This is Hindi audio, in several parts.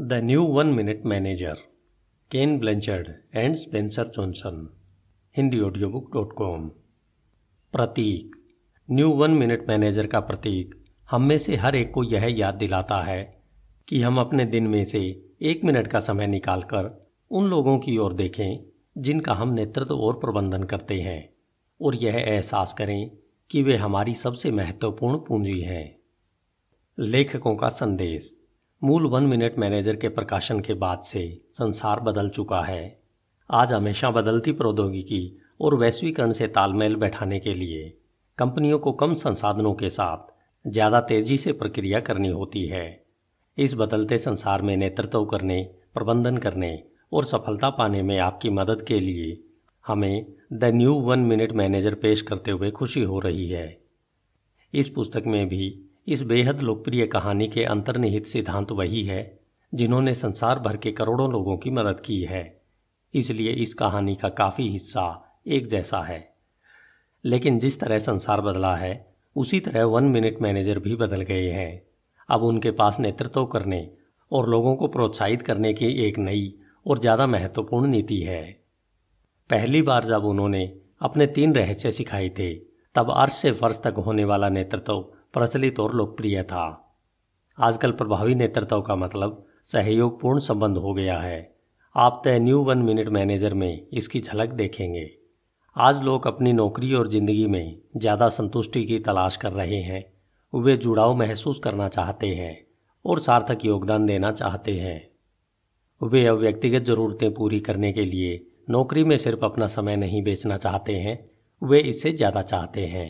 New one minute manager Ken Blanchard and Spencer Johnson Hindi audio book dot com प्रतीक न्यू वन मिनट मैनेजर का प्रतीक हम में से हर एक को यह याद दिलाता है कि हम अपने दिन में से एक मिनट का समय निकालकर उन लोगों की ओर देखें जिनका हम नेतृत्व और प्रबंधन करते हैं और यह एहसास करें कि वे हमारी सबसे महत्वपूर्ण पूंजी हैं लेखकों का संदेश मूल वन मिनट मैनेजर के प्रकाशन के बाद से संसार बदल चुका है आज हमेशा बदलती प्रौद्योगिकी और वैश्वीकरण से तालमेल बैठाने के लिए कंपनियों को कम संसाधनों के साथ ज़्यादा तेजी से प्रक्रिया करनी होती है इस बदलते संसार में नेतृत्व करने प्रबंधन करने और सफलता पाने में आपकी मदद के लिए हमें the new one minute manager पेश करते हुए खुशी हो रही है इस पुस्तक में भी इस बेहद लोकप्रिय कहानी के अंतर्निहित सिद्धांत वही है जिन्होंने संसार भर के करोड़ों लोगों की मदद की है इसलिए इस कहानी का काफ़ी हिस्सा एक जैसा है लेकिन जिस तरह संसार बदला है उसी तरह वन मिनट मैनेजर भी बदल गए हैं अब उनके पास नेतृत्व करने और लोगों को प्रोत्साहित करने की एक नई और ज़्यादा महत्वपूर्ण नीति है पहली बार जब उन्होंने अपने तीन रहस्य सिखाए थे तब अर्श से फर्श तक होने वाला नेतृत्व प्रचलित और लोकप्रिय था आजकल प्रभावी नेतृत्व का मतलब सहयोगपूर्ण संबंध हो गया है आप तय न्यू वन मिनट मैनेजर में इसकी झलक देखेंगे आज लोग अपनी नौकरी और ज़िंदगी में ज़्यादा संतुष्टि की तलाश कर रहे हैं वे जुड़ाव महसूस करना चाहते हैं और सार्थक योगदान देना चाहते हैं वे अब व्यक्तिगत ज़रूरतें पूरी करने के लिए नौकरी में सिर्फ अपना समय नहीं बेचना चाहते हैं वे इससे ज़्यादा चाहते हैं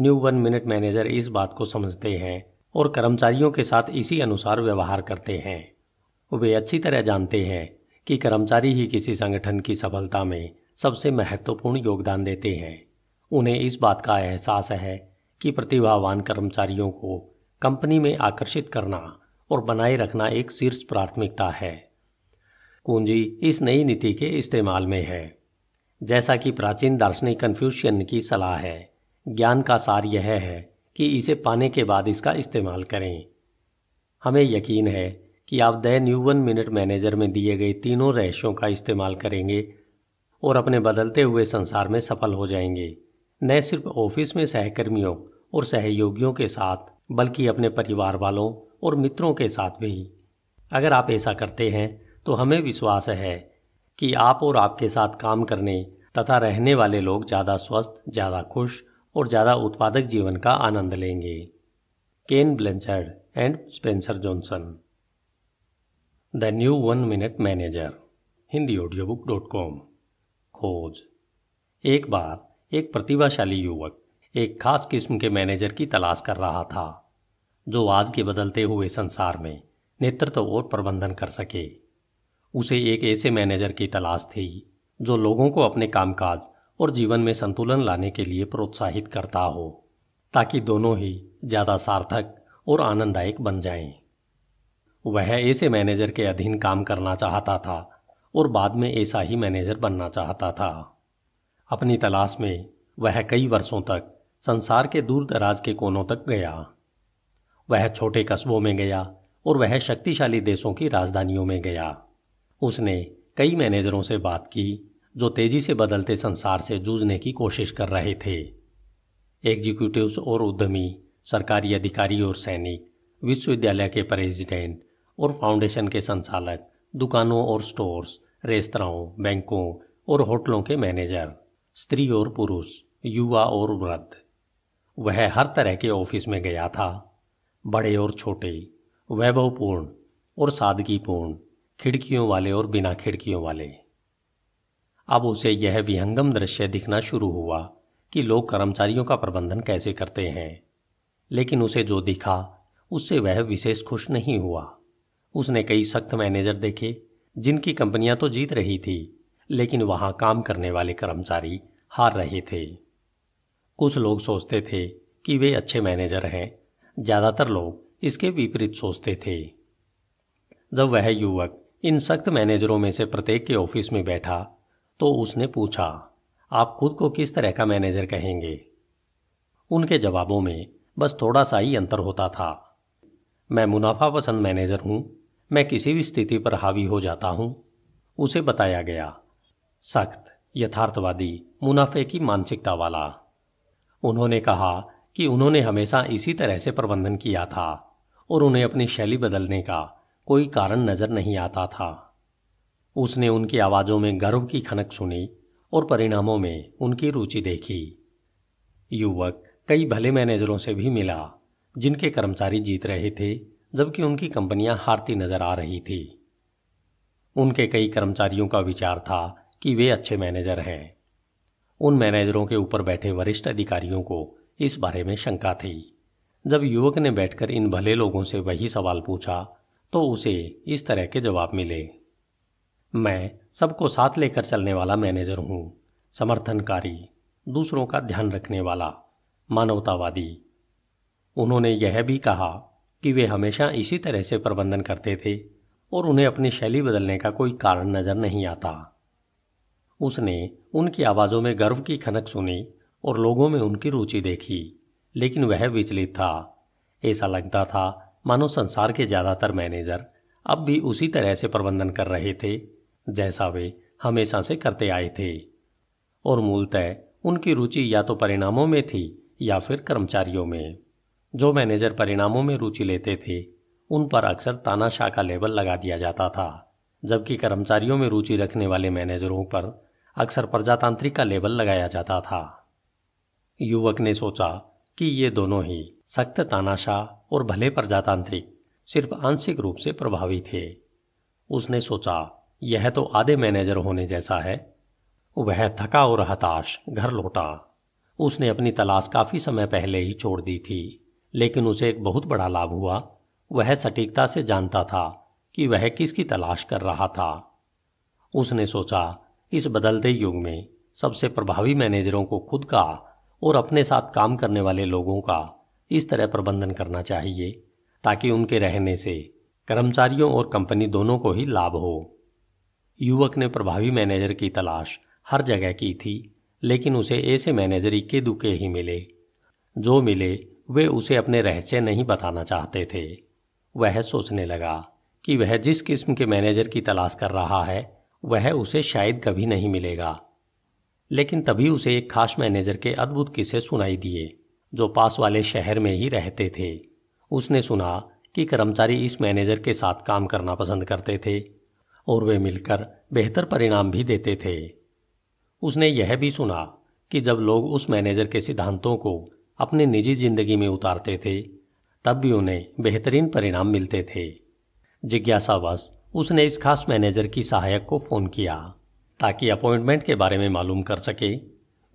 न्यू वन मिनट मैनेजर इस बात को समझते हैं और कर्मचारियों के साथ इसी अनुसार व्यवहार करते हैं वे अच्छी तरह जानते हैं कि कर्मचारी ही किसी संगठन की सफलता में सबसे महत्वपूर्ण योगदान देते हैं उन्हें इस बात का एहसास है कि प्रतिभावान कर्मचारियों को कंपनी में आकर्षित करना और बनाए रखना एक शीर्ष प्राथमिकता है कुंजी इस नई नीति के इस्तेमाल में है जैसा कि प्राचीन दार्शनिक कन्फ्यूशियन की सलाह है ज्ञान का सार यह है कि इसे पाने के बाद इसका इस्तेमाल करें हमें यकीन है कि आप द वन मिनट मैनेजर में दिए गए तीनों रहस्यों का इस्तेमाल करेंगे और अपने बदलते हुए संसार में सफल हो जाएंगे न सिर्फ ऑफिस में सहकर्मियों और सहयोगियों के साथ बल्कि अपने परिवार वालों और मित्रों के साथ भी अगर आप ऐसा करते हैं तो हमें विश्वास है कि आप और आपके साथ काम करने तथा रहने वाले लोग ज़्यादा स्वस्थ ज़्यादा खुश और ज़्यादा उत्पादक जीवन का आनंद लेंगे Ken Blanchard and Spencer Johnson the new one minute manager Hindi audio book dot com खोज एक बार एक प्रतिभाशाली युवक एक खास किस्म के मैनेजर की तलाश कर रहा था जो आज के बदलते हुए संसार में नेतृत्व और प्रबंधन कर सके उसे एक ऐसे मैनेजर की तलाश थी जो लोगों को अपने कामकाज और जीवन में संतुलन लाने के लिए प्रोत्साहित करता हो ताकि दोनों ही ज़्यादा सार्थक और आनंददायक बन जाएं। वह ऐसे मैनेजर के अधीन काम करना चाहता था और बाद में ऐसा ही मैनेजर बनना चाहता था अपनी तलाश में वह कई वर्षों तक संसार के दूर दराज के कोनों तक गया वह छोटे कस्बों में गया और वह शक्तिशाली देशों की राजधानियों में गया उसने कई मैनेजरों से बात की जो तेजी से बदलते संसार से जूझने की कोशिश कर रहे थे एग्जीक्यूटिव्स और उद्यमी सरकारी अधिकारी और सैनिक विश्वविद्यालय के प्रेसिडेंट और फाउंडेशन के संचालक दुकानों और स्टोर्स रेस्तराओं बैंकों और होटलों के मैनेजर स्त्री और पुरुष युवा और वृद्ध वह हर तरह के ऑफिस में गया था बड़े और छोटे वैभवपूर्ण और सादगीपूर्ण खिड़कियों वाले और बिना खिड़कियों वाले अब उसे यह विहंगम दृश्य दिखना शुरू हुआ कि लोग कर्मचारियों का प्रबंधन कैसे करते हैं लेकिन उसे जो दिखा उससे वह विशेष खुश नहीं हुआ उसने कई सख्त मैनेजर देखे जिनकी कंपनियां तो जीत रही थी लेकिन वहां काम करने वाले कर्मचारी हार रहे थे कुछ लोग सोचते थे कि वे अच्छे मैनेजर हैं ज़्यादातर लोग इसके विपरीत सोचते थे जब वह युवक इन सख्त मैनेजरों में से प्रत्येक के ऑफिस में बैठा तो उसने पूछा आप खुद को किस तरह का मैनेजर कहेंगे उनके जवाबों में बस थोड़ा सा ही अंतर होता था मैं मुनाफा पसंद मैनेजर हूं मैं किसी भी स्थिति पर हावी हो जाता हूं उसे बताया गया सख्त यथार्थवादी मुनाफे की मानसिकता वाला उन्होंने कहा कि उन्होंने हमेशा इसी तरह से प्रबंधन किया था और उन्हें अपनी शैली बदलने का कोई कारण नज़र नहीं आता था उसने उनकी आवाज़ों में गर्व की खनक सुनी और परिणामों में उनकी रुचि देखी युवक कई भले मैनेजरों से भी मिला जिनके कर्मचारी जीत रहे थे जबकि उनकी कंपनियां हारती नजर आ रही थी उनके कई कर्मचारियों का विचार था कि वे अच्छे मैनेजर हैं उन मैनेजरों के ऊपर बैठे वरिष्ठ अधिकारियों को इस बारे में शंका थी जब युवक ने बैठकर इन भले लोगों से वही सवाल पूछा तो उसे इस तरह के जवाब मिले मैं सबको साथ लेकर चलने वाला मैनेजर हूँ समर्थनकारी दूसरों का ध्यान रखने वाला मानवतावादी उन्होंने यह भी कहा कि वे हमेशा इसी तरह से प्रबंधन करते थे और उन्हें अपनी शैली बदलने का कोई कारण नज़र नहीं आता उसने उनकी आवाज़ों में गर्व की खनक सुनी और लोगों में उनकी रुचि देखी लेकिन वह विचलित था ऐसा लगता था मानो संसार के ज़्यादातर मैनेजर अब भी उसी तरह से प्रबंधन कर रहे थे जैसा वे हमेशा से करते आए थे और मूलतः उनकी रुचि या तो परिणामों में थी या फिर कर्मचारियों में जो मैनेजर परिणामों में रुचि लेते थे उन पर अक्सर तानाशाह का लेबल लगा दिया जाता था जबकि कर्मचारियों में रुचि रखने वाले मैनेजरों पर अक्सर प्रजातांत्रिक का लेबल लगाया जाता था युवक ने सोचा कि ये दोनों ही सख्त तानाशाह और भले प्रजातांत्रिक सिर्फ आंशिक रूप से प्रभावी थे उसने सोचा यह तो आधे मैनेजर होने जैसा है वह थका और हताश घर लौटा उसने अपनी तलाश काफी समय पहले ही छोड़ दी थी लेकिन उसे एक बहुत बड़ा लाभ हुआ वह सटीकता से जानता था कि वह किसकी तलाश कर रहा था उसने सोचा इस बदलते युग में सबसे प्रभावी मैनेजरों को खुद का और अपने साथ काम करने वाले लोगों का इस तरह प्रबंधन करना चाहिए ताकि उनके रहने से कर्मचारियों और कंपनी दोनों को ही लाभ हो युवक ने प्रभावी मैनेजर की तलाश हर जगह की थी लेकिन उसे ऐसे मैनेजर इक्के दुके ही मिले जो मिले वे उसे अपने रहस्य नहीं बताना चाहते थे वह सोचने लगा कि वह जिस किस्म के मैनेजर की तलाश कर रहा है वह उसे शायद कभी नहीं मिलेगा लेकिन तभी उसे एक खास मैनेजर के अद्भुत किस्से सुनाई दिए जो पास वाले शहर में ही रहते थे उसने सुना कि कर्मचारी इस मैनेजर के साथ काम करना पसंद करते थे और वे मिलकर बेहतर परिणाम भी देते थे उसने यह भी सुना कि जब लोग उस मैनेजर के सिद्धांतों को अपनी निजी जिंदगी में उतारते थे तब भी उन्हें बेहतरीन परिणाम मिलते थे जिज्ञासावश उसने इस खास मैनेजर की सहायक को फ़ोन किया ताकि अपॉइंटमेंट के बारे में मालूम कर सके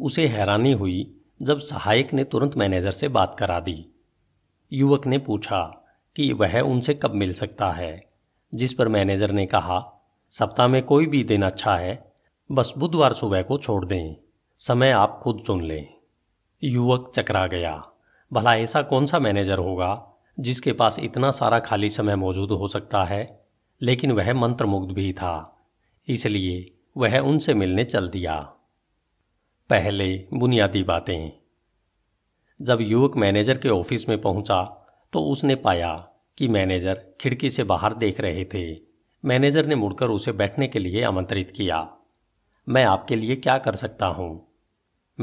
उसे हैरानी हुई जब सहायक ने तुरंत मैनेजर से बात करा दी युवक ने पूछा कि वह उनसे कब मिल सकता है जिस पर मैनेजर ने कहा सप्ताह में कोई भी दिन अच्छा है बस बुधवार सुबह को छोड़ दें समय आप खुद चुन लें युवक चकरा गया भला ऐसा कौन सा मैनेजर होगा जिसके पास इतना सारा खाली समय मौजूद हो सकता है लेकिन वह मंत्रमुग्ध भी था इसलिए वह उनसे मिलने चल दिया पहले बुनियादी बातें जब युवक मैनेजर के ऑफिस में पहुंचा तो उसने पाया कि मैनेजर खिड़की से बाहर देख रहे थे मैनेजर ने मुड़कर उसे बैठने के लिए आमंत्रित किया मैं आपके लिए क्या कर सकता हूँ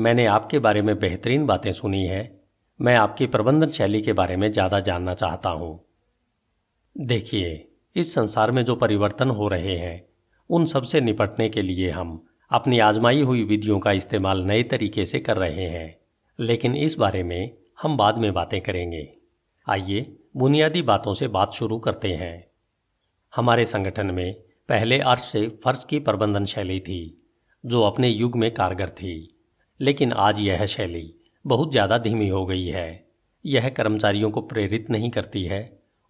मैंने आपके बारे में बेहतरीन बातें सुनी हैं मैं आपकी प्रबंधन शैली के बारे में ज़्यादा जानना चाहता हूँ देखिए इस संसार में जो परिवर्तन हो रहे हैं उन सबसे निपटने के लिए हम अपनी आजमाई हुई विधियों का इस्तेमाल नए तरीके से कर रहे हैं लेकिन इस बारे में हम बाद में बातें करेंगे आइए बुनियादी बातों से बात शुरू करते हैं हमारे संगठन में पहले अर्श से फर्श की प्रबंधन शैली थी जो अपने युग में कारगर थी लेकिन आज यह शैली बहुत ज़्यादा धीमी हो गई है यह कर्मचारियों को प्रेरित नहीं करती है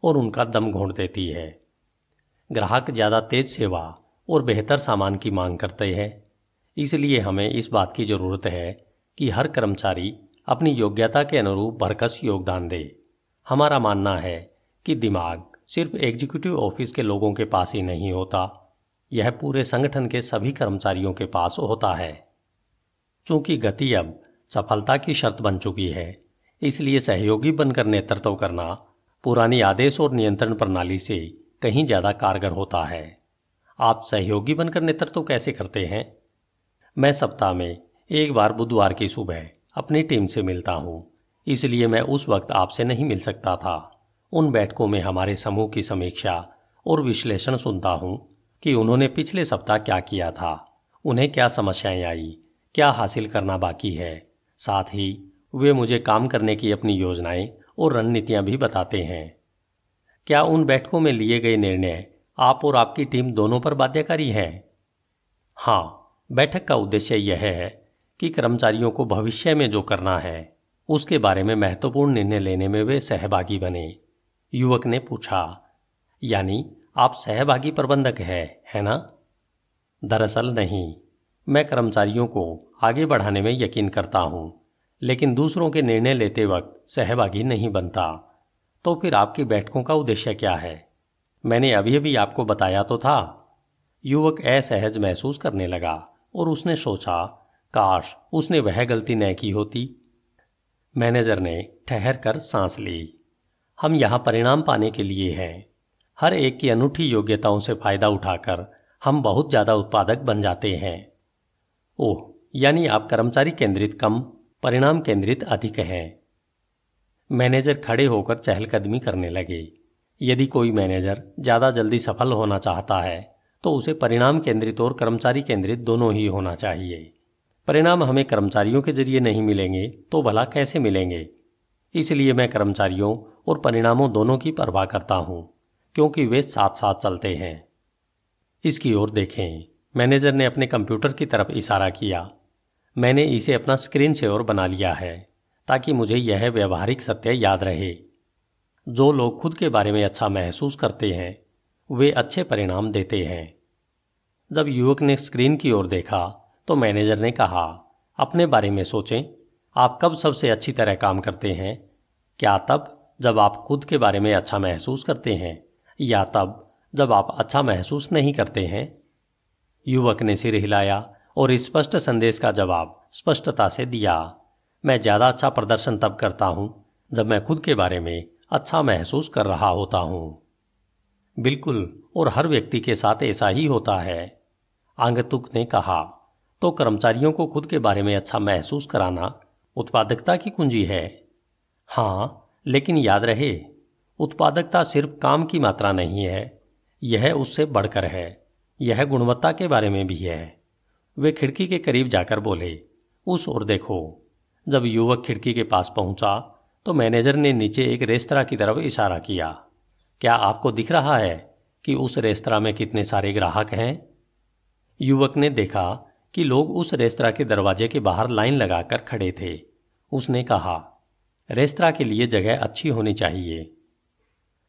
और उनका दम घोंट देती है ग्राहक ज़्यादा तेज सेवा और बेहतर सामान की मांग करते हैं इसलिए हमें इस बात की ज़रूरत है कि हर कर्मचारी अपनी योग्यता के अनुरूप भरकस योगदान दे हमारा मानना है कि दिमाग सिर्फ एग्जीक्यूटिव ऑफिस के लोगों के पास ही नहीं होता यह पूरे संगठन के सभी कर्मचारियों के पास होता है चूंकि गति अब सफलता की शर्त बन चुकी है इसलिए सहयोगी बनकर नेतृत्व करना पुरानी आदेश और नियंत्रण प्रणाली से कहीं ज़्यादा कारगर होता है आप सहयोगी बनकर नेतृत्व कैसे करते हैं मैं सप्ताह में एक बार बुधवार की सुबह अपनी टीम से मिलता हूँ इसलिए मैं उस वक्त आपसे नहीं मिल सकता था उन बैठकों में हमारे समूह की समीक्षा और विश्लेषण सुनता हूँ कि उन्होंने पिछले सप्ताह क्या किया था उन्हें क्या समस्याएं आई क्या हासिल करना बाकी है साथ ही वे मुझे काम करने की अपनी योजनाएं और रणनीतियां भी बताते हैं क्या उन बैठकों में लिए गए निर्णय आप और आपकी टीम दोनों पर बाध्यकारी हैं हाँ बैठक का उद्देश्य यह है कि कर्मचारियों को भविष्य में जो करना है उसके बारे में महत्वपूर्ण निर्णय लेने में वे सहभागी बने युवक ने पूछा यानी आप सहभागी प्रबंधक है है ना दरअसल नहीं मैं कर्मचारियों को आगे बढ़ाने में यकीन करता हूँ लेकिन दूसरों के निर्णय लेते वक्त सहभागी नहीं बनता तो फिर आपकी बैठकों का उद्देश्य क्या है मैंने अभी अभी आपको बताया तो था युवक असहज महसूस करने लगा और उसने सोचा काश उसने वह गलती न की होती मैनेजर ने ठहर कर सांस ली हम यहाँ परिणाम पाने के लिए हैं हर एक की अनूठी योग्यताओं से फायदा उठाकर हम बहुत ज़्यादा उत्पादक बन जाते हैं ओह यानी आप कर्मचारी केंद्रित कम परिणाम केंद्रित अधिक हैं मैनेजर खड़े होकर चहलकदमी करने लगे यदि कोई मैनेजर ज़्यादा जल्दी सफल होना चाहता है तो उसे परिणाम केंद्रित और कर्मचारी केंद्रित दोनों ही होना चाहिए परिणाम हमें कर्मचारियों के जरिए नहीं मिलेंगे तो भला कैसे मिलेंगे इसलिए मैं कर्मचारियों और परिणामों दोनों की परवाह करता हूं क्योंकि वे साथ साथ चलते हैं इसकी ओर देखें मैनेजर ने अपने कंप्यूटर की तरफ इशारा किया मैंने इसे अपना स्क्रीन शेयर बना लिया है ताकि मुझे यह व्यवहारिक सत्य याद रहे जो लोग खुद के बारे में अच्छा महसूस करते हैं वे अच्छे परिणाम देते हैं जब युवक ने स्क्रीन की ओर देखा तो मैनेजर ने कहा अपने बारे में सोचें आप कब सबसे अच्छी तरह काम करते हैं क्या तब जब आप खुद के बारे में अच्छा महसूस करते हैं या तब जब आप अच्छा महसूस नहीं करते हैं युवक ने सिर हिलाया और स्पष्ट संदेश का जवाब स्पष्टता से दिया मैं ज़्यादा अच्छा प्रदर्शन तब करता हूँ जब मैं खुद के बारे में अच्छा महसूस कर रहा होता हूँ बिल्कुल और हर व्यक्ति के साथ ऐसा ही होता है आंगतुक ने कहा तो कर्मचारियों को खुद के बारे में अच्छा महसूस कराना उत्पादकता की कुंजी है हाँ लेकिन याद रहे उत्पादकता सिर्फ काम की मात्रा नहीं है यह उससे बढ़कर है यह गुणवत्ता के बारे में भी है वे खिड़की के करीब जाकर बोले उस ओर देखो जब युवक खिड़की के पास पहुंचा तो मैनेजर ने नीचे एक रेस्तरा की तरफ इशारा किया क्या आपको दिख रहा है कि उस रेस्तरा में कितने सारे ग्राहक हैं युवक ने देखा कि लोग उस रेस्तरा के दरवाजे के बाहर लाइन लगाकर खड़े थे उसने कहा रेस्तरा के लिए जगह अच्छी होनी चाहिए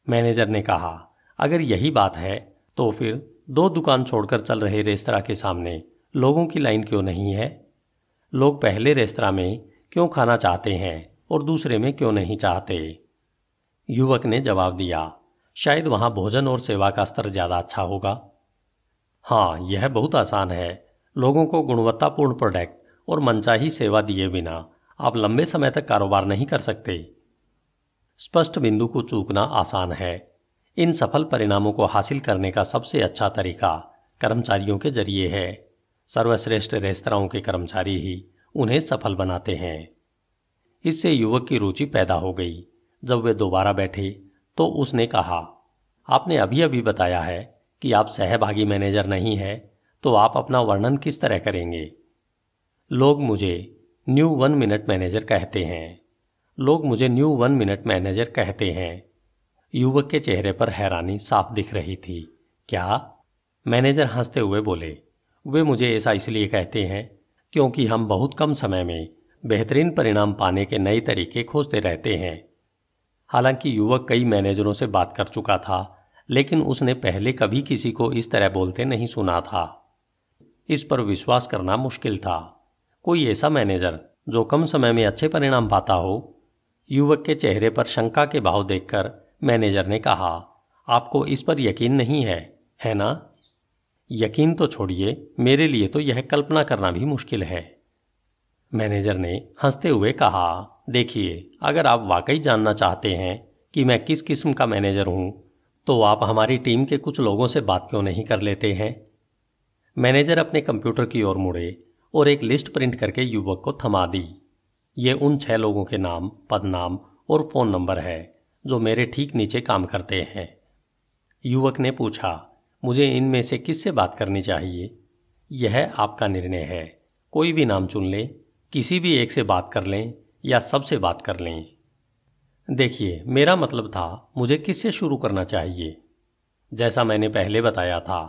मैनेजर ने कहा अगर यही बात है तो फिर दो दुकान छोड़कर चल रहे रेस्तरा के सामने लोगों की लाइन क्यों नहीं है लोग पहले रेस्तरा में क्यों खाना चाहते हैं और दूसरे में क्यों नहीं चाहते युवक ने जवाब दिया शायद वहां भोजन और सेवा का स्तर ज़्यादा अच्छा होगा हाँ यह बहुत आसान है लोगों को गुणवत्तापूर्ण प्रोडक्ट और मनचाही सेवा दिए बिना आप लंबे समय तक कारोबार नहीं कर सकते स्पष्ट बिंदु को चूकना आसान है इन सफल परिणामों को हासिल करने का सबसे अच्छा तरीका कर्मचारियों के जरिए है सर्वश्रेष्ठ रेस्तराओं के कर्मचारी ही उन्हें सफल बनाते हैं इससे युवक की रुचि पैदा हो गई जब वे दोबारा बैठे तो उसने कहा आपने अभी अभी बताया है कि आप सहभागी मैनेजर नहीं हैं तो आप अपना वर्णन किस तरह करेंगे लोग मुझे न्यू वन मिनट मैनेजर कहते हैं लोग मुझे न्यू वन मिनट मैनेजर कहते हैं युवक के चेहरे पर हैरानी साफ दिख रही थी क्या मैनेजर हंसते हुए बोले वे मुझे ऐसा इसलिए कहते हैं क्योंकि हम बहुत कम समय में बेहतरीन परिणाम पाने के नए तरीके खोजते रहते हैं हालांकि युवक कई मैनेजरों से बात कर चुका था लेकिन उसने पहले कभी किसी को इस तरह बोलते नहीं सुना था इस पर विश्वास करना मुश्किल था कोई ऐसा मैनेजर जो कम समय में अच्छे परिणाम पाता हो युवक के चेहरे पर शंका के भाव देखकर मैनेजर ने कहा आपको इस पर यकीन नहीं है है ना यकीन तो छोड़िए मेरे लिए तो यह कल्पना करना भी मुश्किल है मैनेजर ने हंसते हुए कहा देखिए अगर आप वाकई जानना चाहते हैं कि मैं किस किस्म का मैनेजर हूं तो आप हमारी टीम के कुछ लोगों से बात क्यों नहीं कर लेते हैं मैनेजर अपने कंप्यूटर की ओर मुड़े और एक लिस्ट प्रिंट करके युवक को थमा दी ये उन छह लोगों के नाम पदनाम और फ़ोन नंबर है जो मेरे ठीक नीचे काम करते हैं युवक ने पूछा मुझे इनमें से किससे बात करनी चाहिए यह आपका निर्णय है कोई भी नाम चुन लें किसी भी एक से बात कर लें या सबसे बात कर लें देखिए मेरा मतलब था मुझे किससे शुरू करना चाहिए जैसा मैंने पहले बताया था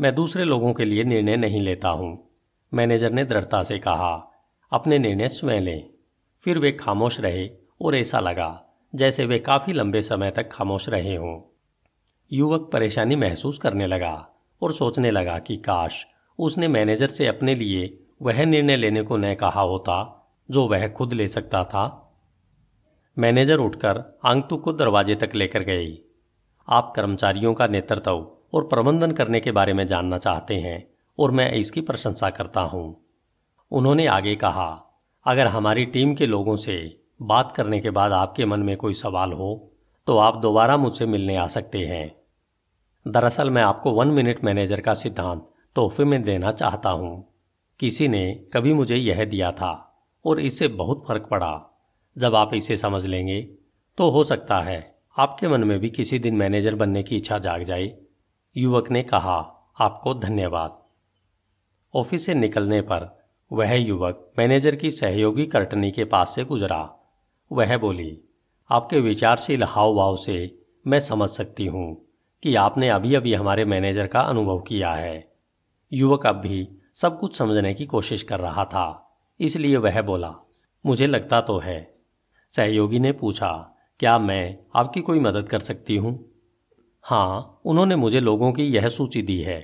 मैं दूसरे लोगों के लिए निर्णय नहीं लेता हूँ मैनेजर ने दृढ़ता से कहा अपने निर्णय स्वयं लें फिर वे खामोश रहे और ऐसा लगा जैसे वे काफ़ी लंबे समय तक खामोश रहे हों युवक परेशानी महसूस करने लगा और सोचने लगा कि काश उसने मैनेजर से अपने लिए वह निर्णय लेने को न कहा होता जो वह खुद ले सकता था मैनेजर उठकर आंगतू को दरवाजे तक लेकर गई आप कर्मचारियों का नेतृत्व और प्रबंधन करने के बारे में जानना चाहते हैं और मैं इसकी प्रशंसा करता हूँ उन्होंने आगे कहा अगर हमारी टीम के लोगों से बात करने के बाद आपके मन में कोई सवाल हो तो आप दोबारा मुझसे मिलने आ सकते हैं दरअसल मैं आपको वन मिनट मैनेजर का सिद्धांत तोहफे में देना चाहता हूँ किसी ने कभी मुझे यह दिया था और इससे बहुत फर्क पड़ा जब आप इसे समझ लेंगे तो हो सकता है आपके मन में भी किसी दिन मैनेजर बनने की इच्छा जाग जाए युवक ने कहा आपको धन्यवाद ऑफिस से निकलने पर वह युवक मैनेजर की सहयोगी कर्टनी के पास से गुजरा वह बोली आपके विचारशील हाव भाव से मैं समझ सकती हूँ कि आपने अभी अभी हमारे मैनेजर का अनुभव किया है युवक अब भी सब कुछ समझने की कोशिश कर रहा था इसलिए वह बोला मुझे लगता तो है सहयोगी ने पूछा क्या मैं आपकी कोई मदद कर सकती हूँ हाँ उन्होंने मुझे लोगों की यह सूची दी है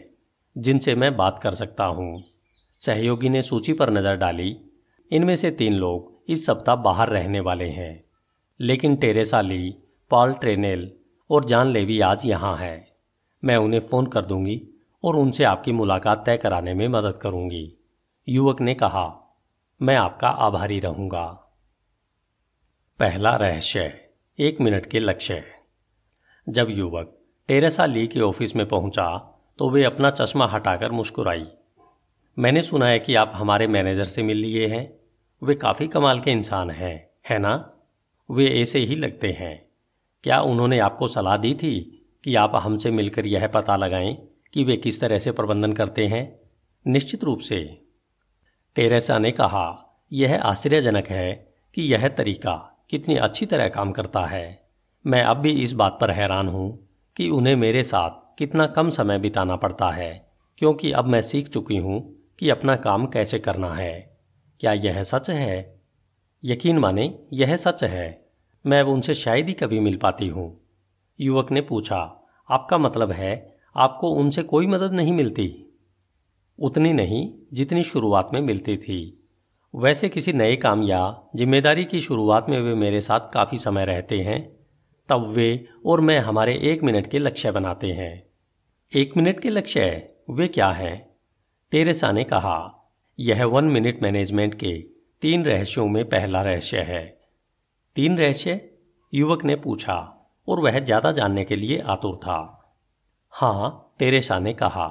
जिनसे मैं बात कर सकता हूँ सहयोगी ने सूची पर नज़र डाली इनमें से तीन लोग इस सप्ताह बाहर रहने वाले हैं लेकिन टेरेसा ली पॉल ट्रेनेल और जान लेवी आज यहाँ हैं मैं उन्हें फ़ोन कर दूंगी और उनसे आपकी मुलाकात तय कराने में मदद करूंगी युवक ने कहा मैं आपका आभारी रहूंगा पहला रहस्य एक मिनट के लक्ष्य जब युवक टेरेसा ली के ऑफिस में पहुंचा तो वे अपना चश्मा हटाकर मुस्कुराई मैंने सुना है कि आप हमारे मैनेजर से मिल लिए हैं वे काफ़ी कमाल के इंसान हैं है ना वे ऐसे ही लगते हैं क्या उन्होंने आपको सलाह दी थी कि आप हमसे मिलकर यह पता लगाएं कि वे किस तरह से प्रबंधन करते हैं निश्चित रूप से टेरेसा ने कहा यह आश्चर्यजनक है कि यह तरीका कितनी अच्छी तरह काम करता है मैं अब भी इस बात पर हैरान हूँ कि उन्हें मेरे साथ कितना कम समय बिताना पड़ता है क्योंकि अब मैं सीख चुकी हूँ कि अपना काम कैसे करना है क्या यह सच है यकीन माने यह सच है मैं अब उनसे शायद ही कभी मिल पाती हूँ युवक ने पूछा आपका मतलब है आपको उनसे कोई मदद नहीं मिलती उतनी नहीं जितनी शुरुआत में मिलती थी वैसे किसी नए काम या जिम्मेदारी की शुरुआत में वे मेरे साथ काफ़ी समय रहते हैं तब वे और मैं हमारे एक मिनट के लक्ष्य बनाते हैं एक मिनट के लक्ष्य वे क्या है तेरेसा ने कहा यह वन मिनट मैनेजमेंट के तीन रहस्यों में पहला रहस्य है तीन रहस्य युवक ने पूछा और वह ज़्यादा जानने के लिए आतुर था हाँ तेरेसा ने कहा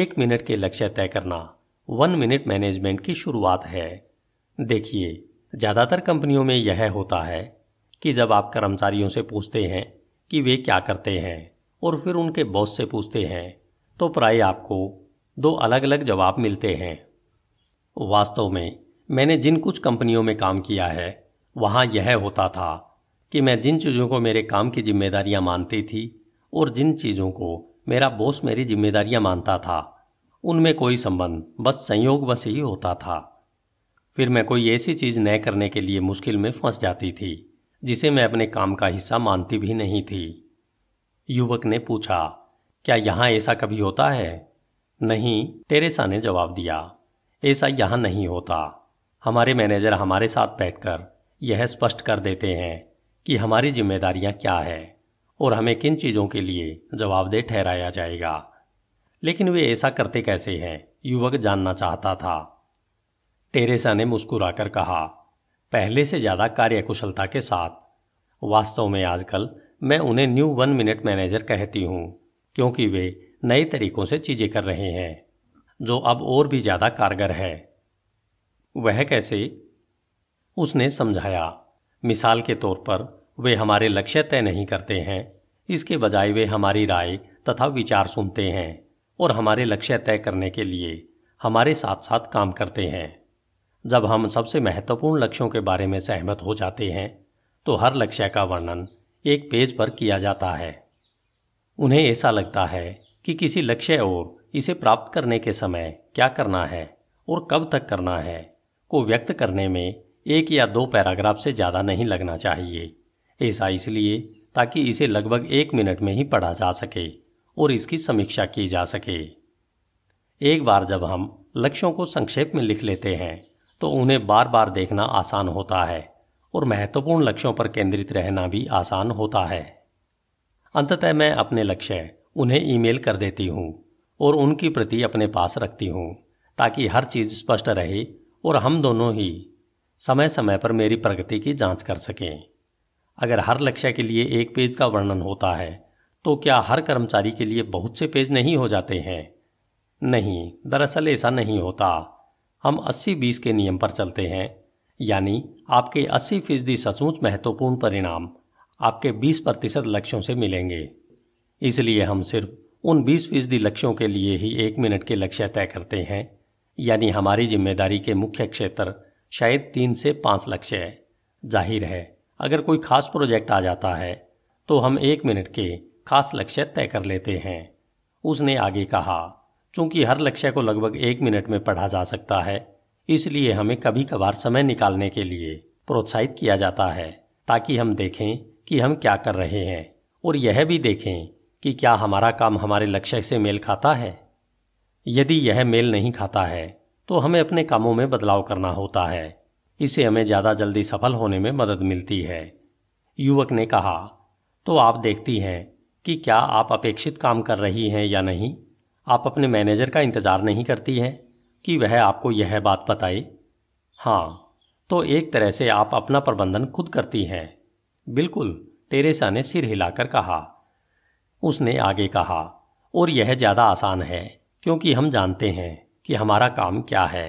एक मिनट के लक्ष्य तय करना वन मिनट मैनेजमेंट की शुरुआत है देखिए ज़्यादातर कंपनियों में यह होता है कि जब आप कर्मचारियों से पूछते हैं कि वे क्या करते हैं और फिर उनके बॉस से पूछते हैं तो प्राय आपको दो अलग अलग जवाब मिलते हैं वास्तव में मैंने जिन कुछ कंपनियों में काम किया है वहाँ यह होता था कि मैं जिन चीज़ों को मेरे काम की जिम्मेदारियाँ मानती थी और जिन चीज़ों को मेरा बॉस मेरी जिम्मेदारियाँ मानता था उनमें कोई संबंध बस संयोग बस ही होता था फिर मैं कोई ऐसी चीज़ न करने के लिए मुश्किल में फंस जाती थी जिसे मैं अपने काम का हिस्सा मानती भी नहीं थी युवक ने पूछा क्या यहाँ ऐसा कभी होता है नहीं टेरेसा ने जवाब दिया ऐसा यहाँ नहीं होता हमारे मैनेजर हमारे साथ बैठकर यह स्पष्ट कर देते हैं कि हमारी जिम्मेदारियाँ क्या है और हमें किन चीज़ों के लिए जवाबदेह ठहराया जाएगा लेकिन वे ऐसा करते कैसे हैं युवक जानना चाहता था टेरेसा ने मुस्कुराकर कहा पहले से ज़्यादा कार्यकुशलता के साथ वास्तव में आजकल मैं उन्हें न्यू वन मिनट मैनेजर कहती हूँ क्योंकि वे नए तरीकों से चीज़ें कर रहे हैं जो अब और भी ज़्यादा कारगर है वह कैसे उसने समझाया मिसाल के तौर पर वे हमारे लक्ष्य तय नहीं करते हैं इसके बजाय वे हमारी राय तथा विचार सुनते हैं और हमारे लक्ष्य तय करने के लिए हमारे साथ साथ काम करते हैं जब हम सबसे महत्वपूर्ण लक्ष्यों के बारे में सहमत हो जाते हैं तो हर लक्ष्य का वर्णन एक पेज पर किया जाता है उन्हें ऐसा लगता है कि किसी लक्ष्य और इसे प्राप्त करने के समय क्या करना है और कब तक करना है को व्यक्त करने में एक या दो पैराग्राफ से ज़्यादा नहीं लगना चाहिए ऐसा इसलिए ताकि इसे लगभग एक मिनट में ही पढ़ा जा सके और इसकी समीक्षा की जा सके एक बार जब हम लक्ष्यों को संक्षेप में लिख लेते हैं तो उन्हें बार बार देखना आसान होता है और महत्वपूर्ण लक्ष्यों पर केंद्रित रहना भी आसान होता है अंततः मैं अपने लक्ष्य उन्हें ईमेल कर देती हूँ और उनकी प्रति अपने पास रखती हूँ ताकि हर चीज़ स्पष्ट रहे और हम दोनों ही समय समय पर मेरी प्रगति की जांच कर सकें अगर हर लक्ष्य के लिए एक पेज का वर्णन होता है तो क्या हर कर्मचारी के लिए बहुत से पेज नहीं हो जाते हैं नहीं दरअसल ऐसा नहीं होता हम 80-20 के नियम पर चलते हैं यानी आपके 80 फीसदी सचमुच महत्वपूर्ण परिणाम आपके 20 प्रतिशत लक्ष्यों से मिलेंगे इसलिए हम सिर्फ उन 20 फीसदी लक्ष्यों के लिए ही एक मिनट के लक्ष्य तय करते हैं यानी हमारी जिम्मेदारी के मुख्य क्षेत्र शायद तीन से पाँच लक्ष्य है जाहिर है अगर कोई खास प्रोजेक्ट आ जाता है तो हम एक मिनट के खास लक्ष्य तय कर लेते हैं उसने आगे कहा चूंकि हर लक्ष्य को लगभग एक मिनट में पढ़ा जा सकता है इसलिए हमें कभी कभार समय निकालने के लिए प्रोत्साहित किया जाता है ताकि हम देखें कि हम क्या कर रहे हैं और यह भी देखें कि क्या हमारा काम हमारे लक्ष्य से मेल खाता है यदि यह मेल नहीं खाता है तो हमें अपने कामों में बदलाव करना होता है इसे हमें ज़्यादा जल्दी सफल होने में मदद मिलती है युवक ने कहा तो आप देखती हैं कि क्या आप अपेक्षित काम कर रही हैं या नहीं आप अपने मैनेजर का इंतज़ार नहीं करती हैं कि वह आपको यह बात बताए हाँ तो एक तरह से आप अपना प्रबंधन खुद करती हैं बिल्कुल टेरेसा ने सिर हिलाकर कहा उसने आगे कहा और यह ज़्यादा आसान है क्योंकि हम जानते हैं कि हमारा काम क्या है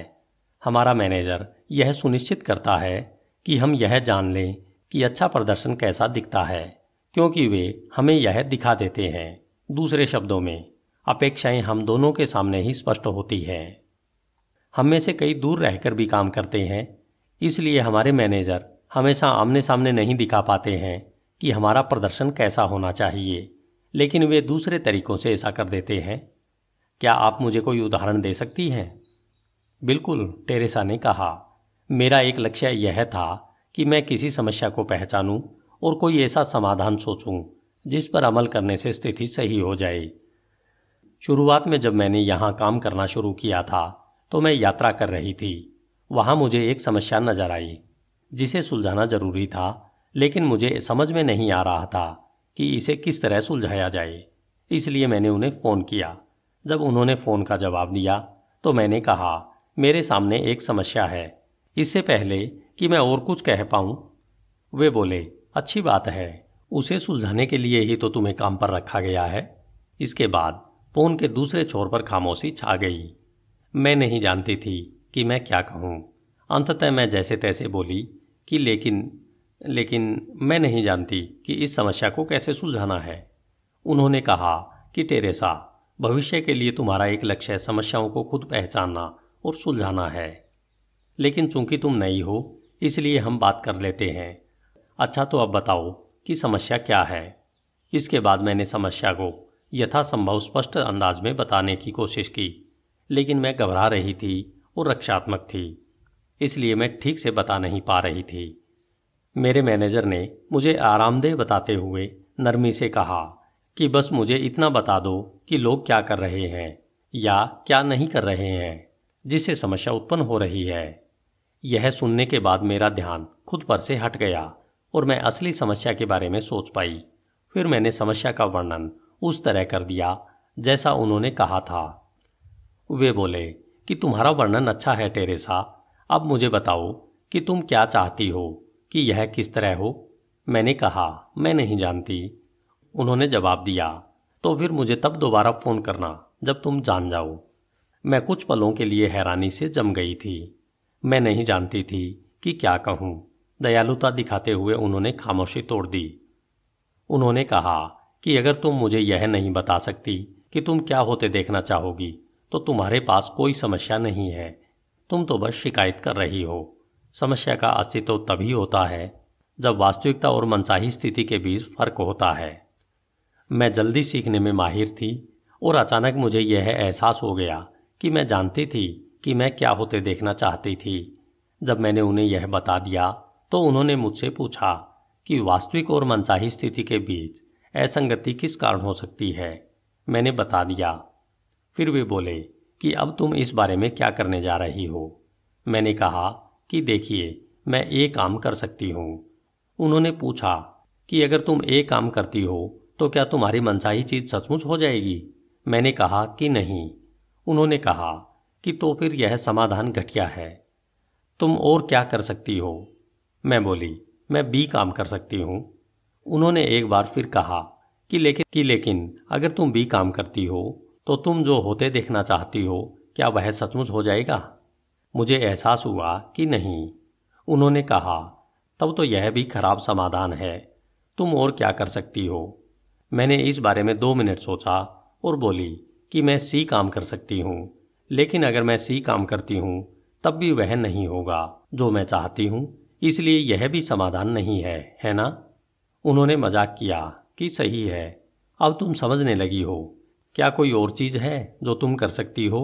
हमारा मैनेजर यह सुनिश्चित करता है कि हम यह जान लें कि अच्छा प्रदर्शन कैसा दिखता है क्योंकि वे हमें यह दिखा देते हैं दूसरे शब्दों में अपेक्षाएं हम दोनों के सामने ही स्पष्ट होती हैं हम में से कई दूर रहकर भी काम करते हैं इसलिए हमारे मैनेजर हमेशा आमने सामने नहीं दिखा पाते हैं कि हमारा प्रदर्शन कैसा होना चाहिए लेकिन वे दूसरे तरीकों से ऐसा कर देते हैं क्या आप मुझे कोई उदाहरण दे सकती हैं बिल्कुल टेरेसा ने कहा मेरा एक लक्ष्य यह था कि मैं किसी समस्या को पहचानूं और कोई ऐसा समाधान सोचूं जिस पर अमल करने से स्थिति सही हो जाए शुरुआत में जब मैंने यहाँ काम करना शुरू किया था तो मैं यात्रा कर रही थी वहाँ मुझे एक समस्या नज़र आई जिसे सुलझाना ज़रूरी था लेकिन मुझे समझ में नहीं आ रहा था कि इसे किस तरह सुलझाया जाए इसलिए मैंने उन्हें फ़ोन किया जब उन्होंने फ़ोन का जवाब दिया तो मैंने कहा मेरे सामने एक समस्या है इससे पहले कि मैं और कुछ कह पाऊँ वे बोले अच्छी बात है उसे सुलझाने के लिए ही तो तुम्हें काम पर रखा गया है इसके बाद फ़ोन के दूसरे छोर पर खामोशी छा गई मैं नहीं जानती थी कि मैं क्या कहूँ अंततः मैं जैसे तैसे बोली कि लेकिन लेकिन मैं नहीं जानती कि इस समस्या को कैसे सुलझाना है उन्होंने कहा कि टेरेसा भविष्य के लिए तुम्हारा एक लक्ष्य समस्याओं को खुद पहचानना और सुलझाना है लेकिन चूंकि तुम नई हो इसलिए हम बात कर लेते हैं अच्छा तो अब बताओ कि समस्या क्या है इसके बाद मैंने समस्या को यथासंभव स्पष्ट अंदाज में बताने की कोशिश की लेकिन मैं घबरा रही थी और रक्षात्मक थी इसलिए मैं ठीक से बता नहीं पा रही थी मेरे मैनेजर ने मुझे आरामदेह बताते हुए नरमी से कहा कि बस मुझे इतना बता दो कि लोग क्या कर रहे हैं या क्या नहीं कर रहे हैं जिससे समस्या उत्पन्न हो रही है यह सुनने के बाद मेरा ध्यान खुद पर से हट गया और मैं असली समस्या के बारे में सोच पाई फिर मैंने समस्या का वर्णन उस तरह कर दिया जैसा उन्होंने कहा था वे बोले कि तुम्हारा वर्णन अच्छा है टेरेसा अब मुझे बताओ कि तुम क्या चाहती हो कि यह किस तरह हो मैंने कहा मैं नहीं जानती उन्होंने जवाब दिया तो फिर मुझे तब दोबारा फ़ोन करना जब तुम जान जाओ मैं कुछ पलों के लिए हैरानी से जम गई थी मैं नहीं जानती थी कि क्या कहूँ दयालुता दिखाते हुए उन्होंने खामोशी तोड़ दी उन्होंने कहा कि अगर तुम मुझे यह नहीं बता सकती कि तुम क्या होते देखना चाहोगी तो तुम्हारे पास कोई समस्या नहीं है तुम तो बस शिकायत कर रही हो समस्या का अस्तित्व तभी होता है जब वास्तविकता और मनसाही स्थिति के बीच फर्क होता है मैं जल्दी सीखने में माहिर थी और अचानक मुझे यह एहसास हो गया कि मैं जानती थी कि मैं क्या होते देखना चाहती थी जब मैंने उन्हें यह बता दिया तो उन्होंने मुझसे पूछा कि वास्तविक और मनसाही स्थिति के बीच असंगति किस कारण हो सकती है मैंने बता दिया फिर वे बोले कि अब तुम इस बारे में क्या करने जा रही हो मैंने कहा कि देखिए मैं ये काम कर सकती हूँ उन्होंने पूछा कि अगर तुम ये काम करती हो तो क्या तुम्हारी मनसाही चीज़ सचमुच हो जाएगी मैंने कहा कि नहीं उन्होंने कहा कि तो फिर यह समाधान घटिया है तुम और क्या कर सकती हो मैं बोली मैं बी काम कर सकती हूँ उन्होंने एक बार फिर कहा कि लेकिन कि लेकिन अगर तुम बी काम करती हो तो तुम जो होते देखना चाहती हो क्या वह सचमुच हो जाएगा मुझे एहसास हुआ कि नहीं उन्होंने कहा तब तो यह भी खराब समाधान है तुम और क्या कर सकती हो मैंने इस बारे में दो मिनट सोचा और बोली कि मैं सी काम कर सकती हूँ लेकिन अगर मैं सी काम करती हूँ तब भी वह नहीं होगा जो मैं चाहती हूँ इसलिए यह भी समाधान नहीं है है ना उन्होंने मजाक किया कि सही है अब तुम समझने लगी हो क्या कोई और चीज़ है जो तुम कर सकती हो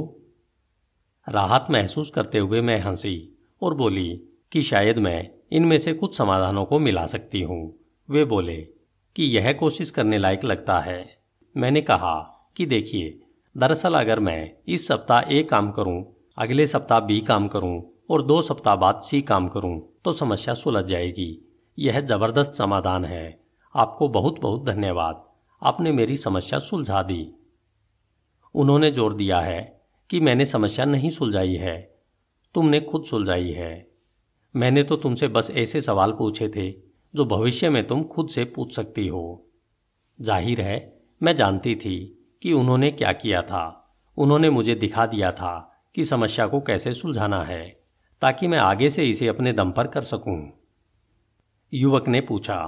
राहत महसूस करते हुए मैं हंसी और बोली कि शायद मैं इनमें से कुछ समाधानों को मिला सकती हूँ वे बोले कि यह कोशिश करने लायक लगता है मैंने कहा कि देखिए दरअसल अगर मैं इस सप्ताह ए काम करूं, अगले सप्ताह बी काम करूं और दो सप्ताह बाद सी काम करूं, तो समस्या सुलझ जाएगी यह ज़बरदस्त समाधान है आपको बहुत बहुत धन्यवाद आपने मेरी समस्या सुलझा दी उन्होंने जोर दिया है कि मैंने समस्या नहीं सुलझाई है तुमने खुद सुलझाई है मैंने तो तुमसे बस ऐसे सवाल पूछे थे जो भविष्य में तुम खुद से पूछ सकती हो जाहिर है मैं जानती थी कि उन्होंने क्या किया था उन्होंने मुझे दिखा दिया था कि समस्या को कैसे सुलझाना है ताकि मैं आगे से इसे अपने दम पर कर सकूं। युवक ने पूछा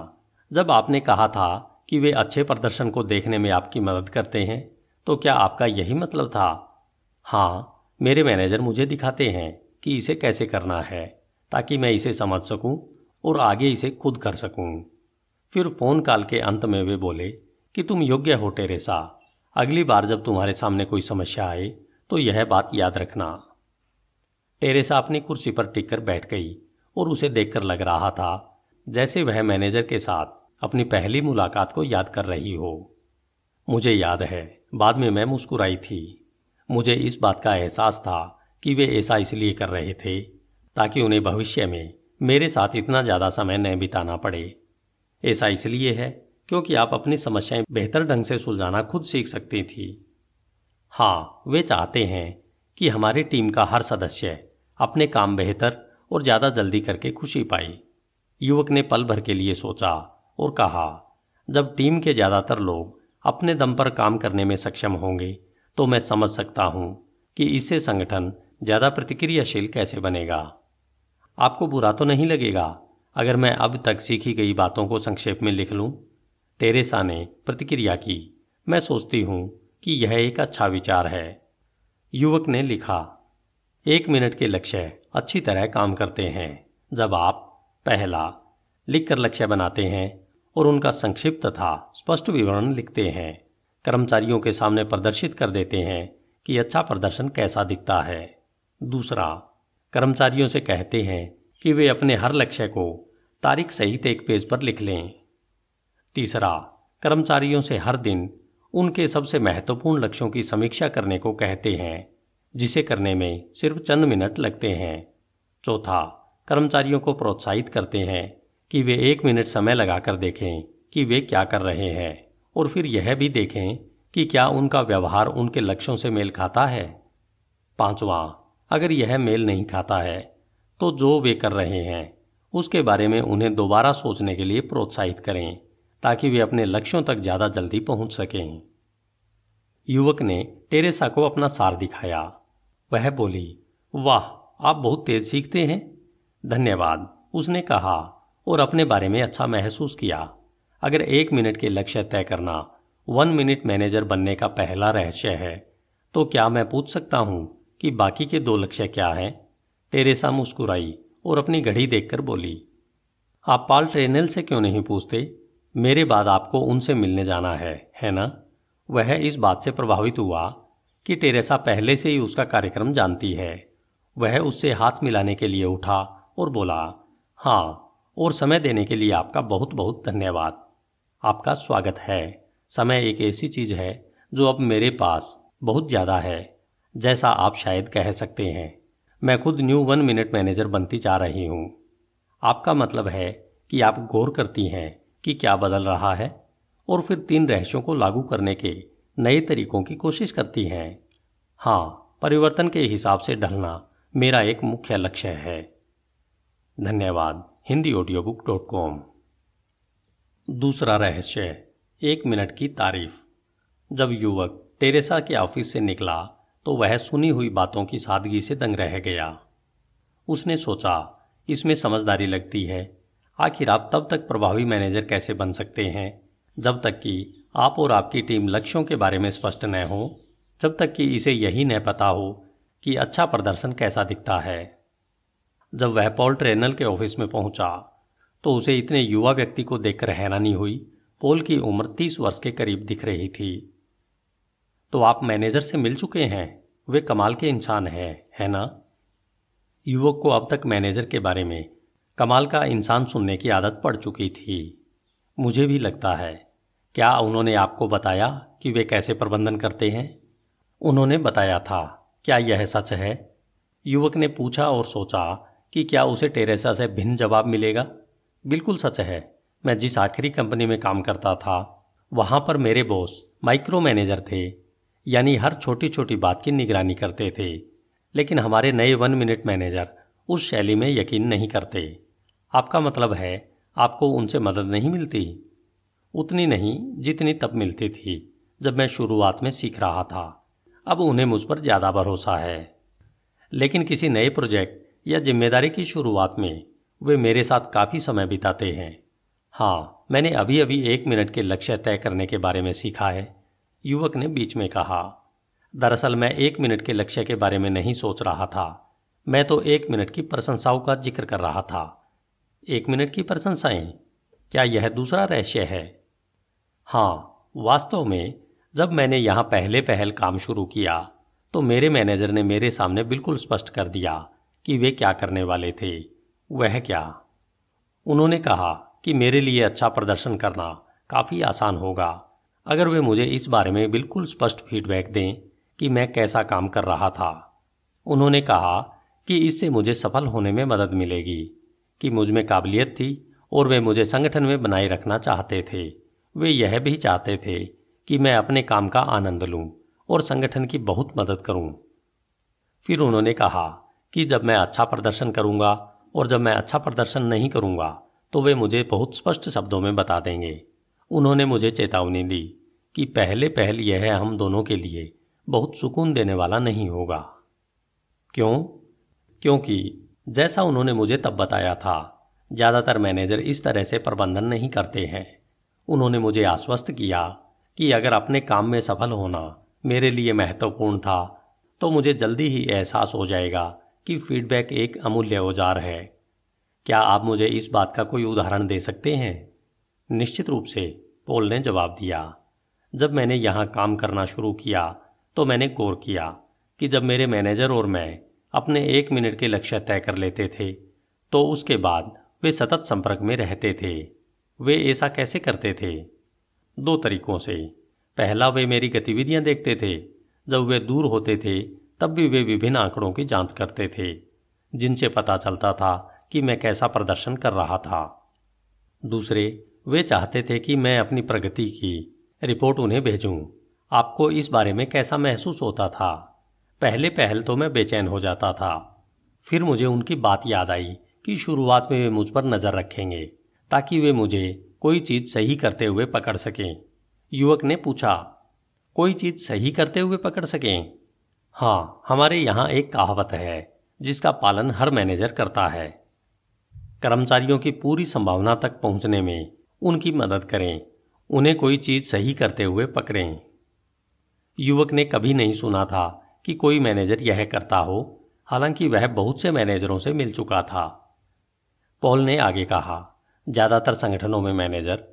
जब आपने कहा था कि वे अच्छे प्रदर्शन को देखने में आपकी मदद करते हैं तो क्या आपका यही मतलब था हाँ मेरे मैनेजर मुझे दिखाते हैं कि इसे कैसे करना है ताकि मैं इसे समझ सकूं और आगे इसे खुद कर सकूं। फिर फ़ोन कॉल के अंत में वे बोले कि तुम योग्य हो टेरेसा अगली बार जब तुम्हारे सामने कोई समस्या आए तो यह बात याद रखना टेरेसा अपनी कुर्सी पर टिककर बैठ गई और उसे देखकर लग रहा था जैसे वह मैनेजर के साथ अपनी पहली मुलाकात को याद कर रही हो मुझे याद है बाद में मैं मुस्कुराई थी मुझे इस बात का एहसास था कि वे ऐसा इसलिए कर रहे थे ताकि उन्हें भविष्य में मेरे साथ इतना ज़्यादा समय न बिताना पड़े ऐसा इसलिए है क्योंकि आप अपनी समस्याएं बेहतर ढंग से सुलझाना खुद सीख सकती थी हाँ वे चाहते हैं कि हमारी टीम का हर सदस्य अपने काम बेहतर और ज़्यादा जल्दी करके खुशी पाए युवक ने पल भर के लिए सोचा और कहा जब टीम के ज़्यादातर लोग अपने दम पर काम करने में सक्षम होंगे तो मैं समझ सकता हूं कि इसे संगठन ज़्यादा प्रतिक्रियाशील कैसे बनेगा आपको बुरा तो नहीं लगेगा अगर मैं अब तक सीखी गई बातों को संक्षेप में लिख लूं? टेरेसा ने प्रतिक्रिया की मैं सोचती हूं कि यह एक अच्छा विचार है युवक ने लिखा एक मिनट के लक्ष्य अच्छी तरह काम करते हैं जब आप पहला लिखकर लक्ष्य बनाते हैं और उनका संक्षिप्त तथा स्पष्ट विवरण लिखते हैं कर्मचारियों के सामने प्रदर्शित कर देते हैं कि अच्छा प्रदर्शन कैसा दिखता है दूसरा कर्मचारियों से कहते हैं कि वे अपने हर लक्ष्य को तारीख सहित एक पेज पर लिख लें तीसरा कर्मचारियों से हर दिन उनके सबसे महत्वपूर्ण लक्ष्यों की समीक्षा करने को कहते हैं जिसे करने में सिर्फ चंद मिनट लगते हैं चौथा कर्मचारियों को प्रोत्साहित करते हैं कि वे एक मिनट समय लगाकर देखें कि वे क्या कर रहे हैं और फिर यह भी देखें कि क्या उनका व्यवहार उनके लक्ष्यों से मेल खाता है पांचवा अगर यह मेल नहीं खाता है तो जो वे कर रहे हैं उसके बारे में उन्हें दोबारा सोचने के लिए प्रोत्साहित करें ताकि वे अपने लक्ष्यों तक ज़्यादा जल्दी पहुंच सकें युवक ने टेरेसा को अपना सार दिखाया वह बोली वाह आप बहुत तेज सीखते हैं धन्यवाद उसने कहा और अपने बारे में अच्छा महसूस किया अगर एक मिनट के लक्ष्य तय करना वन मिनट मैनेजर बनने का पहला रहस्य है तो क्या मैं पूछ सकता हूँ कि बाकी के दो लक्ष्य क्या हैं टेरेसा मुस्कुराई और अपनी घड़ी देखकर बोली आप पाल ट्रेनल से क्यों नहीं पूछते मेरे बाद आपको उनसे मिलने जाना है है ना वह इस बात से प्रभावित हुआ कि टेरेसा पहले से ही उसका कार्यक्रम जानती है वह उससे हाथ मिलाने के लिए उठा और बोला हाँ और समय देने के लिए आपका बहुत बहुत धन्यवाद आपका स्वागत है समय एक ऐसी चीज़ है जो अब मेरे पास बहुत ज़्यादा है जैसा आप शायद कह सकते हैं मैं खुद न्यू वन मिनट मैनेजर बनती जा रही हूँ आपका मतलब है कि आप गौर करती हैं कि क्या बदल रहा है और फिर तीन रहस्यों को लागू करने के नए तरीकों की कोशिश करती हैं हाँ परिवर्तन के हिसाब से ढलना मेरा एक मुख्य लक्ष्य है धन्यवाद Hindi audio book dot com दूसरा रहस्य एक मिनट की तारीफ जब युवक टेरेसा के ऑफिस से निकला तो वह सुनी हुई बातों की सादगी से दंग रह गया उसने सोचा इसमें समझदारी लगती है आखिर आप तब तक प्रभावी मैनेजर कैसे बन सकते हैं जब तक कि आप और आपकी टीम लक्ष्यों के बारे में स्पष्ट न हो जब तक कि इसे यही न पता हो कि अच्छा प्रदर्शन कैसा दिखता है जब वह पॉल ट्रेनल के ऑफिस में पहुंचा तो उसे इतने युवा व्यक्ति को देखकर हैरानी हुई पॉल की उम्र तीस वर्ष के करीब दिख रही थी तो आप मैनेजर से मिल चुके हैं वे कमाल के इंसान हैं है ना युवक को अब तक मैनेजर के बारे में कमाल का इंसान सुनने की आदत पड़ चुकी थी मुझे भी लगता है क्या उन्होंने आपको बताया कि वे कैसे प्रबंधन करते हैं उन्होंने बताया था क्या यह सच है युवक ने पूछा और सोचा कि क्या उसे टेरेसा से भिन्न जवाब मिलेगा बिल्कुल सच है मैं जिस आखिरी कंपनी में काम करता था वहाँ पर मेरे बॉस माइक्रो मैनेजर थे यानी हर छोटी छोटी बात की निगरानी करते थे लेकिन हमारे नए वन मिनट मैनेजर उस शैली में यकीन नहीं करते आपका मतलब है आपको उनसे मदद नहीं मिलती उतनी नहीं जितनी तब मिलती थी जब मैं शुरुआत में सीख रहा था अब उन्हें मुझ पर ज़्यादा भरोसा है लेकिन किसी नए प्रोजेक्ट या जिम्मेदारी की शुरुआत में वे मेरे साथ काफ़ी समय बिताते हैं हाँ मैंने अभी अभी एक मिनट के लक्ष्य तय करने के बारे में सीखा है युवक ने बीच में कहा दरअसल मैं एक मिनट के लक्ष्य के बारे में नहीं सोच रहा था मैं तो एक मिनट की प्रशंसाओं का जिक्र कर रहा था एक मिनट की प्रशंसाएं क्या यह दूसरा रहस्य है हाँ वास्तव में जब मैंने यहाँ पहले पहल काम शुरू किया तो मेरे मैनेजर ने मेरे सामने बिल्कुल स्पष्ट कर दिया कि वे क्या करने वाले थे वह क्या उन्होंने कहा कि मेरे लिए अच्छा प्रदर्शन करना काफ़ी आसान होगा अगर वे मुझे इस बारे में बिल्कुल स्पष्ट फीडबैक दें कि मैं कैसा काम कर रहा था उन्होंने कहा कि इससे मुझे सफल होने में मदद मिलेगी कि मुझ में काबिलियत थी और वे मुझे संगठन में बनाए रखना चाहते थे वे यह भी चाहते थे कि मैं अपने काम का आनंद लूं और संगठन की बहुत मदद करूं। फिर उन्होंने कहा कि जब मैं अच्छा प्रदर्शन करूंगा और जब मैं अच्छा प्रदर्शन नहीं करूंगा तो वे मुझे बहुत स्पष्ट शब्दों में बता देंगे उन्होंने मुझे चेतावनी दी कि पहले पहल यह हम दोनों के लिए बहुत सुकून देने वाला नहीं होगा क्यों क्योंकि जैसा उन्होंने मुझे तब बताया था ज़्यादातर मैनेजर इस तरह से प्रबंधन नहीं करते हैं उन्होंने मुझे आश्वस्त किया कि अगर अपने काम में सफल होना मेरे लिए महत्वपूर्ण था तो मुझे जल्दी ही एहसास हो जाएगा कि फीडबैक एक अमूल्य औजार है क्या आप मुझे इस बात का कोई उदाहरण दे सकते हैं निश्चित रूप से पोल ने जवाब दिया जब मैंने यहाँ काम करना शुरू किया तो मैंने गौर किया कि जब मेरे मैनेजर और मैं अपने एक मिनट के लक्ष्य तय कर लेते थे तो उसके बाद वे सतत संपर्क में रहते थे वे ऐसा कैसे करते थे दो तरीकों से पहला वे मेरी गतिविधियां देखते थे जब वे दूर होते थे तब भी वे विभिन्न आंकड़ों की जांच करते थे जिनसे पता चलता था कि मैं कैसा प्रदर्शन कर रहा था दूसरे वे चाहते थे कि मैं अपनी प्रगति की रिपोर्ट उन्हें भेजूं। आपको इस बारे में कैसा महसूस होता था पहले पहल तो मैं बेचैन हो जाता था फिर मुझे उनकी बात याद आई कि शुरुआत में वे मुझ पर नज़र रखेंगे ताकि वे मुझे कोई चीज़ सही करते हुए पकड़ सकें युवक ने पूछा कोई चीज़ सही करते हुए पकड़ सकें हाँ हमारे यहाँ एक कहावत है जिसका पालन हर मैनेजर करता है कर्मचारियों की पूरी संभावना तक पहुँचने में उनकी मदद करें उन्हें कोई चीज़ सही करते हुए पकड़ें युवक ने कभी नहीं सुना था कि कोई मैनेजर यह करता हो हालांकि वह बहुत से मैनेजरों से मिल चुका था पॉल ने आगे कहा ज़्यादातर संगठनों में मैनेजर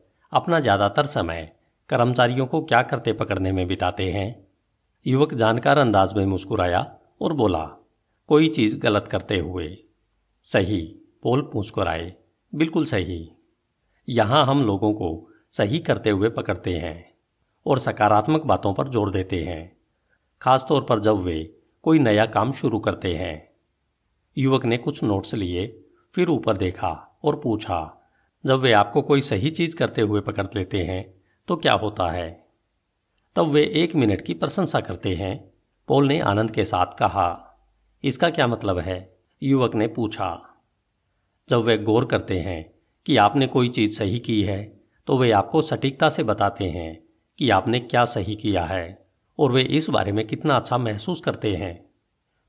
अपना ज़्यादातर समय कर्मचारियों को क्या करते पकड़ने में बिताते हैं युवक जानकार अंदाज में मुस्कुराया और बोला कोई चीज़ गलत करते हुए सही पोल मुस्कुराए बिल्कुल सही यहाँ हम लोगों को सही करते हुए पकड़ते हैं और सकारात्मक बातों पर जोर देते हैं खासतौर पर जब वे कोई नया काम शुरू करते हैं युवक ने कुछ नोट्स लिए फिर ऊपर देखा और पूछा जब वे आपको कोई सही चीज़ करते हुए पकड़ लेते हैं तो क्या होता है तब वे एक मिनट की प्रशंसा करते हैं पोल ने आनंद के साथ कहा इसका क्या मतलब है युवक ने पूछा जब वे गौर करते हैं कि आपने कोई चीज़ सही की है तो वे आपको सटीकता से बताते हैं कि आपने क्या सही किया है और वे इस बारे में कितना अच्छा महसूस करते हैं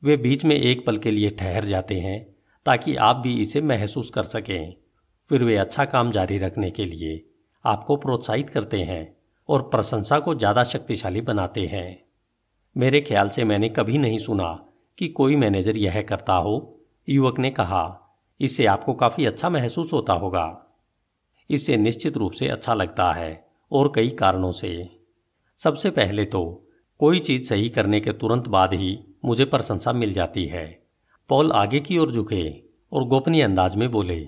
वे बीच में एक पल के लिए ठहर जाते हैं ताकि आप भी इसे महसूस कर सकें फिर वे अच्छा काम जारी रखने के लिए आपको प्रोत्साहित करते हैं और प्रशंसा को ज़्यादा शक्तिशाली बनाते हैं मेरे ख्याल से मैंने कभी नहीं सुना कि कोई मैनेजर यह करता हो युवक ने कहा इससे आपको काफ़ी अच्छा महसूस होता होगा इससे निश्चित रूप से अच्छा लगता है और कई कारणों से सबसे पहले तो कोई चीज़ सही करने के तुरंत बाद ही मुझे प्रशंसा मिल जाती है पॉल आगे की ओर झुके और गोपनीय अंदाज में बोले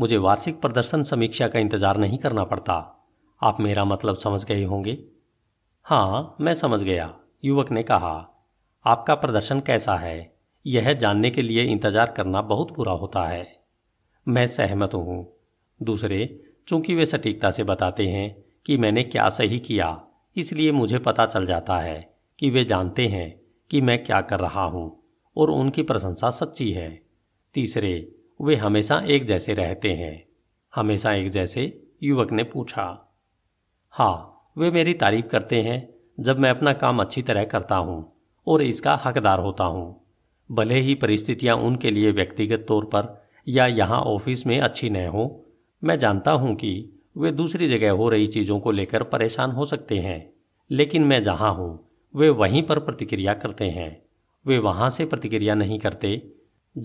मुझे वार्षिक प्रदर्शन समीक्षा का इंतजार नहीं करना पड़ता आप मेरा मतलब समझ गए होंगे हाँ मैं समझ गया युवक ने कहा आपका प्रदर्शन कैसा है यह जानने के लिए इंतज़ार करना बहुत बुरा होता है मैं सहमत हूँ दूसरे चूंकि वे सटीकता से बताते हैं कि मैंने क्या सही किया इसलिए मुझे पता चल जाता है कि वे जानते हैं कि मैं क्या कर रहा हूँ और उनकी प्रशंसा सच्ची है तीसरे वे हमेशा एक जैसे रहते हैं हमेशा एक जैसे युवक ने पूछा हाँ वे मेरी तारीफ करते हैं जब मैं अपना काम अच्छी तरह करता हूँ और इसका हकदार होता हूँ भले ही परिस्थितियाँ उनके लिए व्यक्तिगत तौर पर या यहाँ ऑफिस में अच्छी न हो मैं जानता हूँ कि वे दूसरी जगह हो रही चीज़ों को लेकर परेशान हो सकते हैं लेकिन मैं जहाँ हूँ वे वहीं पर प्रतिक्रिया करते हैं वे वहाँ से प्रतिक्रिया नहीं करते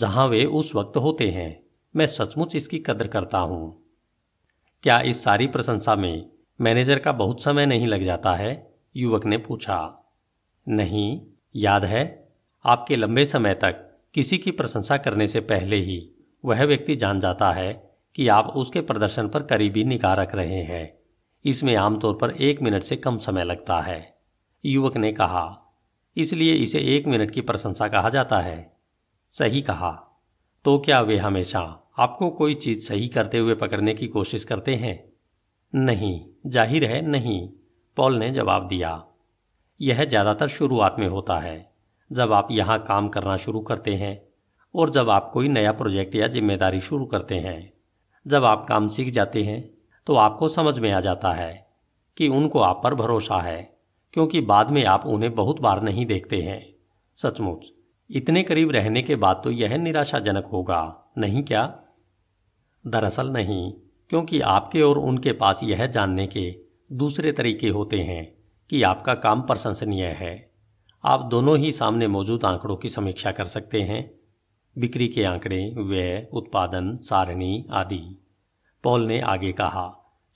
जहाँ वे उस वक्त होते हैं मैं सचमुच इसकी कदर करता हूँ क्या इस सारी प्रशंसा में मैनेजर का बहुत समय नहीं लग जाता है युवक ने पूछा नहीं याद है आपके लंबे समय तक किसी की प्रशंसा करने से पहले ही वह व्यक्ति जान जाता है कि आप उसके प्रदर्शन पर करीबी निगाह रख रहे हैं इसमें आमतौर पर एक मिनट से कम समय लगता है युवक ने कहा इसलिए इसे एक मिनट की प्रशंसा कहा जाता है सही कहा तो क्या वे हमेशा आपको कोई चीज़ सही करते हुए पकड़ने की कोशिश करते हैं नहीं जाहिर है नहीं पॉल ने जवाब दिया यह ज़्यादातर शुरुआत में होता है जब आप यहाँ काम करना शुरू करते हैं और जब आप कोई नया प्रोजेक्ट या जिम्मेदारी शुरू करते हैं जब आप काम सीख जाते हैं तो आपको समझ में आ जाता है कि उनको आप पर भरोसा है क्योंकि बाद में आप उन्हें बहुत बार नहीं देखते हैं सचमुच इतने करीब रहने के बाद तो यह निराशाजनक होगा नहीं क्या दरअसल नहीं क्योंकि आपके और उनके पास यह जानने के दूसरे तरीके होते हैं कि आपका काम प्रशंसनीय है आप दोनों ही सामने मौजूद आंकड़ों की समीक्षा कर सकते हैं बिक्री के आंकड़े व्यय उत्पादन सारणी आदि पॉल ने आगे कहा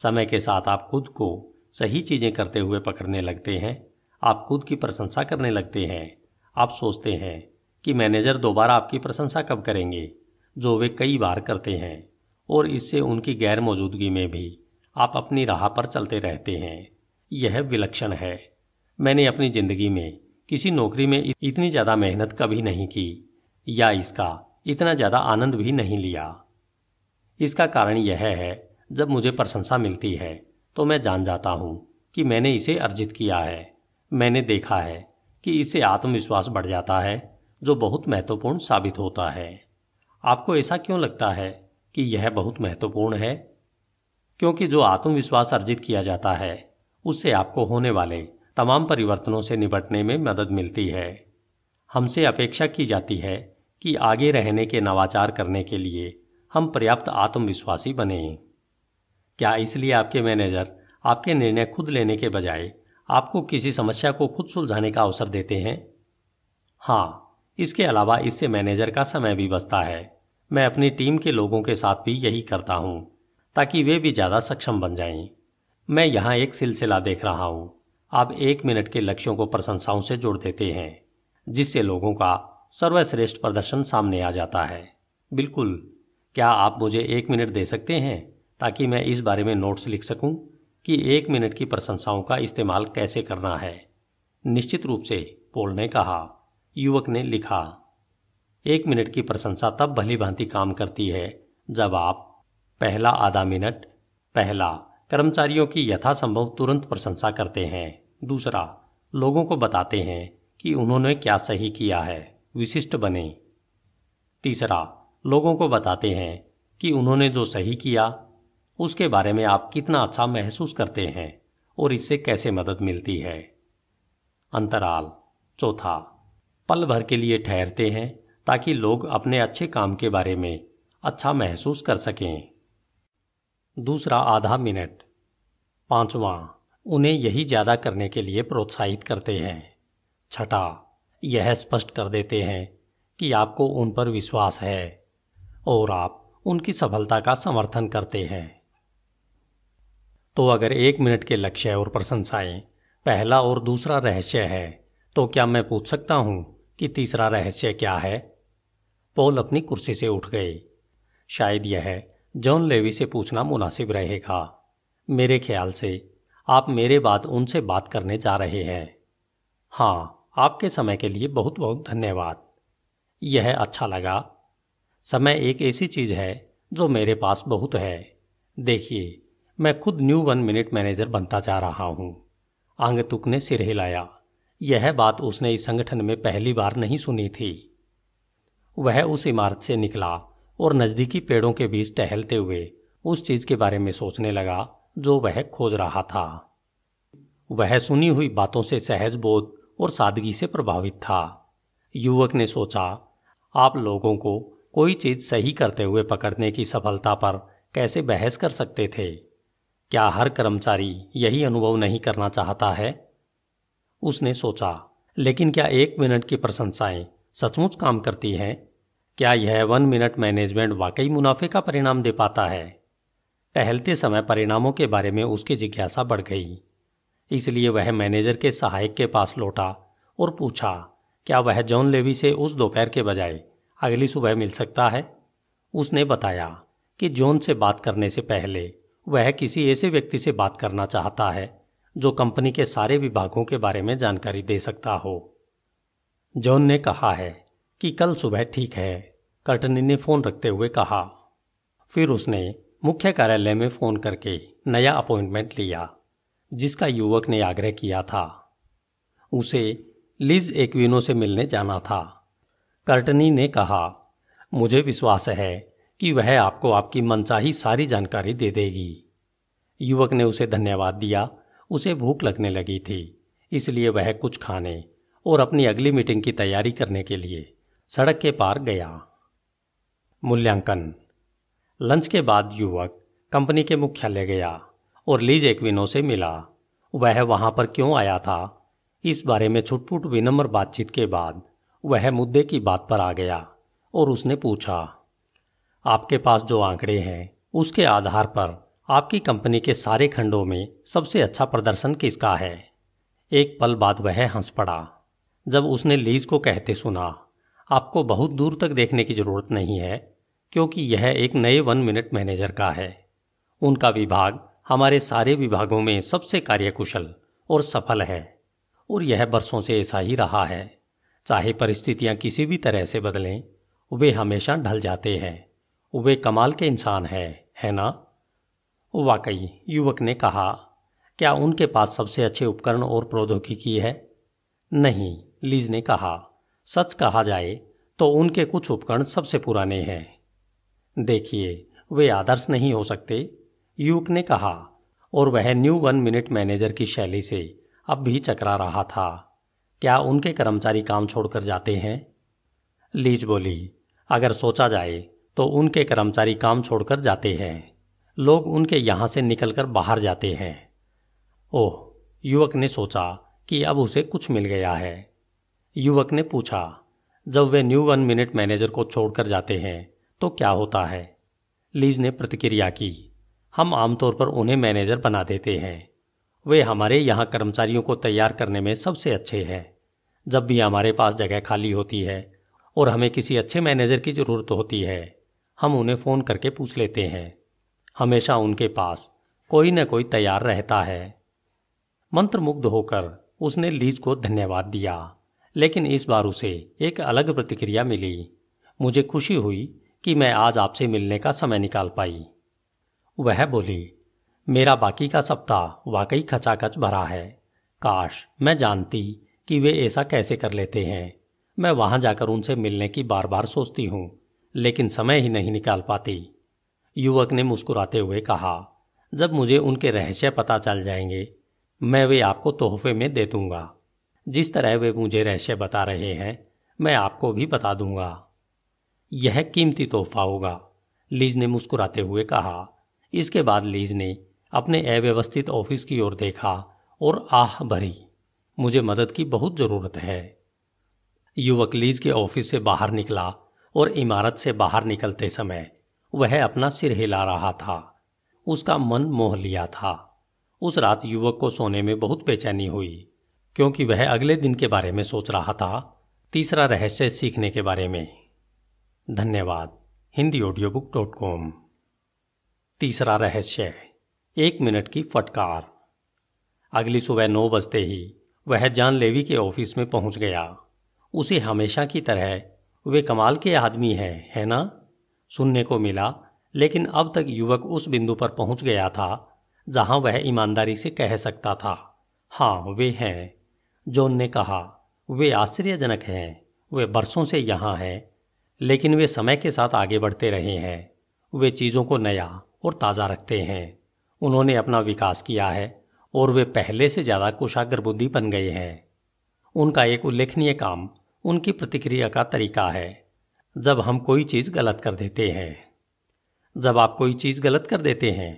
समय के साथ आप खुद को सही चीज़ें करते हुए पकड़ने लगते हैं आप खुद की प्रशंसा करने लगते हैं आप सोचते हैं कि मैनेजर दोबारा आपकी प्रशंसा कब करेंगे जो वे कई बार करते हैं और इससे उनकी गैर मौजूदगी में भी आप अपनी राह पर चलते रहते हैं यह विलक्षण है मैंने अपनी ज़िंदगी में किसी नौकरी में इतनी ज़्यादा मेहनत कभी नहीं की या इसका इतना ज़्यादा आनंद भी नहीं लिया इसका कारण यह है जब मुझे प्रशंसा मिलती है तो मैं जान जाता हूँ कि मैंने इसे अर्जित किया है मैंने देखा है कि इससे आत्मविश्वास बढ़ जाता है जो बहुत महत्वपूर्ण साबित होता है आपको ऐसा क्यों लगता है कि यह बहुत महत्वपूर्ण है क्योंकि जो आत्मविश्वास अर्जित किया जाता है उससे आपको होने वाले तमाम परिवर्तनों से निपटने में मदद मिलती है हमसे अपेक्षा की जाती है कि आगे रहने के नवाचार करने के लिए हम पर्याप्त आत्मविश्वासी बने क्या इसलिए आपके मैनेजर आपके निर्णय खुद लेने के बजाय आपको किसी समस्या को खुद सुलझाने का अवसर देते हैं हाँ इसके अलावा इससे मैनेजर का समय भी बचता है मैं अपनी टीम के लोगों के साथ भी यही करता हूँ ताकि वे भी ज़्यादा सक्षम बन जाएं। मैं यहाँ एक सिलसिला देख रहा हूँ आप एक मिनट के लक्ष्यों को प्रशंसाओं से जोड़ देते हैं जिससे लोगों का सर्वश्रेष्ठ प्रदर्शन सामने आ जाता है बिल्कुल क्या आप मुझे एक मिनट दे सकते हैं ताकि मैं इस बारे में नोट्स लिख सकूं कि एक मिनट की प्रशंसाओं का इस्तेमाल कैसे करना है निश्चित रूप से पोल ने कहा युवक ने लिखा एक मिनट की प्रशंसा तब भली भांति काम करती है जब आप पहला आधा मिनट पहला कर्मचारियों की यथासंभव तुरंत प्रशंसा करते हैं दूसरा लोगों को बताते हैं कि उन्होंने क्या सही किया है विशिष्ट बने तीसरा लोगों को बताते हैं कि उन्होंने जो सही किया उसके बारे में आप कितना अच्छा महसूस करते हैं और इससे कैसे मदद मिलती है अंतराल चौथा पल भर के लिए ठहरते हैं ताकि लोग अपने अच्छे काम के बारे में अच्छा महसूस कर सकें दूसरा आधा मिनट पांचवा उन्हें यही ज़्यादा करने के लिए प्रोत्साहित करते हैं छठा यह स्पष्ट कर देते हैं कि आपको उन पर विश्वास है और आप उनकी सफलता का समर्थन करते हैं तो अगर एक मिनट के लक्ष्य और प्रशंसाएं पहला और दूसरा रहस्य है तो क्या मैं पूछ सकता हूं कि तीसरा रहस्य क्या है पॉल अपनी कुर्सी से उठ गए शायद यह जॉन लेवी से पूछना मुनासिब रहेगा मेरे ख्याल से आप मेरे बाद उनसे बात करने जा रहे हैं हाँ आपके समय के लिए बहुत बहुत धन्यवाद यह अच्छा लगा समय एक ऐसी चीज़ है जो मेरे पास बहुत है देखिए मैं खुद न्यू वन मिनट मैनेजर बनता जा रहा हूँ आंगतुक ने सिर हिलाया यह बात उसने इस संगठन में पहली बार नहीं सुनी थी वह उस इमारत से निकला और नज़दीकी पेड़ों के बीच टहलते हुए उस चीज़ के बारे में सोचने लगा जो वह खोज रहा था वह सुनी हुई बातों से सहज बोध और सादगी से प्रभावित था युवक ने सोचा आप लोगों को कोई चीज़ सही करते हुए पकड़ने की सफलता पर कैसे बहस कर सकते थे क्या हर कर्मचारी यही अनुभव नहीं करना चाहता है उसने सोचा लेकिन क्या एक मिनट की प्रशंसाएं सचमुच काम करती है क्या यह वन मिनट मैनेजमेंट वाकई मुनाफे का परिणाम दे पाता है टहलते समय परिणामों के बारे में उसकी जिज्ञासा बढ़ गई इसलिए वह मैनेजर के सहायक के पास लौटा और पूछा क्या वह जॉन लेवी से उस दोपहर के बजाय अगली सुबह मिल सकता है उसने बताया कि जॉन से बात करने से पहले वह किसी ऐसे व्यक्ति से बात करना चाहता है जो कंपनी के सारे विभागों के बारे में जानकारी दे सकता हो जॉन ने कहा है कि कल सुबह ठीक है कर्टनी ने फ़ोन रखते हुए कहा फिर उसने मुख्य कार्यालय में फ़ोन करके नया अपॉइंटमेंट लिया जिसका युवक ने आग्रह किया था उसे लिज एक्विनो से मिलने जाना था कर्टनी ने कहा मुझे विश्वास है कि वह आपको आपकी मनचाही सारी जानकारी दे देगी युवक ने उसे धन्यवाद दिया उसे भूख लगने लगी थी इसलिए वह कुछ खाने और अपनी अगली मीटिंग की तैयारी करने के लिए सड़क के पार गया मूल्यांकन लंच के बाद युवक कंपनी के मुख्यालय गया और लीज एक्विनो से मिला वह वहां पर क्यों आया था इस बारे में छुटपुट विनम्र बातचीत के बाद वह मुद्दे की बात पर आ गया और उसने पूछा आपके पास जो आंकड़े हैं उसके आधार पर आपकी कंपनी के सारे खंडों में सबसे अच्छा प्रदर्शन किसका है एक पल बाद वह हंस पड़ा जब उसने लीज को कहते सुना आपको बहुत दूर तक देखने की ज़रूरत नहीं है क्योंकि यह एक नए वन मिनट मैनेजर का है उनका विभाग हमारे सारे विभागों में सबसे कार्यकुशल और सफल है और यह बरसों से ऐसा ही रहा है चाहे परिस्थितियां किसी भी तरह से बदलें वे हमेशा ढल जाते हैं वे कमाल के इंसान हैं है ना वाकई युवक ने कहा क्या उनके पास सबसे अच्छे उपकरण और प्रौद्योगिकी है नहीं लीज ने कहा सच कहा जाए तो उनके कुछ उपकरण सबसे पुराने हैं देखिए वे आदर्श नहीं हो सकते युवक ने कहा और वह न्यू वन मिनट मैनेजर की शैली से अब भी चकरा रहा था क्या उनके कर्मचारी काम छोड़कर जाते हैं लीज बोली अगर सोचा जाए तो उनके कर्मचारी काम छोड़कर जाते हैं लोग उनके यहां से निकलकर बाहर जाते हैं ओह युवक ने सोचा कि अब उसे कुछ मिल गया है युवक ने पूछा जब वे न्यू वन मिनट मैनेजर को छोड़कर जाते हैं तो क्या होता है लीज ने प्रतिक्रिया की हम आमतौर पर उन्हें मैनेजर बना देते हैं वे हमारे यहाँ कर्मचारियों को तैयार करने में सबसे अच्छे हैं जब भी हमारे पास जगह खाली होती है और हमें किसी अच्छे मैनेजर की ज़रूरत होती है हम उन्हें फ़ोन करके पूछ लेते हैं हमेशा उनके पास कोई न कोई तैयार रहता है मंत्रमुग्ध होकर उसने लीज को धन्यवाद दिया लेकिन इस बार उसे एक अलग प्रतिक्रिया मिली मुझे खुशी हुई कि मैं आज आपसे मिलने का समय निकाल पाई वह बोली मेरा बाकी का सप्ताह वाकई खचाखच भरा है काश मैं जानती कि वे ऐसा कैसे कर लेते हैं मैं वहां जाकर उनसे मिलने की बार बार सोचती हूं लेकिन समय ही नहीं निकाल पाती युवक ने मुस्कुराते हुए कहा जब मुझे उनके रहस्य पता चल जाएंगे मैं वे आपको तोहफे में दे दूंगा जिस तरह वे मुझे रहस्य बता रहे हैं मैं आपको भी बता दूंगा यह कीमती तोहफा होगा लीज ने मुस्कुराते हुए कहा इसके बाद लीज ने अपने अव्यवस्थित ऑफिस की ओर देखा और आह भरी मुझे मदद की बहुत ज़रूरत है युवक लीज के ऑफिस से बाहर निकला और इमारत से बाहर निकलते समय वह अपना सिर हिला रहा था उसका मन मोह लिया था उस रात युवक को सोने में बहुत बेचैनी हुई क्योंकि वह अगले दिन के बारे में सोच रहा था तीसरा रहस्य सीखने के बारे में धन्यवाद Hindi audio book dot com तीसरा रहस्य एक मिनट की फटकार अगली सुबह नौ बजते ही वह जान लेवी के ऑफिस में पहुंच गया उसे हमेशा की तरह वे कमाल के आदमी हैं है ना सुनने को मिला लेकिन अब तक युवक उस बिंदु पर पहुंच गया था जहां वह ईमानदारी से कह सकता था हाँ वे हैं जॉन ने कहा वे आश्चर्यजनक हैं वे बरसों से यहाँ हैं लेकिन वे समय के साथ आगे बढ़ते रहे हैं वे चीज़ों को नया और ताज़ा रखते हैं उन्होंने अपना विकास किया है और वे पहले से ज़्यादा कुशाग्र बुद्धि बन गए हैं उनका एक उल्लेखनीय काम उनकी प्रतिक्रिया का तरीका है जब हम कोई चीज़ गलत कर देते हैं जब आप कोई चीज़ गलत कर देते हैं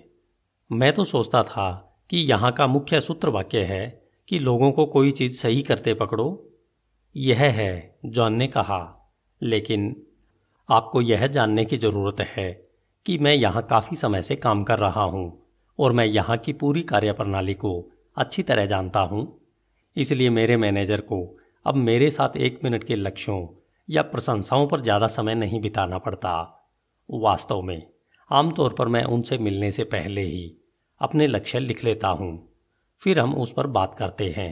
मैं तो सोचता था कि यहाँ का मुख्य सूत्र वाक्य है कि लोगों को कोई चीज़ सही करते पकड़ो यह है जॉन ने कहा लेकिन आपको यह जानने की ज़रूरत है कि मैं यहाँ काफ़ी समय से काम कर रहा हूँ और मैं यहाँ की पूरी कार्यप्रणाली को अच्छी तरह जानता हूँ इसलिए मेरे मैनेजर को अब मेरे साथ एक मिनट के लक्ष्यों या प्रशंसाओं पर ज़्यादा समय नहीं बिताना पड़ता वास्तव में आमतौर पर मैं उनसे मिलने से पहले ही अपने लक्ष्य लिख लेता हूँ फिर हम उस पर बात करते हैं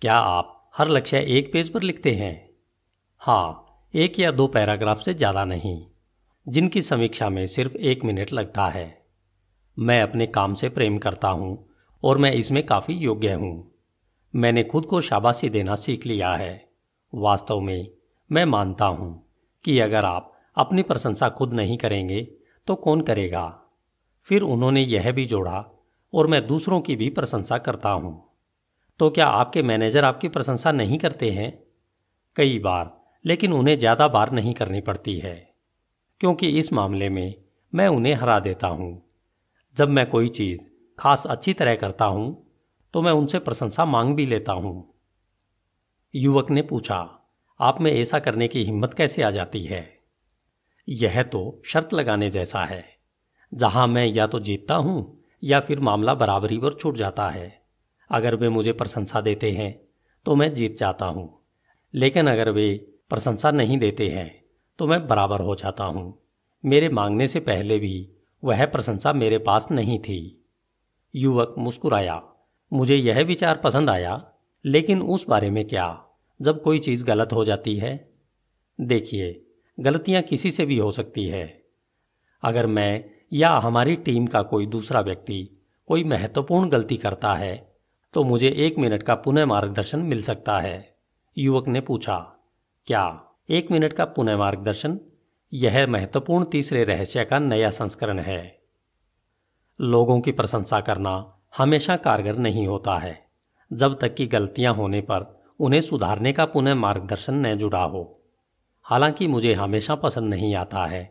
क्या आप हर लक्ष्य एक पेज पर लिखते हैं हाँ एक या दो पैराग्राफ से ज़्यादा नहीं जिनकी समीक्षा में सिर्फ एक मिनट लगता है मैं अपने काम से प्रेम करता हूँ और मैं इसमें काफ़ी योग्य हूँ मैंने खुद को शाबाशी देना सीख लिया है वास्तव में मैं मानता हूँ कि अगर आप अपनी प्रशंसा खुद नहीं करेंगे तो कौन करेगा फिर उन्होंने यह भी जोड़ा और मैं दूसरों की भी प्रशंसा करता हूँ तो क्या आपके मैनेजर आपकी प्रशंसा नहीं करते हैं कई बार लेकिन उन्हें ज़्यादा बार नहीं करनी पड़ती है क्योंकि इस मामले में मैं उन्हें हरा देता हूँ जब मैं कोई चीज़ खास अच्छी तरह करता हूँ तो मैं उनसे प्रशंसा मांग भी लेता हूँ युवक ने पूछा आप में ऐसा करने की हिम्मत कैसे आ जाती है यह तो शर्त लगाने जैसा है जहां मैं या तो जीतता हूं या फिर मामला बराबरी पर छूट जाता है अगर वे मुझे प्रशंसा देते हैं तो मैं जीत जाता हूँ लेकिन अगर वे प्रशंसा नहीं देते हैं तो मैं बराबर हो जाता हूँ मेरे मांगने से पहले भी वह प्रशंसा मेरे पास नहीं थी युवक मुस्कुराया मुझे यह विचार पसंद आया लेकिन उस बारे में क्या जब कोई चीज़ गलत हो जाती है देखिए गलतियाँ किसी से भी हो सकती है अगर मैं या हमारी टीम का कोई दूसरा व्यक्ति कोई महत्वपूर्ण गलती करता है तो मुझे एक मिनट का पुनः मार्गदर्शन मिल सकता है युवक ने पूछा क्या एक मिनट का पुनः मार्गदर्शन यह महत्वपूर्ण तीसरे रहस्य का नया संस्करण है लोगों की प्रशंसा करना हमेशा कारगर नहीं होता है जब तक कि गलतियां होने पर उन्हें सुधारने का पुनः मार्गदर्शन न जुड़ा हो हालांकि मुझे हमेशा पसंद नहीं आता है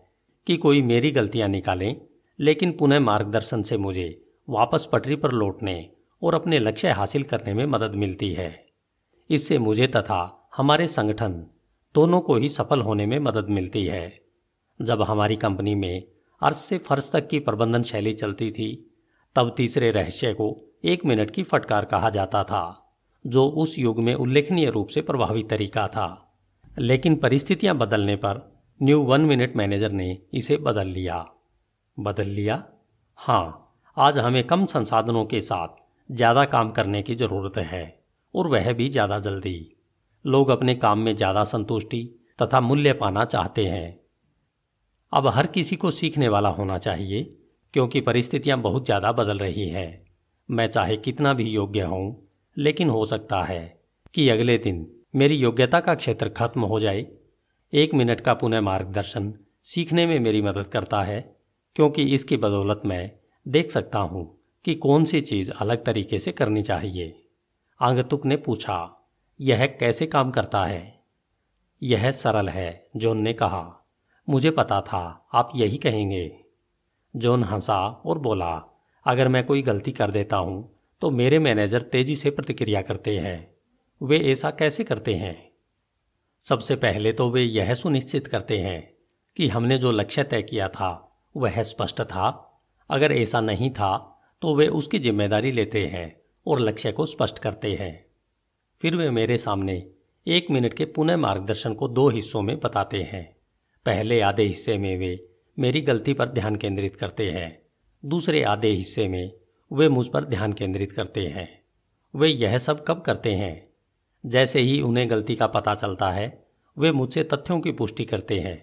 कि कोई मेरी गलतियां निकालें लेकिन पुनः मार्गदर्शन से मुझे वापस पटरी पर लौटने और अपने लक्ष्य हासिल करने में मदद मिलती है इससे मुझे तथा हमारे संगठन दोनों को ही सफल होने में मदद मिलती है जब हमारी कंपनी में अर्ज से फर्श तक की प्रबंधन शैली चलती थी तब तीसरे रहस्य को एक मिनट की फटकार कहा जाता था जो उस युग में उल्लेखनीय रूप से प्रभावी तरीका था लेकिन परिस्थितियां बदलने पर न्यू वन मिनट मैनेजर ने इसे बदल लिया बदल लिया हाँ आज हमें कम संसाधनों के साथ ज़्यादा काम करने की ज़रूरत है और वह भी ज़्यादा जल्दी लोग अपने काम में ज़्यादा संतुष्टि तथा मूल्य पाना चाहते हैं अब हर किसी को सीखने वाला होना चाहिए क्योंकि परिस्थितियां बहुत ज़्यादा बदल रही हैं मैं चाहे कितना भी योग्य हूँ लेकिन हो सकता है कि अगले दिन मेरी योग्यता का क्षेत्र खत्म हो जाए एक मिनट का पुनः मार्गदर्शन सीखने में मेरी मदद करता है क्योंकि इसकी बदौलत मैं देख सकता हूँ कि कौन सी चीज़ अलग तरीके से करनी चाहिए आगतुक ने पूछा यह कैसे काम करता है यह सरल है जॉन ने कहा मुझे पता था आप यही कहेंगे जॉन हंसा और बोला अगर मैं कोई गलती कर देता हूँ तो मेरे मैनेजर तेजी से प्रतिक्रिया करते हैं वे ऐसा कैसे करते हैं सबसे पहले तो वे यह सुनिश्चित करते हैं कि हमने जो लक्ष्य तय किया था वह स्पष्ट था अगर ऐसा नहीं था तो वे उसकी जिम्मेदारी लेते हैं और लक्ष्य को स्पष्ट करते हैं फिर वे मेरे सामने एक मिनट के पुनः मार्गदर्शन को दो हिस्सों में बताते हैं पहले आधे हिस्से में वे मेरी गलती पर ध्यान केंद्रित करते हैं दूसरे आधे हिस्से में वे मुझ पर ध्यान केंद्रित करते हैं वे यह सब कब करते हैं जैसे ही उन्हें गलती का पता चलता है वे मुझसे तथ्यों की पुष्टि करते हैं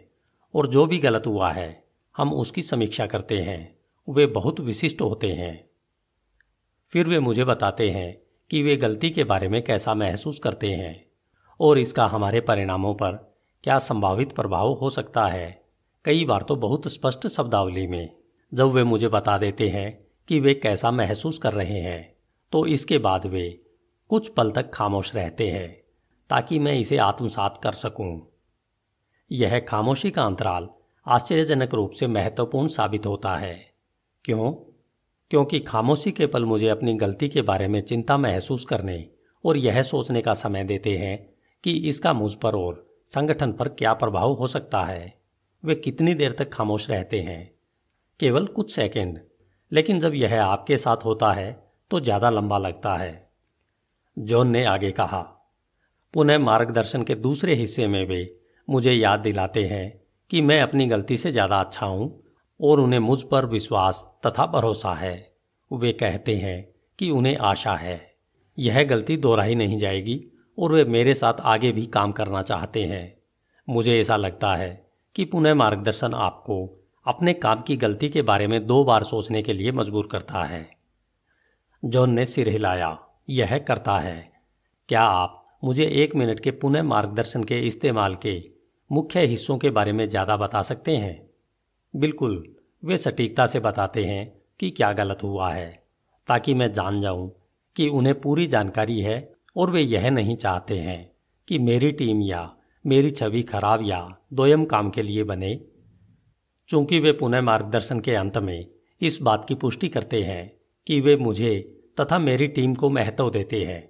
और जो भी गलत हुआ है हम उसकी समीक्षा करते हैं वे बहुत विशिष्ट होते हैं फिर वे मुझे बताते हैं कि वे गलती के बारे में कैसा महसूस करते हैं और इसका हमारे परिणामों पर क्या संभावित प्रभाव हो सकता है कई बार तो बहुत स्पष्ट शब्दावली में जब वे मुझे बता देते हैं कि वे कैसा महसूस कर रहे हैं तो इसके बाद वे कुछ पल तक खामोश रहते हैं ताकि मैं इसे आत्मसात कर सकूं। यह खामोशी का अंतराल आश्चर्यजनक रूप से महत्वपूर्ण साबित होता है क्यों क्योंकि खामोशी के पल मुझे अपनी गलती के बारे में चिंता महसूस करने और यह सोचने का समय देते हैं कि इसका मुझ पर और संगठन पर क्या प्रभाव हो सकता है वे कितनी देर तक खामोश रहते हैं केवल कुछ सेकंड लेकिन जब यह आपके साथ होता है तो ज़्यादा लंबा लगता है जॉन ने आगे कहा पुनः मार्गदर्शन के दूसरे हिस्से में वे मुझे याद दिलाते हैं कि मैं अपनी गलती से ज़्यादा अच्छा हूँ और उन्हें मुझ पर विश्वास तथा भरोसा है वे कहते हैं कि उन्हें आशा है यह गलती दोहराई नहीं जाएगी और वे मेरे साथ आगे भी काम करना चाहते हैं मुझे ऐसा लगता है कि पुनः मार्गदर्शन आपको अपने काम की गलती के बारे में दो बार सोचने के लिए मजबूर करता है जॉन ने सिर हिलाया यह करता है क्या आप मुझे एक मिनट के पुनः मार्गदर्शन के इस्तेमाल के मुख्य हिस्सों के बारे में ज़्यादा बता सकते हैं बिल्कुल वे सटीकता से बताते हैं कि क्या गलत हुआ है ताकि मैं जान जाऊं कि उन्हें पूरी जानकारी है और वे यह नहीं चाहते हैं कि मेरी टीम या मेरी छवि खराब या दोयम काम के लिए बने चूंकि वे पुनः मार्गदर्शन के अंत में इस बात की पुष्टि करते हैं कि वे मुझे तथा मेरी टीम को महत्व देते हैं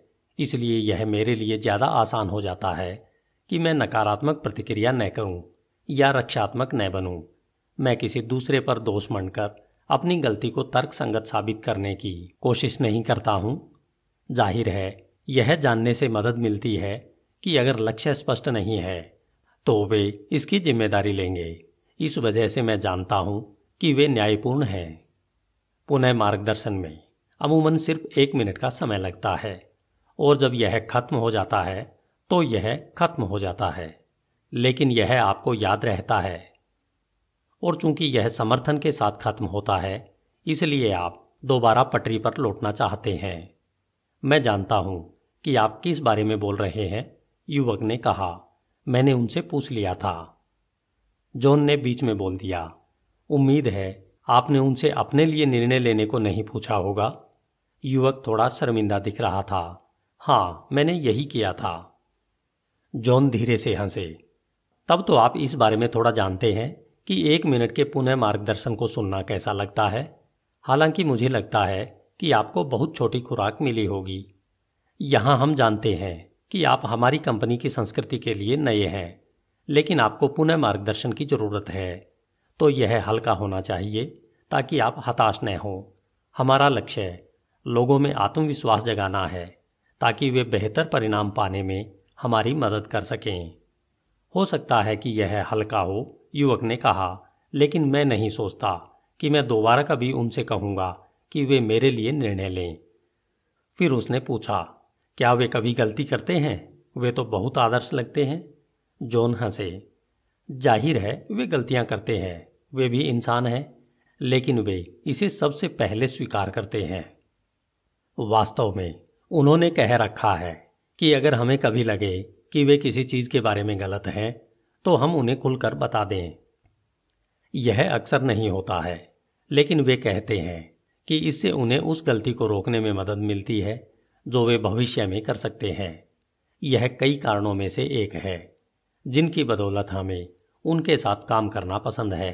इसलिए यह मेरे लिए ज़्यादा आसान हो जाता है कि मैं नकारात्मक प्रतिक्रिया न करूं या रक्षात्मक न बनूं मैं किसी दूसरे पर दोष मनकर अपनी गलती को तर्क संगत साबित करने की कोशिश नहीं करता हूं जाहिर है यह जानने से मदद मिलती है कि अगर लक्ष्य स्पष्ट नहीं है तो वे इसकी जिम्मेदारी लेंगे इस वजह से मैं जानता हूं कि वे न्यायपूर्ण हैं पुनः मार्गदर्शन में अमूमन सिर्फ एक मिनट का समय लगता है और जब यह खत्म हो जाता है तो यह खत्म हो जाता है लेकिन यह आपको याद रहता है और चूंकि यह समर्थन के साथ खत्म होता है इसलिए आप दोबारा पटरी पर लौटना चाहते हैं मैं जानता हूं कि आप किस बारे में बोल रहे हैं युवक ने कहा मैंने उनसे पूछ लिया था जॉन ने बीच में बोल दिया उम्मीद है आपने उनसे अपने लिए निर्णय लेने को नहीं पूछा होगा युवक थोड़ा शर्मिंदा दिख रहा था हाँ मैंने यही किया था जॉन धीरे से हंसे तब तो आप इस बारे में थोड़ा जानते हैं कि एक मिनट के पुनः मार्गदर्शन को सुनना कैसा लगता है हालांकि मुझे लगता है कि आपको बहुत छोटी खुराक मिली होगी यहाँ हम जानते हैं कि आप हमारी कंपनी की संस्कृति के लिए नए हैं लेकिन आपको पुनः मार्गदर्शन की ज़रूरत है तो यह हल्का होना चाहिए ताकि आप हताश न हों हमारा लक्ष्य लोगों में आत्मविश्वास जगाना है ताकि वे बेहतर परिणाम पाने में हमारी मदद कर सकें हो सकता है कि यह हल्का हो युवक ने कहा लेकिन मैं नहीं सोचता कि मैं दोबारा कभी उनसे कहूँगा कि वे मेरे लिए निर्णय लें फिर उसने पूछा क्या वे कभी गलती करते हैं वे तो बहुत आदर्श लगते हैं जॉन हंसे जाहिर है वे गलतियां करते हैं वे भी इंसान हैं लेकिन वे इसे सबसे पहले स्वीकार करते हैं वास्तव में उन्होंने कह रखा है कि अगर हमें कभी लगे कि वे किसी चीज़ के बारे में गलत हैं तो हम उन्हें खुलकर बता दें यह अक्सर नहीं होता है लेकिन वे कहते हैं कि इससे उन्हें उस गलती को रोकने में मदद मिलती है जो वे भविष्य में कर सकते हैं यह कई कारणों में से एक है जिनकी बदौलत हमें उनके साथ काम करना पसंद है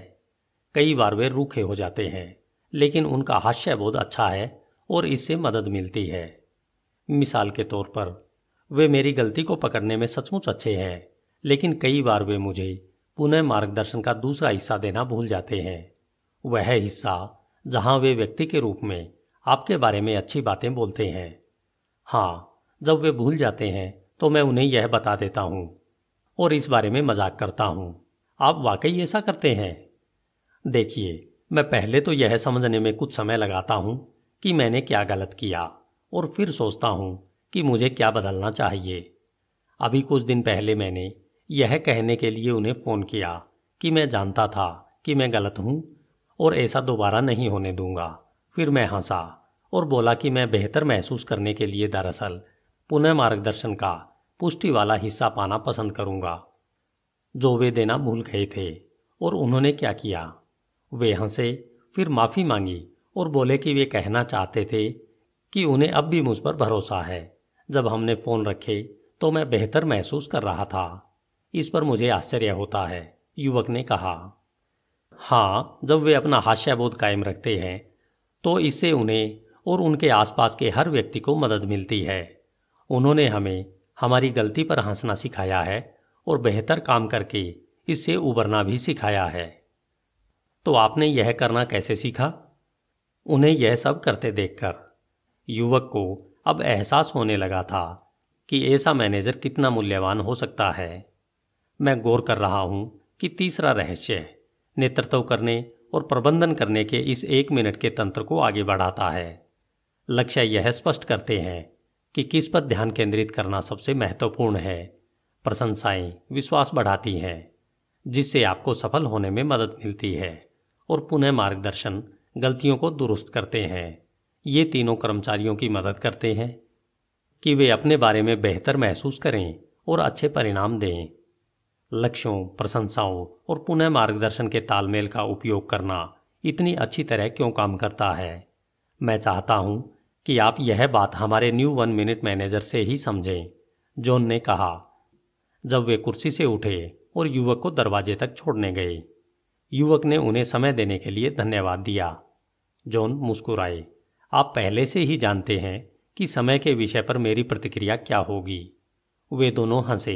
कई बार वे रूखे हो जाते हैं लेकिन उनका हास्य बहुत अच्छा है और इससे मदद मिलती है मिसाल के तौर पर वे मेरी गलती को पकड़ने में सचमुच अच्छे हैं लेकिन कई बार वे मुझे पुनः मार्गदर्शन का दूसरा हिस्सा देना भूल जाते हैं वह हिस्सा जहां वे व्यक्ति के रूप में आपके बारे में अच्छी बातें बोलते हैं हाँ जब वे भूल जाते हैं तो मैं उन्हें यह बता देता हूँ और इस बारे में मजाक करता हूँ आप वाकई ऐसा करते हैं देखिए मैं पहले तो यह समझने में कुछ समय लगाता हूँ कि मैंने क्या गलत किया और फिर सोचता हूँ कि मुझे क्या बदलना चाहिए अभी कुछ दिन पहले मैंने यह कहने के लिए उन्हें फ़ोन किया कि मैं जानता था कि मैं गलत हूँ और ऐसा दोबारा नहीं होने दूंगा फिर मैं हंसा और बोला कि मैं बेहतर महसूस करने के लिए दरअसल पुनः मार्गदर्शन का पुष्टि वाला हिस्सा पाना पसंद करूंगा जो वे देना भूल गए थे और उन्होंने क्या किया वे हंसे फिर माफ़ी मांगी और बोले कि वे कहना चाहते थे कि उन्हें अब भी मुझ पर भरोसा है जब हमने फ़ोन रखे तो मैं बेहतर महसूस कर रहा था इस पर मुझे आश्चर्य होता है युवक ने कहा हाँ जब वे अपना हास्याबोध कायम रखते हैं तो इससे उन्हें और उनके आसपास के हर व्यक्ति को मदद मिलती है उन्होंने हमें हमारी गलती पर हंसना सिखाया है और बेहतर काम करके इससे उबरना भी सिखाया है तो आपने यह करना कैसे सीखा उन्हें यह सब करते देखकर युवक को अब एहसास होने लगा था कि ऐसा मैनेजर कितना मूल्यवान हो सकता है मैं गौर कर रहा हूँ कि तीसरा रहस्य नेतृत्व करने और प्रबंधन करने के इस एक मिनट के तंत्र को आगे बढ़ाता है लक्ष्य यह स्पष्ट करते हैं कि किस पर ध्यान केंद्रित करना सबसे महत्वपूर्ण है प्रशंसाएं विश्वास बढ़ाती हैं जिससे आपको सफल होने में मदद मिलती है और पुनः मार्गदर्शन गलतियों को दुरुस्त करते हैं ये तीनों कर्मचारियों की मदद करते हैं कि वे अपने बारे में बेहतर महसूस करें और अच्छे परिणाम दें लक्ष्यों प्रशंसाओं और पुनः मार्गदर्शन के तालमेल का उपयोग करना इतनी अच्छी तरह क्यों काम करता है मैं चाहता हूं कि आप यह बात हमारे न्यू वन मिनट मैनेजर से ही समझें जॉन ने कहा जब वे कुर्सी से उठे और युवक को दरवाजे तक छोड़ने गए युवक ने उन्हें समय देने के लिए धन्यवाद दिया जॉन मुस्कुराए आप पहले से ही जानते हैं कि समय के विषय पर मेरी प्रतिक्रिया क्या होगी वे दोनों हंसे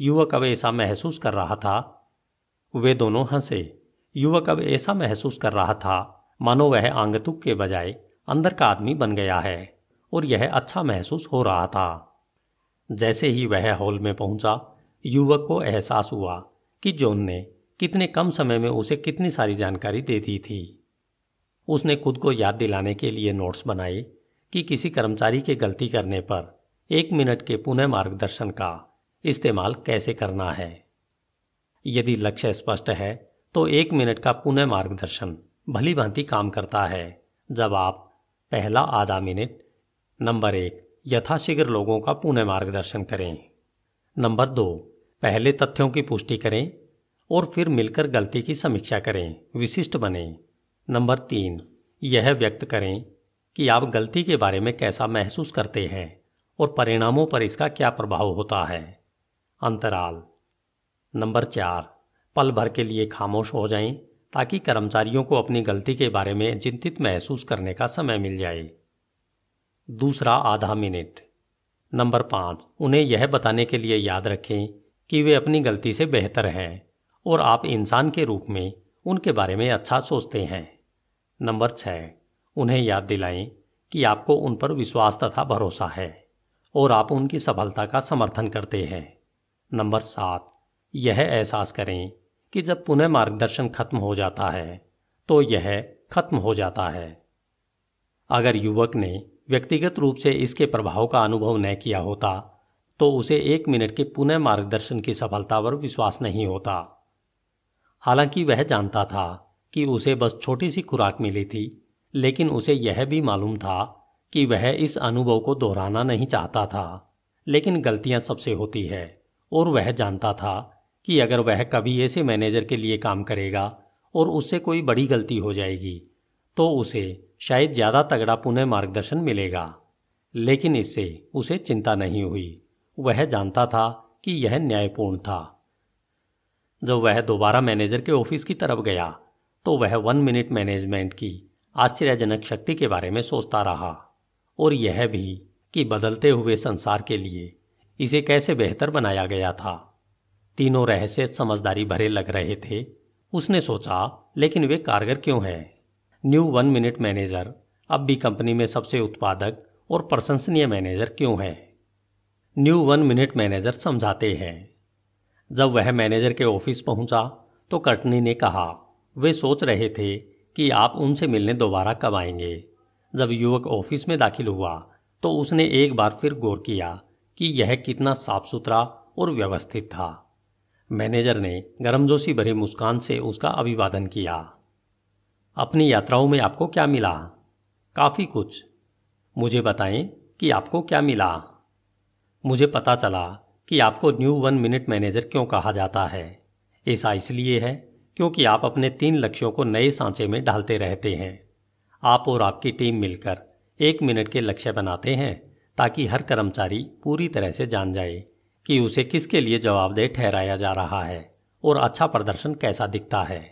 युवक अब ऐसा महसूस कर रहा था वे दोनों हंसे युवक अब ऐसा महसूस कर रहा था मानो वह आंगतुक के बजाय अंदर का आदमी बन गया है और यह अच्छा महसूस हो रहा था जैसे ही वह हॉल में पहुंचा युवक को एहसास हुआ कि जॉन ने कितने कम समय में उसे कितनी सारी जानकारी दे दी थी उसने खुद को याद दिलाने के लिए नोट्स बनाए कि किसी कर्मचारी के गलती करने पर एक मिनट के पुनः मार्गदर्शन का इस्तेमाल कैसे करना है यदि लक्ष्य स्पष्ट है तो एक मिनट का पुनः मार्गदर्शन भली भांति काम करता है जब आप पहला आधा मिनट नंबर एक यथाशीघ्र लोगों का पुनः मार्गदर्शन करें नंबर दो पहले तथ्यों की पुष्टि करें और फिर मिलकर गलती की समीक्षा करें विशिष्ट बनें नंबर तीन यह व्यक्त करें कि आप गलती के बारे में कैसा महसूस करते हैं और परिणामों पर इसका क्या प्रभाव होता है अंतराल नंबर चार पल भर के लिए खामोश हो जाएं ताकि कर्मचारियों को अपनी गलती के बारे में चिंतित महसूस करने का समय मिल जाए दूसरा आधा मिनट नंबर पाँच उन्हें यह बताने के लिए याद रखें कि वे अपनी गलती से बेहतर हैं और आप इंसान के रूप में उनके बारे में अच्छा सोचते हैं नंबर छः उन्हें याद दिलाएं कि आपको उन पर विश्वास तथा भरोसा है और आप उनकी सफलता का समर्थन करते हैं नंबर सात यह एहसास करें कि जब पुनः मार्गदर्शन खत्म हो जाता है तो यह खत्म हो जाता है अगर युवक ने व्यक्तिगत रूप से इसके प्रभाव का अनुभव न किया होता तो उसे एक मिनट के पुनः मार्गदर्शन की सफलता पर विश्वास नहीं होता हालांकि वह जानता था कि उसे बस छोटी सी खुराक मिली थी लेकिन उसे यह भी मालूम था कि वह इस अनुभव को दोहराना नहीं चाहता था लेकिन गलतियां सबसे होती है और वह जानता था कि अगर वह कभी ऐसे मैनेजर के लिए काम करेगा और उससे कोई बड़ी गलती हो जाएगी तो उसे शायद ज़्यादा तगड़ा पुनः मार्गदर्शन मिलेगा लेकिन इससे उसे चिंता नहीं हुई वह जानता था कि यह न्यायपूर्ण था जब वह दोबारा मैनेजर के ऑफिस की तरफ गया तो वह वन मिनट मैनेजमेंट की आश्चर्यजनक शक्ति के बारे में सोचता रहा और यह भी कि बदलते हुए संसार के लिए इसे कैसे बेहतर बनाया गया था तीनों रहस्य समझदारी भरे लग रहे थे उसने सोचा लेकिन वे कारगर क्यों हैं न्यू वन मिनट मैनेजर अब भी कंपनी में सबसे उत्पादक और प्रशंसनीय मैनेजर क्यों हैं न्यू वन मिनट मैनेजर समझाते हैं जब वह मैनेजर के ऑफिस पहुंचा तो कटनी ने कहा वे सोच रहे थे कि आप उनसे मिलने दोबारा कब आएंगे जब युवक ऑफिस में दाखिल हुआ तो उसने एक बार फिर गौर किया कि यह कितना साफ सुथरा और व्यवस्थित था मैनेजर ने गर्मजोशी भरी मुस्कान से उसका अभिवादन किया अपनी यात्राओं में आपको क्या मिला काफ़ी कुछ मुझे बताएं कि आपको क्या मिला मुझे पता चला कि आपको न्यू वन मिनट मैनेजर क्यों कहा जाता है ऐसा इसलिए है क्योंकि आप अपने तीन लक्ष्यों को नए सांचे में ढालते रहते हैं आप और आपकी टीम मिलकर एक मिनट के लक्ष्य बनाते हैं ताकि हर कर्मचारी पूरी तरह से जान जाए कि उसे किसके लिए जवाबदेह ठहराया जा रहा है और अच्छा प्रदर्शन कैसा दिखता है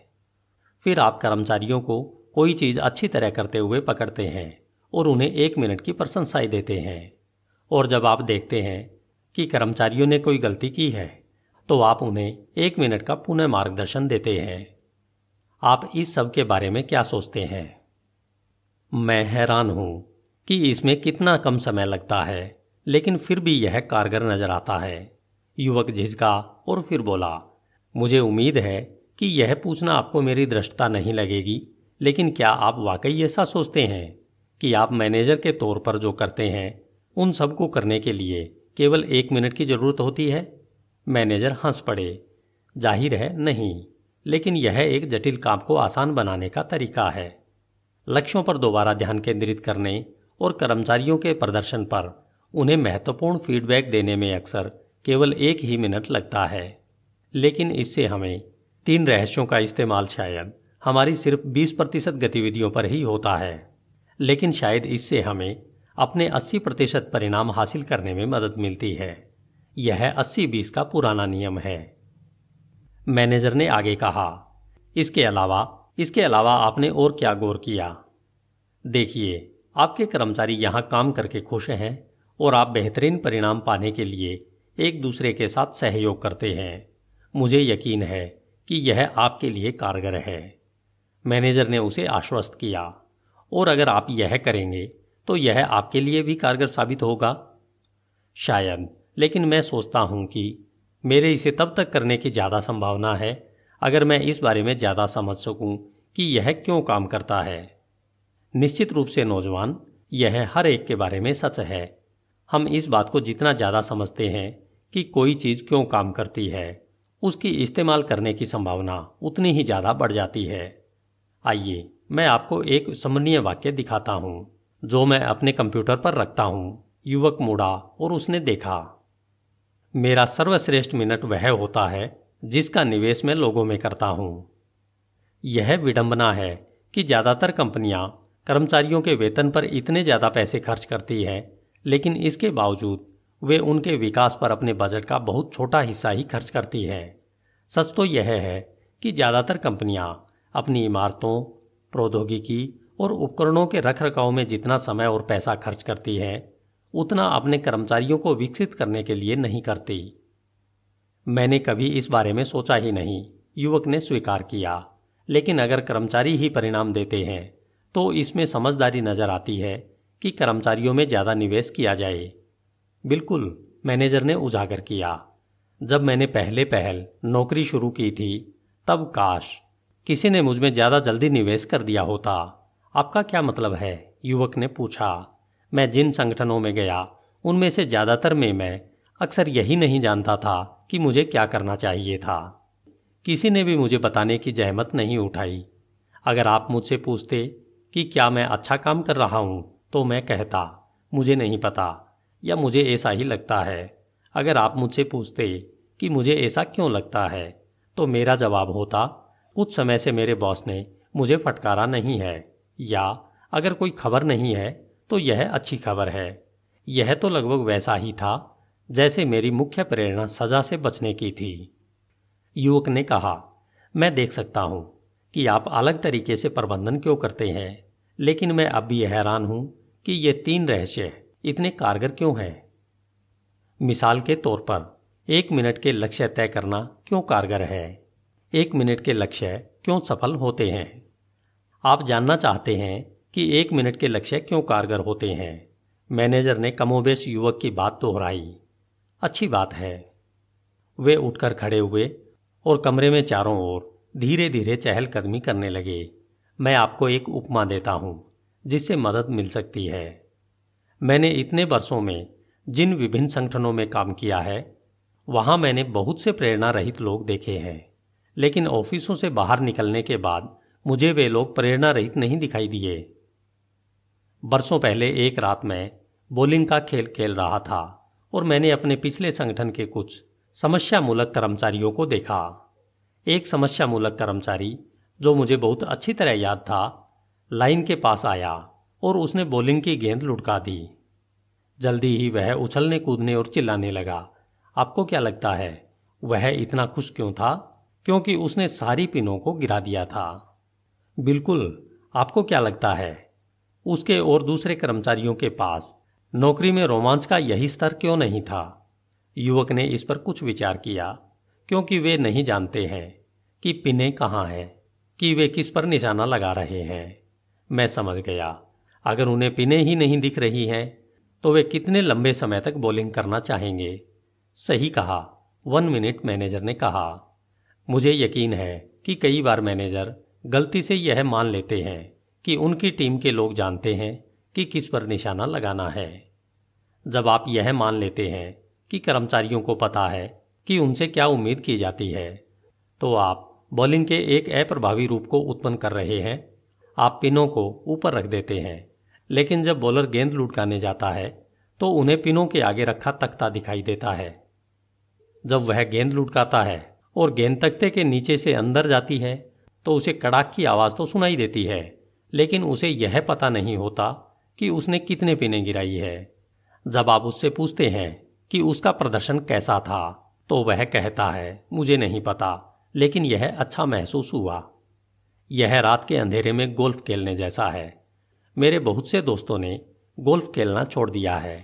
फिर आप कर्मचारियों को कोई चीज़ अच्छी तरह करते हुए पकड़ते हैं और उन्हें एक मिनट की प्रशंसाएं देते हैं और जब आप देखते हैं कि कर्मचारियों ने कोई गलती की है तो आप उन्हें एक मिनट का पुनः मार्गदर्शन देते हैं आप इस सब के बारे में क्या सोचते हैं मैं हैरान हूं कि इसमें कितना कम समय लगता है लेकिन फिर भी यह कारगर नजर आता है युवक झिझका और फिर बोला मुझे उम्मीद है कि यह पूछना आपको मेरी दृष्टता नहीं लगेगी लेकिन क्या आप वाकई ऐसा सोचते हैं कि आप मैनेजर के तौर पर जो करते हैं उन सबको करने के लिए केवल एक मिनट की ज़रूरत होती है मैनेजर हंस पड़े जाहिर है नहीं लेकिन यह एक जटिल काम को आसान बनाने का तरीका है लक्ष्यों पर दोबारा ध्यान केंद्रित करने और कर्मचारियों के प्रदर्शन पर उन्हें महत्वपूर्ण फीडबैक देने में अक्सर केवल एक ही मिनट लगता है लेकिन इससे हमें तीन रहस्यों का इस्तेमाल शायद हमारी सिर्फ 20 प्रतिशत गतिविधियों पर ही होता है लेकिन शायद इससे हमें अपने 80 प्रतिशत परिणाम हासिल करने में मदद मिलती है यह 80 बीस का पुराना नियम है मैनेजर ने आगे कहा इसके अलावा इसके अलावा आपने और क्या गौर किया देखिए आपके कर्मचारी यहाँ काम करके खुश हैं और आप बेहतरीन परिणाम पाने के लिए एक दूसरे के साथ सहयोग करते हैं मुझे यकीन है कि यह आपके लिए कारगर है मैनेजर ने उसे आश्वस्त किया और अगर आप यह करेंगे तो यह आपके लिए भी कारगर साबित होगा शायद लेकिन मैं सोचता हूं कि मेरे इसे तब तक करने की ज़्यादा संभावना है अगर मैं इस बारे में ज़्यादा समझ सकूं कि यह क्यों काम करता है निश्चित रूप से नौजवान यह हर एक के बारे में सच है हम इस बात को जितना ज़्यादा समझते हैं कि कोई चीज़ क्यों काम करती है उसकी इस्तेमाल करने की संभावना उतनी ही ज़्यादा बढ़ जाती है आइए मैं आपको एक समन्वय वाक्य दिखाता हूं जो मैं अपने कंप्यूटर पर रखता हूँ युवक मुड़ा और उसने देखा मेरा सर्वश्रेष्ठ मिनट वह होता है जिसका निवेश मैं लोगों में करता हूँ यह विडंबना है कि ज़्यादातर कंपनियाँ कर्मचारियों के वेतन पर इतने ज़्यादा पैसे खर्च करती है लेकिन इसके बावजूद वे उनके विकास पर अपने बजट का बहुत छोटा हिस्सा ही खर्च करती है सच तो यह है कि ज़्यादातर कंपनियाँ अपनी इमारतों प्रौद्योगिकी और उपकरणों के रखरखाव में जितना समय और पैसा खर्च करती है उतना अपने कर्मचारियों को विकसित करने के लिए नहीं करती मैंने कभी इस बारे में सोचा ही नहीं युवक ने स्वीकार किया लेकिन अगर कर्मचारी ही परिणाम देते हैं तो इसमें समझदारी नजर आती है कि कर्मचारियों में ज़्यादा निवेश किया जाए बिल्कुल मैनेजर ने उजागर किया जब मैंने पहले पहल नौकरी शुरू की थी तब काश किसी ने मुझ में ज़्यादा जल्दी निवेश कर दिया होता आपका क्या मतलब है युवक ने पूछा मैं जिन संगठनों में गया उनमें से ज़्यादातर में मैं अक्सर यही नहीं जानता था कि मुझे क्या करना चाहिए था किसी ने भी मुझे बताने की जहमत नहीं उठाई अगर आप मुझसे पूछते कि क्या मैं अच्छा काम कर रहा हूँ तो मैं कहता मुझे नहीं पता या मुझे ऐसा ही लगता है अगर आप मुझसे पूछते कि मुझे ऐसा क्यों लगता है तो मेरा जवाब होता कुछ समय से मेरे बॉस ने मुझे फटकारा नहीं है या अगर कोई खबर नहीं है तो यह अच्छी खबर है यह तो लगभग वैसा ही था जैसे मेरी मुख्य प्रेरणा सजा से बचने की थी युवक ने कहा मैं देख सकता हूं कि आप अलग तरीके से प्रबंधन क्यों करते हैं लेकिन मैं अब भी हैरान हूं कि ये तीन रहस्य इतने कारगर क्यों हैं मिसाल के तौर पर एक मिनट के लक्ष्य तय करना क्यों कारगर है एक मिनट के लक्ष्य क्यों सफल होते हैं आप जानना चाहते हैं कि एक मिनट के लक्ष्य क्यों कारगर होते हैं मैनेजर ने कमोबेश युवक की बात दोहराई अच्छी बात है वे उठकर खड़े हुए और कमरे में चारों ओर धीरे धीरे चहलकदमी करने लगे मैं आपको एक उपमा देता हूँ जिससे मदद मिल सकती है मैंने इतने वर्षों में जिन विभिन्न संगठनों में काम किया है वहाँ मैंने बहुत से प्रेरणा रहित लोग देखे हैं लेकिन ऑफिसों से बाहर निकलने के बाद मुझे वे लोग प्रेरणा रहित नहीं दिखाई दिए बरसों पहले एक रात मैं बोलिंग का खेल खेल रहा था और मैंने अपने पिछले संगठन के कुछ समस्यामूलक कर्मचारियों को देखा एक समस्यामूलक कर्मचारी जो मुझे बहुत अच्छी तरह याद था लाइन के पास आया और उसने बॉलिंग की गेंद लुटका दी जल्दी ही वह उछलने कूदने और चिल्लाने लगा आपको क्या लगता है वह इतना खुश क्यों था क्योंकि उसने सारी पिनों को गिरा दिया था बिल्कुल आपको क्या लगता है उसके और दूसरे कर्मचारियों के पास नौकरी में रोमांच का यही स्तर क्यों नहीं था युवक ने इस पर कुछ विचार किया क्योंकि वे नहीं जानते हैं कि पिने कहाँ हैं कि वे किस पर निशाना लगा रहे हैं मैं समझ गया अगर उन्हें पिने ही नहीं दिख रही हैं तो वे कितने लंबे समय तक बॉलिंग करना चाहेंगे सही कहा वन मिनट मैनेजर ने कहा मुझे यकीन है कि कई बार मैनेजर गलती से यह मान लेते हैं कि उनकी टीम के लोग जानते हैं कि किस पर निशाना लगाना है जब आप यह मान लेते हैं कि कर्मचारियों को पता है कि उनसे क्या उम्मीद की जाती है तो आप बॉलिंग के एक अप्रभावी रूप को उत्पन्न कर रहे हैं आप पिनों को ऊपर रख देते हैं लेकिन जब बॉलर गेंद लुटकाने जाता है तो उन्हें पिनों के आगे रखा तख्ता दिखाई देता है जब वह गेंद लुटकाता है और गेंद तख्ते के नीचे से अंदर जाती है तो उसे कड़ाक की आवाज़ तो सुनाई देती है लेकिन उसे यह पता नहीं होता कि उसने कितने पिने गिराई है जब आप उससे पूछते हैं कि उसका प्रदर्शन कैसा था तो वह कहता है मुझे नहीं पता लेकिन यह अच्छा महसूस हुआ यह रात के अंधेरे में गोल्फ खेलने जैसा है मेरे बहुत से दोस्तों ने गोल्फ खेलना छोड़ दिया है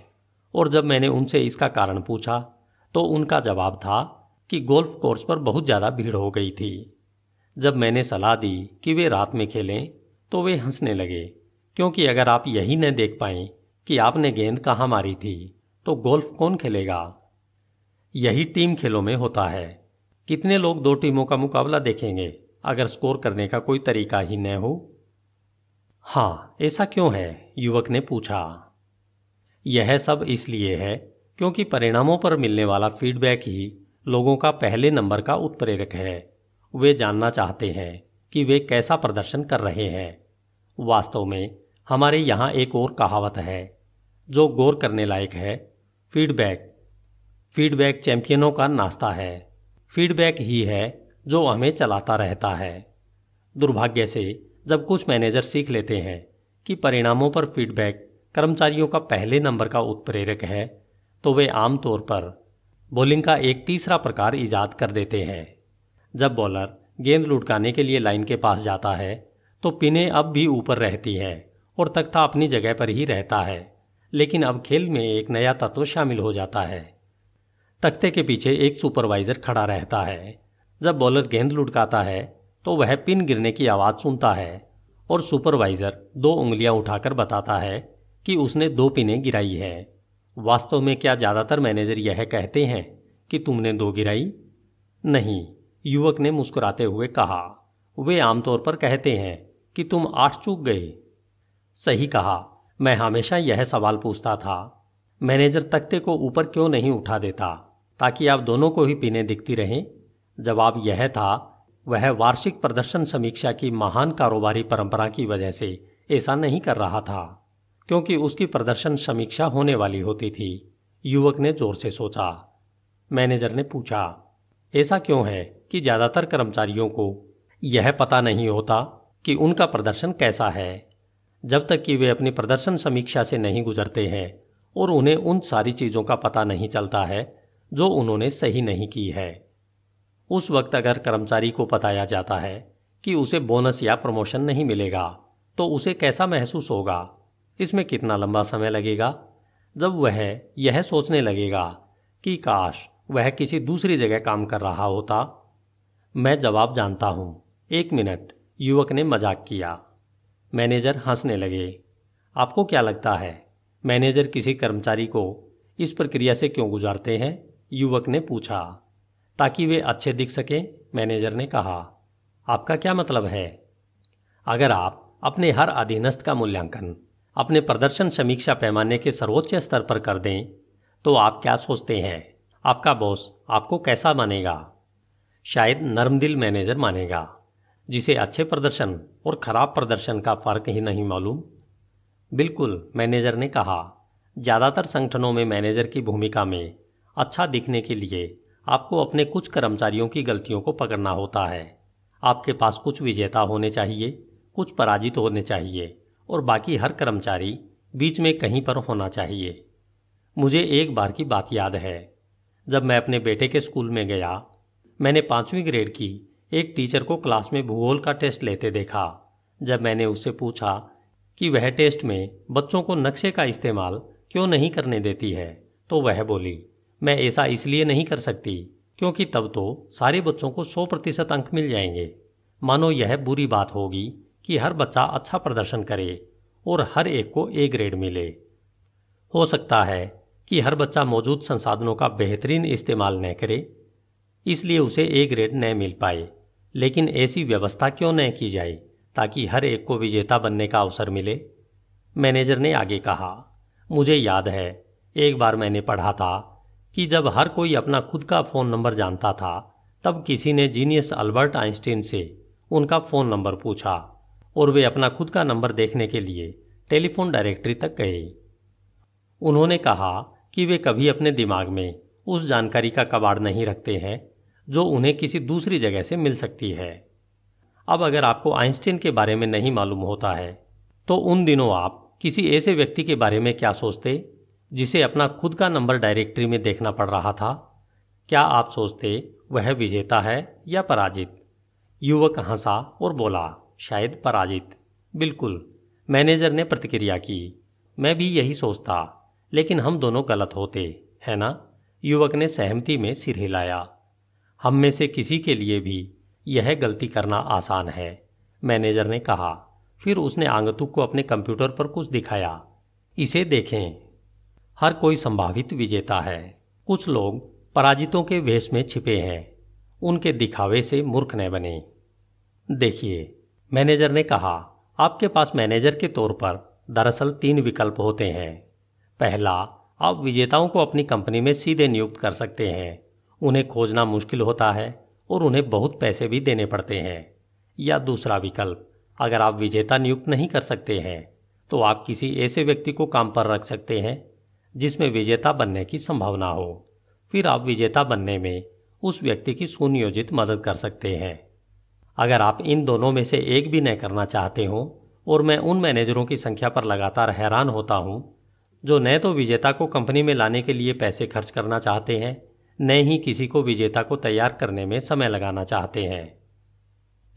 और जब मैंने उनसे इसका कारण पूछा तो उनका जवाब था कि गोल्फ कोर्स पर बहुत ज़्यादा भीड़ हो गई थी जब मैंने सलाह दी कि वे रात में खेलें तो वे हंसने लगे क्योंकि अगर आप यही न देख पाए कि आपने गेंद कहाँ मारी थी तो गोल्फ कौन खेलेगा यही टीम खेलों में होता है कितने लोग दो टीमों का मुकाबला देखेंगे अगर स्कोर करने का कोई तरीका ही न हो हाँ ऐसा क्यों है युवक ने पूछा यह सब इसलिए है क्योंकि परिणामों पर मिलने वाला फीडबैक ही लोगों का पहले नंबर का उत्प्रेरक है वे जानना चाहते हैं कि वे कैसा प्रदर्शन कर रहे हैं वास्तव में हमारे यहाँ एक और कहावत है जो गौर करने लायक है फीडबैक फीडबैक चैंपियनों का नाश्ता है फीडबैक ही है जो हमें चलाता रहता है दुर्भाग्य से जब कुछ मैनेजर सीख लेते हैं कि परिणामों पर फीडबैक कर्मचारियों का पहले नंबर का उत्प्रेरक है तो वे आमतौर पर बोलिंग का एक तीसरा प्रकार ईजाद कर देते हैं जब बॉलर गेंद लुटकाने के लिए लाइन के पास जाता है तो पिने अब भी ऊपर रहती है और तख्ता अपनी जगह पर ही रहता है लेकिन अब खेल में एक नया तत्व शामिल हो जाता है तख्ते के पीछे एक सुपरवाइजर खड़ा रहता है जब बॉलर गेंद लुटकाता है तो वह पिन गिरने की आवाज़ सुनता है और सुपरवाइजर दो उंगलियां उठाकर बताता है कि उसने दो पिने गिराई है वास्तव में क्या ज़्यादातर मैनेजर यह कहते हैं कि तुमने दो गिराई नहीं युवक ने मुस्कुराते हुए कहा वे आमतौर पर कहते हैं कि तुम आठ चूक गए सही कहा मैं हमेशा यह सवाल पूछता था मैनेजर तख्ते को ऊपर क्यों नहीं उठा देता ताकि आप दोनों को ही पीने दिखती रहें जवाब यह था वह वार्षिक प्रदर्शन समीक्षा की महान कारोबारी परंपरा की वजह से ऐसा नहीं कर रहा था क्योंकि उसकी प्रदर्शन समीक्षा होने वाली होती थी युवक ने जोर से सोचा मैनेजर ने पूछा ऐसा क्यों है कि ज़्यादातर कर्मचारियों को यह पता नहीं होता कि उनका प्रदर्शन कैसा है जब तक कि वे अपनी प्रदर्शन समीक्षा से नहीं गुजरते हैं और उन्हें उन सारी चीज़ों का पता नहीं चलता है जो उन्होंने सही नहीं की है उस वक्त अगर कर्मचारी को बताया जाता है कि उसे बोनस या प्रमोशन नहीं मिलेगा तो उसे कैसा महसूस होगा इसमें कितना लंबा समय लगेगा जब वह यह सोचने लगेगा कि काश वह किसी दूसरी जगह काम कर रहा होता मैं जवाब जानता हूँ एक मिनट युवक ने मजाक किया मैनेजर हंसने लगे आपको क्या लगता है मैनेजर किसी कर्मचारी को इस प्रक्रिया से क्यों गुजारते हैं युवक ने पूछा ताकि वे अच्छे दिख सकें मैनेजर ने कहा आपका क्या मतलब है अगर आप अपने हर अधीनस्थ का मूल्यांकन अपने प्रदर्शन समीक्षा पैमाने के सर्वोच्च स्तर पर कर दें तो आप क्या सोचते हैं आपका बॉस आपको कैसा मानेगा शायद नरम दिल मैनेजर मानेगा जिसे अच्छे प्रदर्शन और खराब प्रदर्शन का फर्क ही नहीं मालूम बिल्कुल मैनेजर ने कहा ज़्यादातर संगठनों में मैनेजर की भूमिका में अच्छा दिखने के लिए आपको अपने कुछ कर्मचारियों की गलतियों को पकड़ना होता है आपके पास कुछ विजेता होने चाहिए कुछ पराजित होने चाहिए और बाकी हर कर्मचारी बीच में कहीं पर होना चाहिए मुझे एक बार की बात याद है जब मैं अपने बेटे के स्कूल में गया मैंने पाँचवीं ग्रेड की एक टीचर को क्लास में भूगोल का टेस्ट लेते देखा जब मैंने उससे पूछा कि वह टेस्ट में बच्चों को नक्शे का इस्तेमाल क्यों नहीं करने देती है तो वह बोली मैं ऐसा इसलिए नहीं कर सकती क्योंकि तब तो सारे बच्चों को सौ प्रतिशत अंक मिल जाएंगे मानो यह बुरी बात होगी कि हर बच्चा अच्छा प्रदर्शन करे और हर एक को ए ग्रेड मिले हो सकता है कि हर बच्चा मौजूद संसाधनों का बेहतरीन इस्तेमाल न करे इसलिए उसे ए ग्रेड न मिल पाए लेकिन ऐसी व्यवस्था क्यों न की जाए ताकि हर एक को विजेता बनने का अवसर मिले मैनेजर ने आगे कहा मुझे याद है एक बार मैंने पढ़ा था कि जब हर कोई अपना खुद का फ़ोन नंबर जानता था तब किसी ने जीनियस अल्बर्ट आइंस्टीन से उनका फ़ोन नंबर पूछा और वे अपना खुद का नंबर देखने के लिए टेलीफोन डायरेक्टरी तक गए उन्होंने कहा कि वे कभी अपने दिमाग में उस जानकारी का कबाड़ नहीं रखते हैं जो उन्हें किसी दूसरी जगह से मिल सकती है अब अगर आपको आइंस्टीन के बारे में नहीं मालूम होता है तो उन दिनों आप किसी ऐसे व्यक्ति के बारे में क्या सोचते जिसे अपना खुद का नंबर डायरेक्टरी में देखना पड़ रहा था क्या आप सोचते वह विजेता है या पराजित युवक हंसा और बोला शायद पराजित बिल्कुल मैनेजर ने प्रतिक्रिया की मैं भी यही सोचता लेकिन हम दोनों गलत होते है ना युवक ने सहमति में सिर हिलाया हम में से किसी के लिए भी यह गलती करना आसान है मैनेजर ने कहा फिर उसने आंगतुक को अपने कंप्यूटर पर कुछ दिखाया इसे देखें हर कोई संभावित विजेता है कुछ लोग पराजितों के वेश में छिपे हैं उनके दिखावे से मूर्ख न बने देखिए मैनेजर ने कहा आपके पास मैनेजर के तौर पर दरअसल तीन विकल्प होते हैं पहला आप विजेताओं को अपनी कंपनी में सीधे नियुक्त कर सकते हैं उन्हें खोजना मुश्किल होता है और उन्हें बहुत पैसे भी देने पड़ते हैं या दूसरा विकल्प अगर आप विजेता नियुक्त नहीं कर सकते हैं तो आप किसी ऐसे व्यक्ति को काम पर रख सकते हैं जिसमें विजेता बनने की संभावना हो फिर आप विजेता बनने में उस व्यक्ति की सुनियोजित मदद कर सकते हैं अगर आप इन दोनों में से एक भी न करना चाहते हो और मैं उन मैनेजरों की संख्या पर लगातार हैरान होता हूँ जो न तो विजेता को कंपनी में लाने के लिए पैसे खर्च करना चाहते हैं न ही किसी को विजेता को तैयार करने में समय लगाना चाहते हैं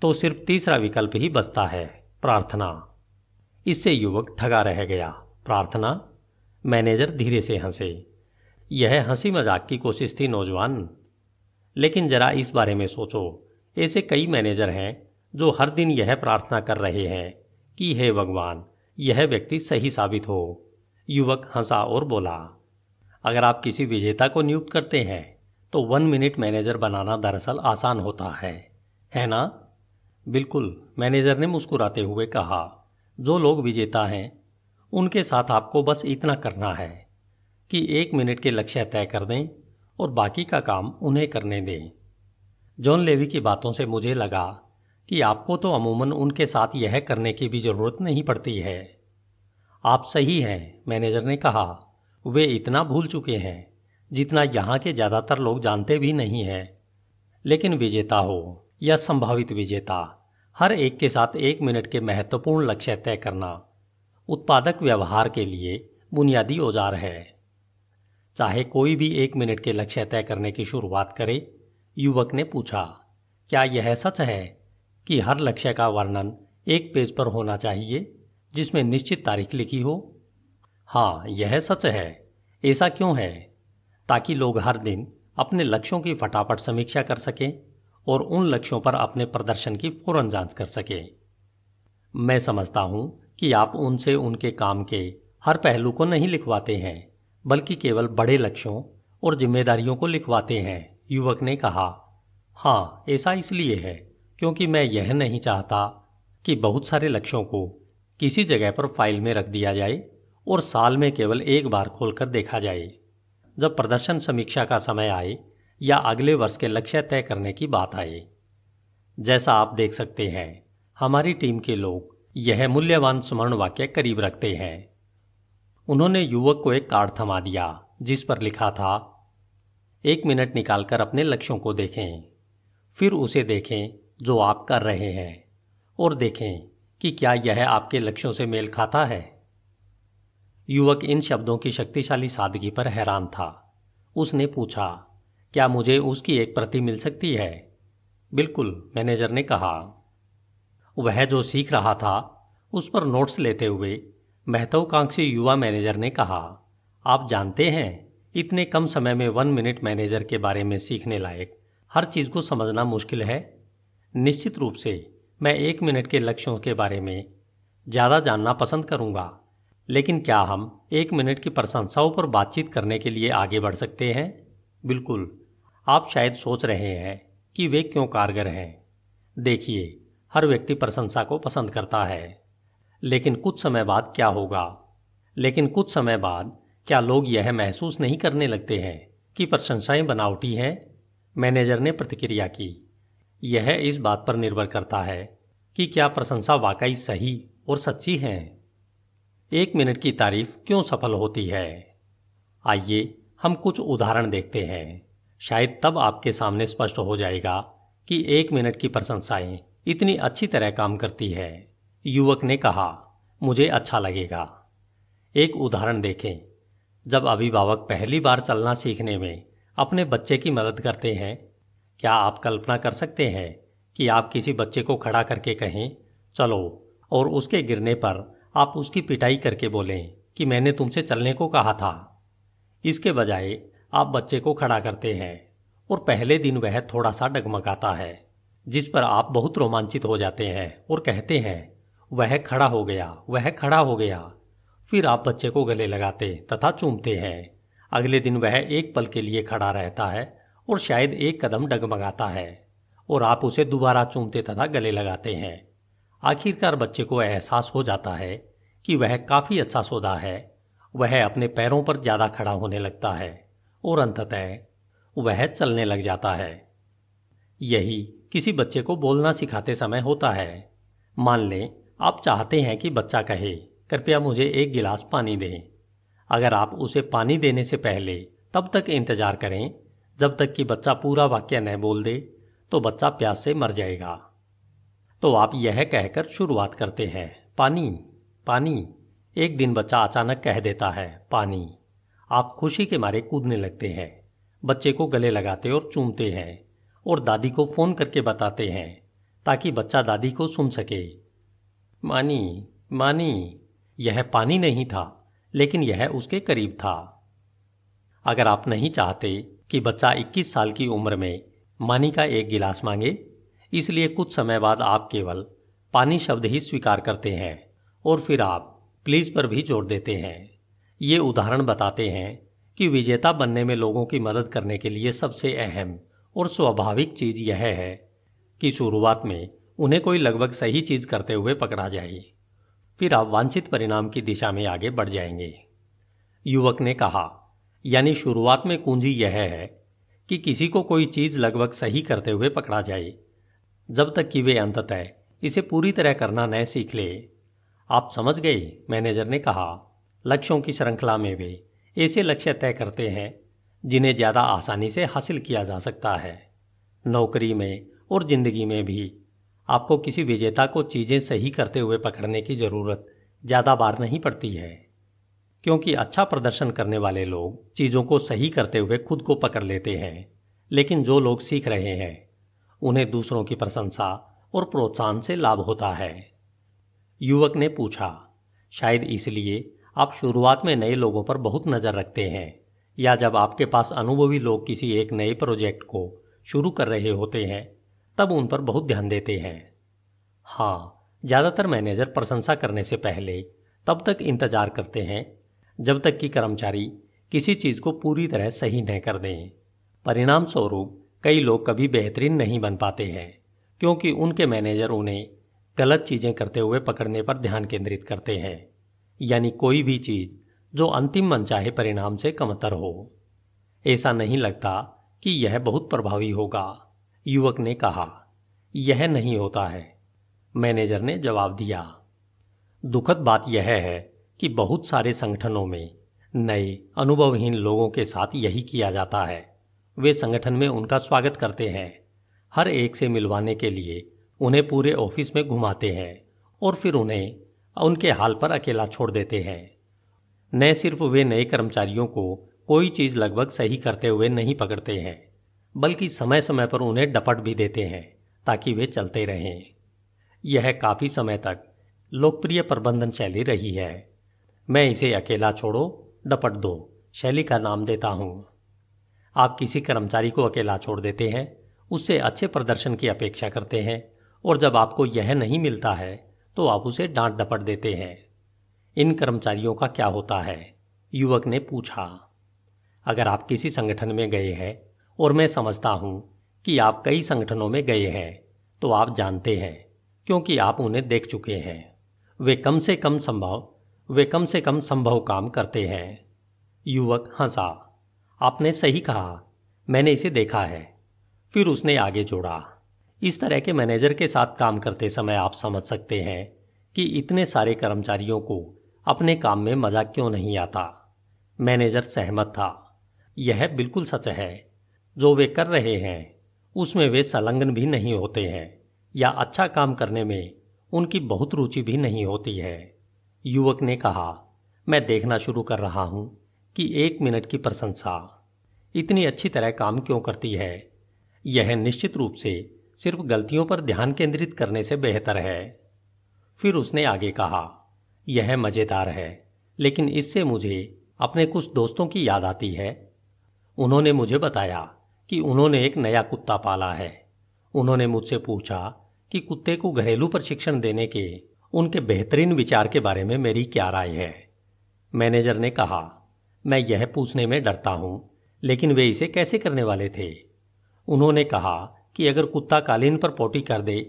तो सिर्फ तीसरा विकल्प ही बचता है प्रार्थना इससे युवक ठगा रह गया प्रार्थना मैनेजर धीरे से हंसे यह हंसी मजाक की कोशिश थी नौजवान लेकिन जरा इस बारे में सोचो ऐसे कई मैनेजर हैं जो हर दिन यह प्रार्थना कर रहे हैं कि हे भगवान यह व्यक्ति सही साबित हो युवक हंसा और बोला अगर आप किसी विजेता को नियुक्त करते हैं तो वन मिनट मैनेजर बनाना दरअसल आसान होता है है ना बिल्कुल मैनेजर ने मुस्कुराते हुए कहा जो लोग विजेता हैं उनके साथ आपको बस इतना करना है कि एक मिनट के लक्ष्य तय कर दें और बाकी का काम उन्हें करने दें जॉन लेवी की बातों से मुझे लगा कि आपको तो अमूमन उनके साथ यह करने की भी ज़रूरत नहीं पड़ती है आप सही हैं मैनेजर ने कहा वे इतना भूल चुके हैं जितना यहाँ के ज़्यादातर लोग जानते भी नहीं हैं लेकिन विजेता हो या संभावित विजेता हर एक के साथ एक मिनट के महत्वपूर्ण लक्ष्य तय करना उत्पादक व्यवहार के लिए बुनियादी औजार है चाहे कोई भी एक मिनट के लक्ष्य तय करने की शुरुआत करे युवक ने पूछा क्या यह सच है कि हर लक्ष्य का वर्णन एक पेज पर होना चाहिए जिसमें निश्चित तारीख लिखी हो हाँ यह सच है ऐसा क्यों है ताकि लोग हर दिन अपने लक्ष्यों की फटाफट समीक्षा कर सकें और उन लक्ष्यों पर अपने प्रदर्शन की फौरन जांच कर सकें मैं समझता हूँ कि आप उनसे उनके काम के हर पहलू को नहीं लिखवाते हैं बल्कि केवल बड़े लक्ष्यों और जिम्मेदारियों को लिखवाते हैं युवक ने कहा हाँ ऐसा इसलिए है क्योंकि मैं यह नहीं चाहता कि बहुत सारे लक्ष्यों को किसी जगह पर फाइल में रख दिया जाए और साल में केवल एक बार खोलकर देखा जाए जब प्रदर्शन समीक्षा का समय आए या अगले वर्ष के लक्ष्य तय करने की बात आए जैसा आप देख सकते हैं हमारी टीम के लोग यह मूल्यवान स्मरण वाक्य करीब रखते हैं उन्होंने युवक को एक कार्ड थमा दिया जिस पर लिखा था एक मिनट निकालकर अपने लक्ष्यों को देखें फिर उसे देखें जो आप कर रहे हैं और देखें कि क्या यह आपके लक्ष्यों से मेल खाता है युवक इन शब्दों की शक्तिशाली सादगी पर हैरान था उसने पूछा क्या मुझे उसकी एक प्रति मिल सकती है बिल्कुल मैनेजर ने कहा वह जो सीख रहा था उस पर नोट्स लेते हुए महत्वाकांक्षी युवा मैनेजर ने कहा आप जानते हैं इतने कम समय में वन मिनट मैनेजर के बारे में सीखने लायक हर चीज़ को समझना मुश्किल है निश्चित रूप से मैं एक मिनट के लक्ष्यों के बारे में ज़्यादा जानना पसंद करूंगा लेकिन क्या हम एक मिनट की प्रशंसाओं पर बातचीत करने के लिए आगे बढ़ सकते हैं बिल्कुल आप शायद सोच रहे हैं कि वे क्यों कारगर हैं देखिए हर व्यक्ति प्रशंसा को पसंद करता है लेकिन कुछ समय बाद क्या होगा लेकिन कुछ समय बाद क्या लोग यह महसूस नहीं करने लगते हैं कि प्रशंसाएं बनावटी हैं मैनेजर ने प्रतिक्रिया की यह इस बात पर निर्भर करता है कि क्या प्रशंसा वाकई सही और सच्ची है एक मिनट की तारीफ क्यों सफल होती है आइए हम कुछ उदाहरण देखते हैं शायद तब आपके सामने स्पष्ट हो जाएगा कि एक मिनट की प्रशंसाएं इतनी अच्छी तरह काम करती है युवक ने कहा मुझे अच्छा लगेगा एक उदाहरण देखें जब अभिभावक पहली बार चलना सीखने में अपने बच्चे की मदद करते हैं क्या आप कल्पना कर सकते हैं कि आप किसी बच्चे को खड़ा करके कहें चलो और उसके गिरने पर आप उसकी पिटाई करके बोलें कि मैंने तुमसे चलने को कहा था इसके बजाय आप बच्चे को खड़ा करते हैं और पहले दिन वह थोड़ा सा डगमगाता है जिस पर आप बहुत रोमांचित हो जाते हैं और कहते हैं वह खड़ा हो गया वह खड़ा हो गया फिर आप बच्चे को गले लगाते तथा चूमते हैं अगले दिन वह एक पल के लिए खड़ा रहता है और शायद एक कदम डगमगाता है और आप उसे दोबारा चूमते तथा गले लगाते हैं आखिरकार बच्चे को एहसास हो जाता है कि वह काफ़ी अच्छा सौदा है वह अपने पैरों पर ज़्यादा खड़ा होने लगता है और अंततः वह चलने लग जाता है यही किसी बच्चे को बोलना सिखाते समय होता है मान लें आप चाहते हैं कि बच्चा कहे कृपया मुझे एक गिलास पानी दें अगर आप उसे पानी देने से पहले तब तक इंतज़ार करें जब तक कि बच्चा पूरा वाक्य न बोल दे तो बच्चा प्यास से मर जाएगा तो आप यह कहकर शुरुआत करते हैं पानी पानी एक दिन बच्चा अचानक कह देता है पानी आप खुशी के मारे कूदने लगते हैं बच्चे को गले लगाते और चूमते हैं और दादी को फ़ोन करके बताते हैं ताकि बच्चा दादी को सुन सके मानी मानी यह पानी नहीं था लेकिन यह उसके करीब था अगर आप नहीं चाहते कि बच्चा 21 साल की उम्र में मानी का एक गिलास मांगे इसलिए कुछ समय बाद आप केवल पानी शब्द ही स्वीकार करते हैं और फिर आप प्लीज़ पर भी जोर देते हैं ये उदाहरण बताते हैं कि विजेता बनने में लोगों की मदद करने के लिए सबसे अहम और स्वाभाविक चीज़ यह है कि शुरुआत में उन्हें कोई लगभग सही चीज़ करते हुए पकड़ा जाए फिर आप वांछित परिणाम की दिशा में आगे बढ़ जाएंगे युवक ने कहा यानी शुरुआत में कुंजी यह है कि किसी को कोई चीज़ लगभग सही करते हुए पकड़ा जाए जब तक कि वे अंततः इसे पूरी तरह करना न सीख ले आप समझ गए मैनेजर ने कहा लक्ष्यों की श्रृंखला में वे ऐसे लक्ष्य तय करते हैं जिन्हें ज़्यादा आसानी से हासिल किया जा सकता है नौकरी में और ज़िंदगी में भी आपको किसी विजेता को चीज़ें सही करते हुए पकड़ने की ज़रूरत ज़्यादा बार नहीं पड़ती है क्योंकि अच्छा प्रदर्शन करने वाले लोग चीज़ों को सही करते हुए खुद को पकड़ लेते हैं लेकिन जो लोग सीख रहे हैं उन्हें दूसरों की प्रशंसा और प्रोत्साहन से लाभ होता है युवक ने पूछा शायद इसलिए आप शुरुआत में नए लोगों पर बहुत नज़र रखते हैं या जब आपके पास अनुभवी लोग किसी एक नए प्रोजेक्ट को शुरू कर रहे होते हैं तब उन पर बहुत ध्यान देते हैं हाँ ज़्यादातर मैनेजर प्रशंसा करने से पहले तब तक इंतज़ार करते हैं जब तक कि कर्मचारी किसी चीज़ को पूरी तरह सही न कर दें परिणाम स्वरूप कई लोग कभी बेहतरीन नहीं बन पाते हैं क्योंकि उनके मैनेजर उन्हें गलत चीज़ें करते हुए पकड़ने पर ध्यान केंद्रित करते हैं यानी कोई भी चीज़ जो अंतिम मनचाहे परिणाम से कमतर हो ऐसा नहीं लगता कि यह बहुत प्रभावी होगा युवक ने कहा यह नहीं होता है मैनेजर ने जवाब दिया दुखद बात यह है कि बहुत सारे संगठनों में नए अनुभवहीन लोगों के साथ यही किया जाता है वे संगठन में उनका स्वागत करते हैं हर एक से मिलवाने के लिए उन्हें पूरे ऑफिस में घुमाते हैं और फिर उन्हें उनके हाल पर अकेला छोड़ देते हैं न सिर्फ वे नए कर्मचारियों को कोई चीज़ लगभग सही करते हुए नहीं पकड़ते हैं बल्कि समय समय पर उन्हें डपट भी देते हैं ताकि वे चलते रहें यह काफ़ी समय तक लोकप्रिय प्रबंधन शैली रही है मैं इसे अकेला छोड़ो डपट दो शैली का नाम देता हूँ आप किसी कर्मचारी को अकेला छोड़ देते हैं उससे अच्छे प्रदर्शन की अपेक्षा करते हैं और जब आपको यह नहीं मिलता है तो आप उसे डांट डपट देते हैं इन कर्मचारियों का क्या होता है युवक ने पूछा अगर आप किसी संगठन में गए हैं और मैं समझता हूं कि आप कई संगठनों में गए हैं तो आप जानते हैं क्योंकि आप उन्हें देख चुके हैं वे कम से कम संभव वे कम से कम संभव काम करते हैं युवक हंसा आपने सही कहा मैंने इसे देखा है फिर उसने आगे जोड़ा इस तरह के मैनेजर के साथ काम करते समय आप समझ सकते हैं कि इतने सारे कर्मचारियों को अपने काम में मज़ा क्यों नहीं आता मैनेजर सहमत था यह बिल्कुल सच है जो वे कर रहे हैं उसमें वे संलग्न भी नहीं होते हैं या अच्छा काम करने में उनकी बहुत रुचि भी नहीं होती है युवक ने कहा मैं देखना शुरू कर रहा हूं कि एक मिनट की प्रशंसा इतनी अच्छी तरह काम क्यों करती है यह निश्चित रूप से सिर्फ गलतियों पर ध्यान केंद्रित करने से बेहतर है फिर उसने आगे कहा यह मज़ेदार है लेकिन इससे मुझे अपने कुछ दोस्तों की याद आती है उन्होंने मुझे बताया कि उन्होंने एक नया कुत्ता पाला है उन्होंने मुझसे पूछा कि कुत्ते को घरेलू प्रशिक्षण देने के उनके बेहतरीन विचार के बारे में मेरी क्या राय है मैनेजर ने कहा मैं यह पूछने में डरता हूँ लेकिन वे इसे कैसे करने वाले थे उन्होंने कहा कि अगर कुत्ता कालीन पर पोटी कर दे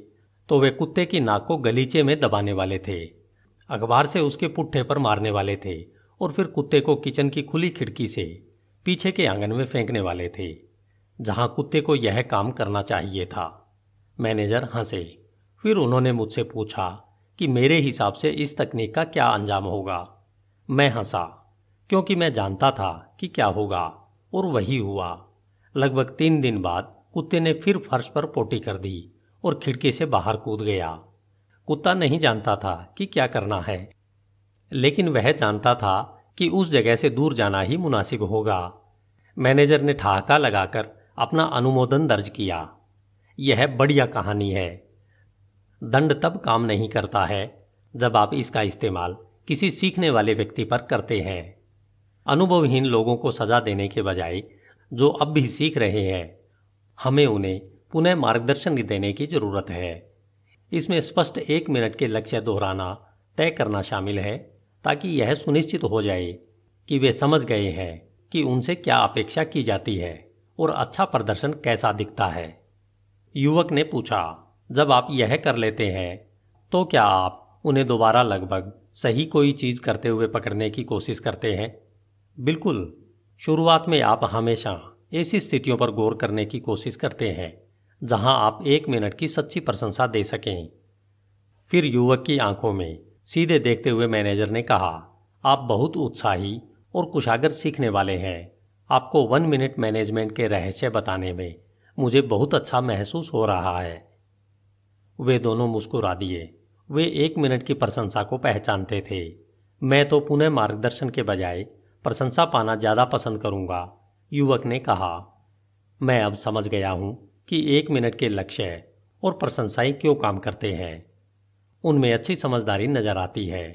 तो वे कुत्ते की नाक को गलीचे में दबाने वाले थे अखबार से उसके पुट्ठे पर मारने वाले थे और फिर कुत्ते को किचन की खुली खिड़की से पीछे के आंगन में फेंकने वाले थे जहां कुत्ते को यह काम करना चाहिए था मैनेजर हंसे फिर उन्होंने मुझसे पूछा कि मेरे हिसाब से इस तकनीक का क्या अंजाम होगा मैं हंसा क्योंकि मैं जानता था कि क्या होगा और वही हुआ लगभग तीन दिन बाद कुत्ते ने फिर फर्श पर पोटी कर दी और खिड़की से बाहर कूद गया कुत्ता नहीं जानता था कि क्या करना है लेकिन वह जानता था कि उस जगह से दूर जाना ही मुनासिब होगा मैनेजर ने ठहाका लगाकर अपना अनुमोदन दर्ज किया यह बढ़िया कहानी है दंड तब काम नहीं करता है जब आप इसका इस्तेमाल किसी सीखने वाले व्यक्ति पर करते हैं अनुभवहीन लोगों को सजा देने के बजाय जो अब भी सीख रहे हैं हमें उन्हें पुनः मार्गदर्शन देने की जरूरत है इसमें स्पष्ट एक मिनट के लक्ष्य दोहराना तय करना शामिल है ताकि यह सुनिश्चित हो जाए कि वे समझ गए हैं कि उनसे क्या अपेक्षा की जाती है और अच्छा प्रदर्शन कैसा दिखता है युवक ने पूछा जब आप यह कर लेते हैं तो क्या आप उन्हें दोबारा लगभग सही कोई चीज़ करते हुए पकड़ने की कोशिश करते हैं बिल्कुल शुरुआत में आप हमेशा ऐसी स्थितियों पर गौर करने की कोशिश करते हैं जहां आप एक मिनट की सच्ची प्रशंसा दे सकें फिर युवक की आंखों में सीधे देखते हुए मैनेजर ने कहा आप बहुत उत्साही और कुशागर सीखने वाले हैं आपको वन मिनट मैनेजमेंट के रहस्य बताने में मुझे बहुत अच्छा महसूस हो रहा है वे दोनों मुस्कुरा दिए वे एक मिनट की प्रशंसा को पहचानते थे मैं तो पुनः मार्गदर्शन के बजाय प्रशंसा पाना ज़्यादा पसंद करूँगा युवक ने कहा मैं अब समझ गया हूँ कि एक मिनट के लक्ष्य और प्रशंसाएं क्यों काम करते हैं उनमें अच्छी समझदारी नज़र आती है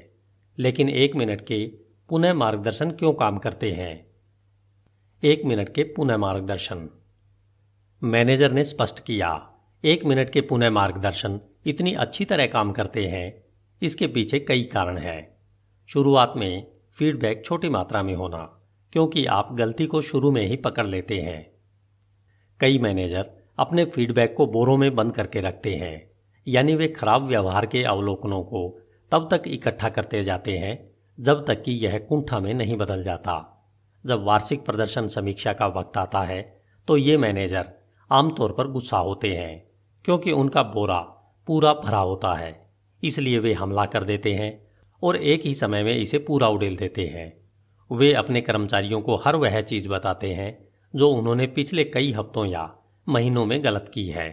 लेकिन एक मिनट के पुनः मार्गदर्शन क्यों काम करते हैं एक मिनट के पुनः मार्गदर्शन मैनेजर ने स्पष्ट किया एक मिनट के पुनः मार्गदर्शन इतनी अच्छी तरह काम करते हैं इसके पीछे कई कारण हैं शुरुआत में फीडबैक छोटी मात्रा में होना क्योंकि आप गलती को शुरू में ही पकड़ लेते हैं कई मैनेजर अपने फीडबैक को बोरों में बंद करके रखते हैं यानी वे खराब व्यवहार के अवलोकनों को तब तक इकट्ठा करते जाते हैं जब तक कि यह कुंठा में नहीं बदल जाता जब वार्षिक प्रदर्शन समीक्षा का वक्त आता है तो ये मैनेजर आमतौर पर गुस्सा होते हैं क्योंकि उनका बोरा पूरा भरा होता है इसलिए वे हमला कर देते हैं और एक ही समय में इसे पूरा उड़ेल देते हैं वे अपने कर्मचारियों को हर वह चीज़ बताते हैं जो उन्होंने पिछले कई हफ्तों या महीनों में गलत की है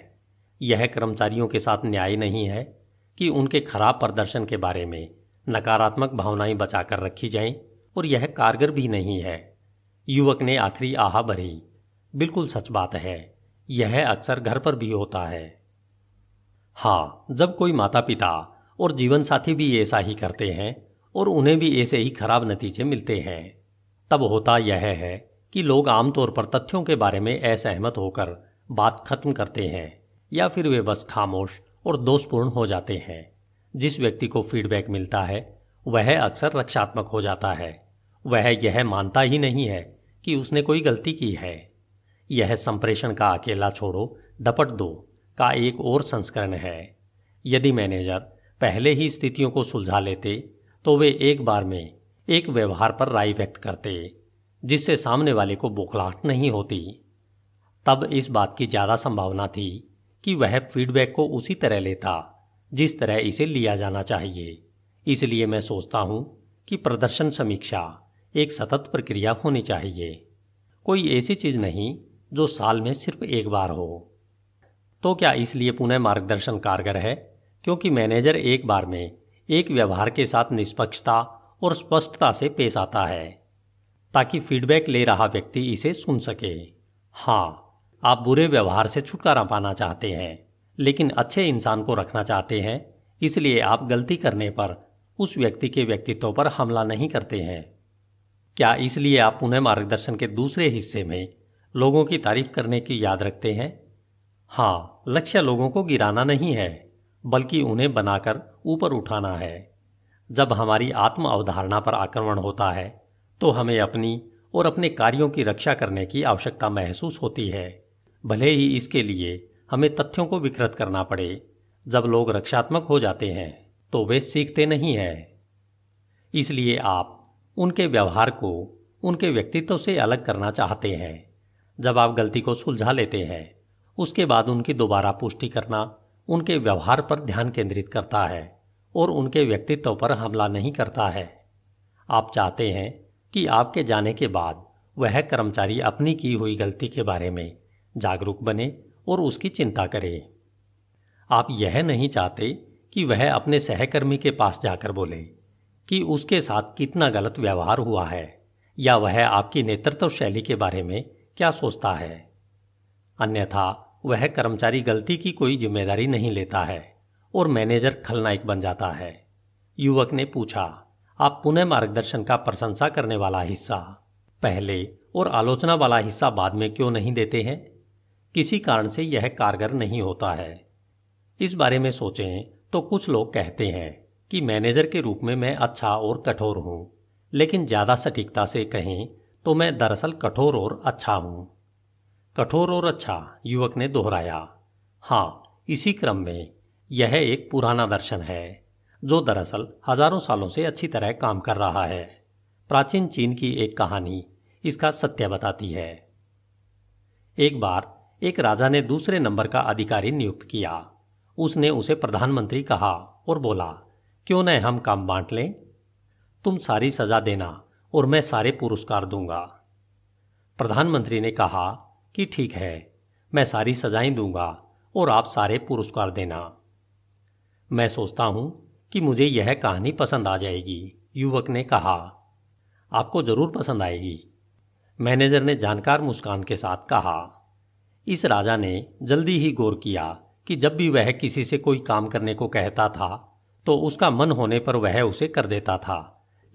यह कर्मचारियों के साथ न्याय नहीं है कि उनके खराब प्रदर्शन के बारे में नकारात्मक भावनाएं बचाकर रखी जाएं और यह कारगर भी नहीं है युवक ने आखिरी आहा भरी बिल्कुल सच बात है यह अक्सर घर पर भी होता है हाँ जब कोई माता पिता और जीवन साथी भी ऐसा ही करते हैं और उन्हें भी ऐसे ही खराब नतीजे मिलते हैं तब होता यह है कि लोग आमतौर पर तथ्यों के बारे में असहमत होकर बात खत्म करते हैं या फिर वे बस खामोश और दोषपूर्ण हो जाते हैं जिस व्यक्ति को फीडबैक मिलता है वह अक्सर रक्षात्मक हो जाता है वह यह मानता ही नहीं है कि उसने कोई गलती की है यह संप्रेषण का अकेला छोड़ो डपट दो का एक और संस्करण है यदि मैनेजर पहले ही स्थितियों को सुलझा लेते तो वे एक बार में एक व्यवहार पर राय व्यक्त करते जिससे सामने वाले को बौखलाहट नहीं होती तब इस बात की ज़्यादा संभावना थी कि वह फीडबैक को उसी तरह लेता जिस तरह इसे लिया जाना चाहिए इसलिए मैं सोचता हूँ कि प्रदर्शन समीक्षा एक सतत प्रक्रिया होनी चाहिए कोई ऐसी चीज़ नहीं जो साल में सिर्फ एक बार हो तो क्या इसलिए पुनः मार्गदर्शन कारगर है क्योंकि मैनेजर एक बार में एक व्यवहार के साथ निष्पक्षता और स्पष्टता से पेश आता है ताकि फीडबैक ले रहा व्यक्ति इसे सुन सके हाँ आप बुरे व्यवहार से छुटकारा पाना चाहते हैं लेकिन अच्छे इंसान को रखना चाहते हैं इसलिए आप गलती करने पर उस व्यक्ति के व्यक्तित्व पर हमला नहीं करते हैं क्या इसलिए आप पुनः मार्गदर्शन के दूसरे हिस्से में लोगों की तारीफ करने की याद रखते हैं हाँ लक्ष्य लोगों को गिराना नहीं है बल्कि उन्हें बनाकर ऊपर उठाना है जब हमारी आत्म अवधारणा पर आक्रमण होता है तो हमें अपनी और अपने कार्यों की रक्षा करने की आवश्यकता महसूस होती है भले ही इसके लिए हमें तथ्यों को विकृत करना पड़े जब लोग रक्षात्मक हो जाते हैं तो वे सीखते नहीं हैं इसलिए आप उनके व्यवहार को उनके व्यक्तित्व से अलग करना चाहते हैं जब आप गलती को सुलझा लेते हैं उसके बाद उनकी दोबारा पुष्टि करना उनके व्यवहार पर ध्यान केंद्रित करता है और उनके व्यक्तित्व पर हमला नहीं करता है आप चाहते हैं कि आपके जाने के बाद वह कर्मचारी अपनी की हुई गलती के बारे में जागरूक बने और उसकी चिंता करे आप यह नहीं चाहते कि वह अपने सहकर्मी के पास जाकर बोले कि उसके साथ कितना गलत व्यवहार हुआ है या वह आपकी नेतृत्व शैली के बारे में क्या सोचता है अन्यथा वह कर्मचारी गलती की कोई जिम्मेदारी नहीं लेता है और मैनेजर खलनायक बन जाता है युवक ने पूछा आप पुनः मार्गदर्शन का प्रशंसा करने वाला हिस्सा पहले और आलोचना वाला हिस्सा बाद में क्यों नहीं देते हैं किसी कारण से यह कारगर नहीं होता है इस बारे में सोचें तो कुछ लोग कहते हैं कि मैनेजर के रूप में मैं अच्छा और कठोर हूं लेकिन ज़्यादा सटीकता से कहें तो मैं दरअसल कठोर और अच्छा हूं कठोर और अच्छा युवक ने दोहराया हाँ इसी क्रम में यह एक पुराना दर्शन है जो दरअसल हजारों सालों से अच्छी तरह काम कर रहा है प्राचीन चीन की एक कहानी इसका सत्य बताती है एक बार एक राजा ने दूसरे नंबर का अधिकारी नियुक्त किया उसने उसे प्रधानमंत्री कहा और बोला क्यों न हम काम बांट लें तुम सारी सजा देना और मैं सारे पुरस्कार दूंगा प्रधानमंत्री ने कहा कि ठीक है मैं सारी सजाएं दूंगा और आप सारे पुरस्कार देना मैं सोचता हूं कि मुझे यह कहानी पसंद आ जाएगी युवक ने कहा आपको जरूर पसंद आएगी मैनेजर ने जानकार मुस्कान के साथ कहा इस राजा ने जल्दी ही गौर किया कि जब भी वह किसी से कोई काम करने को कहता था तो उसका मन होने पर वह उसे कर देता था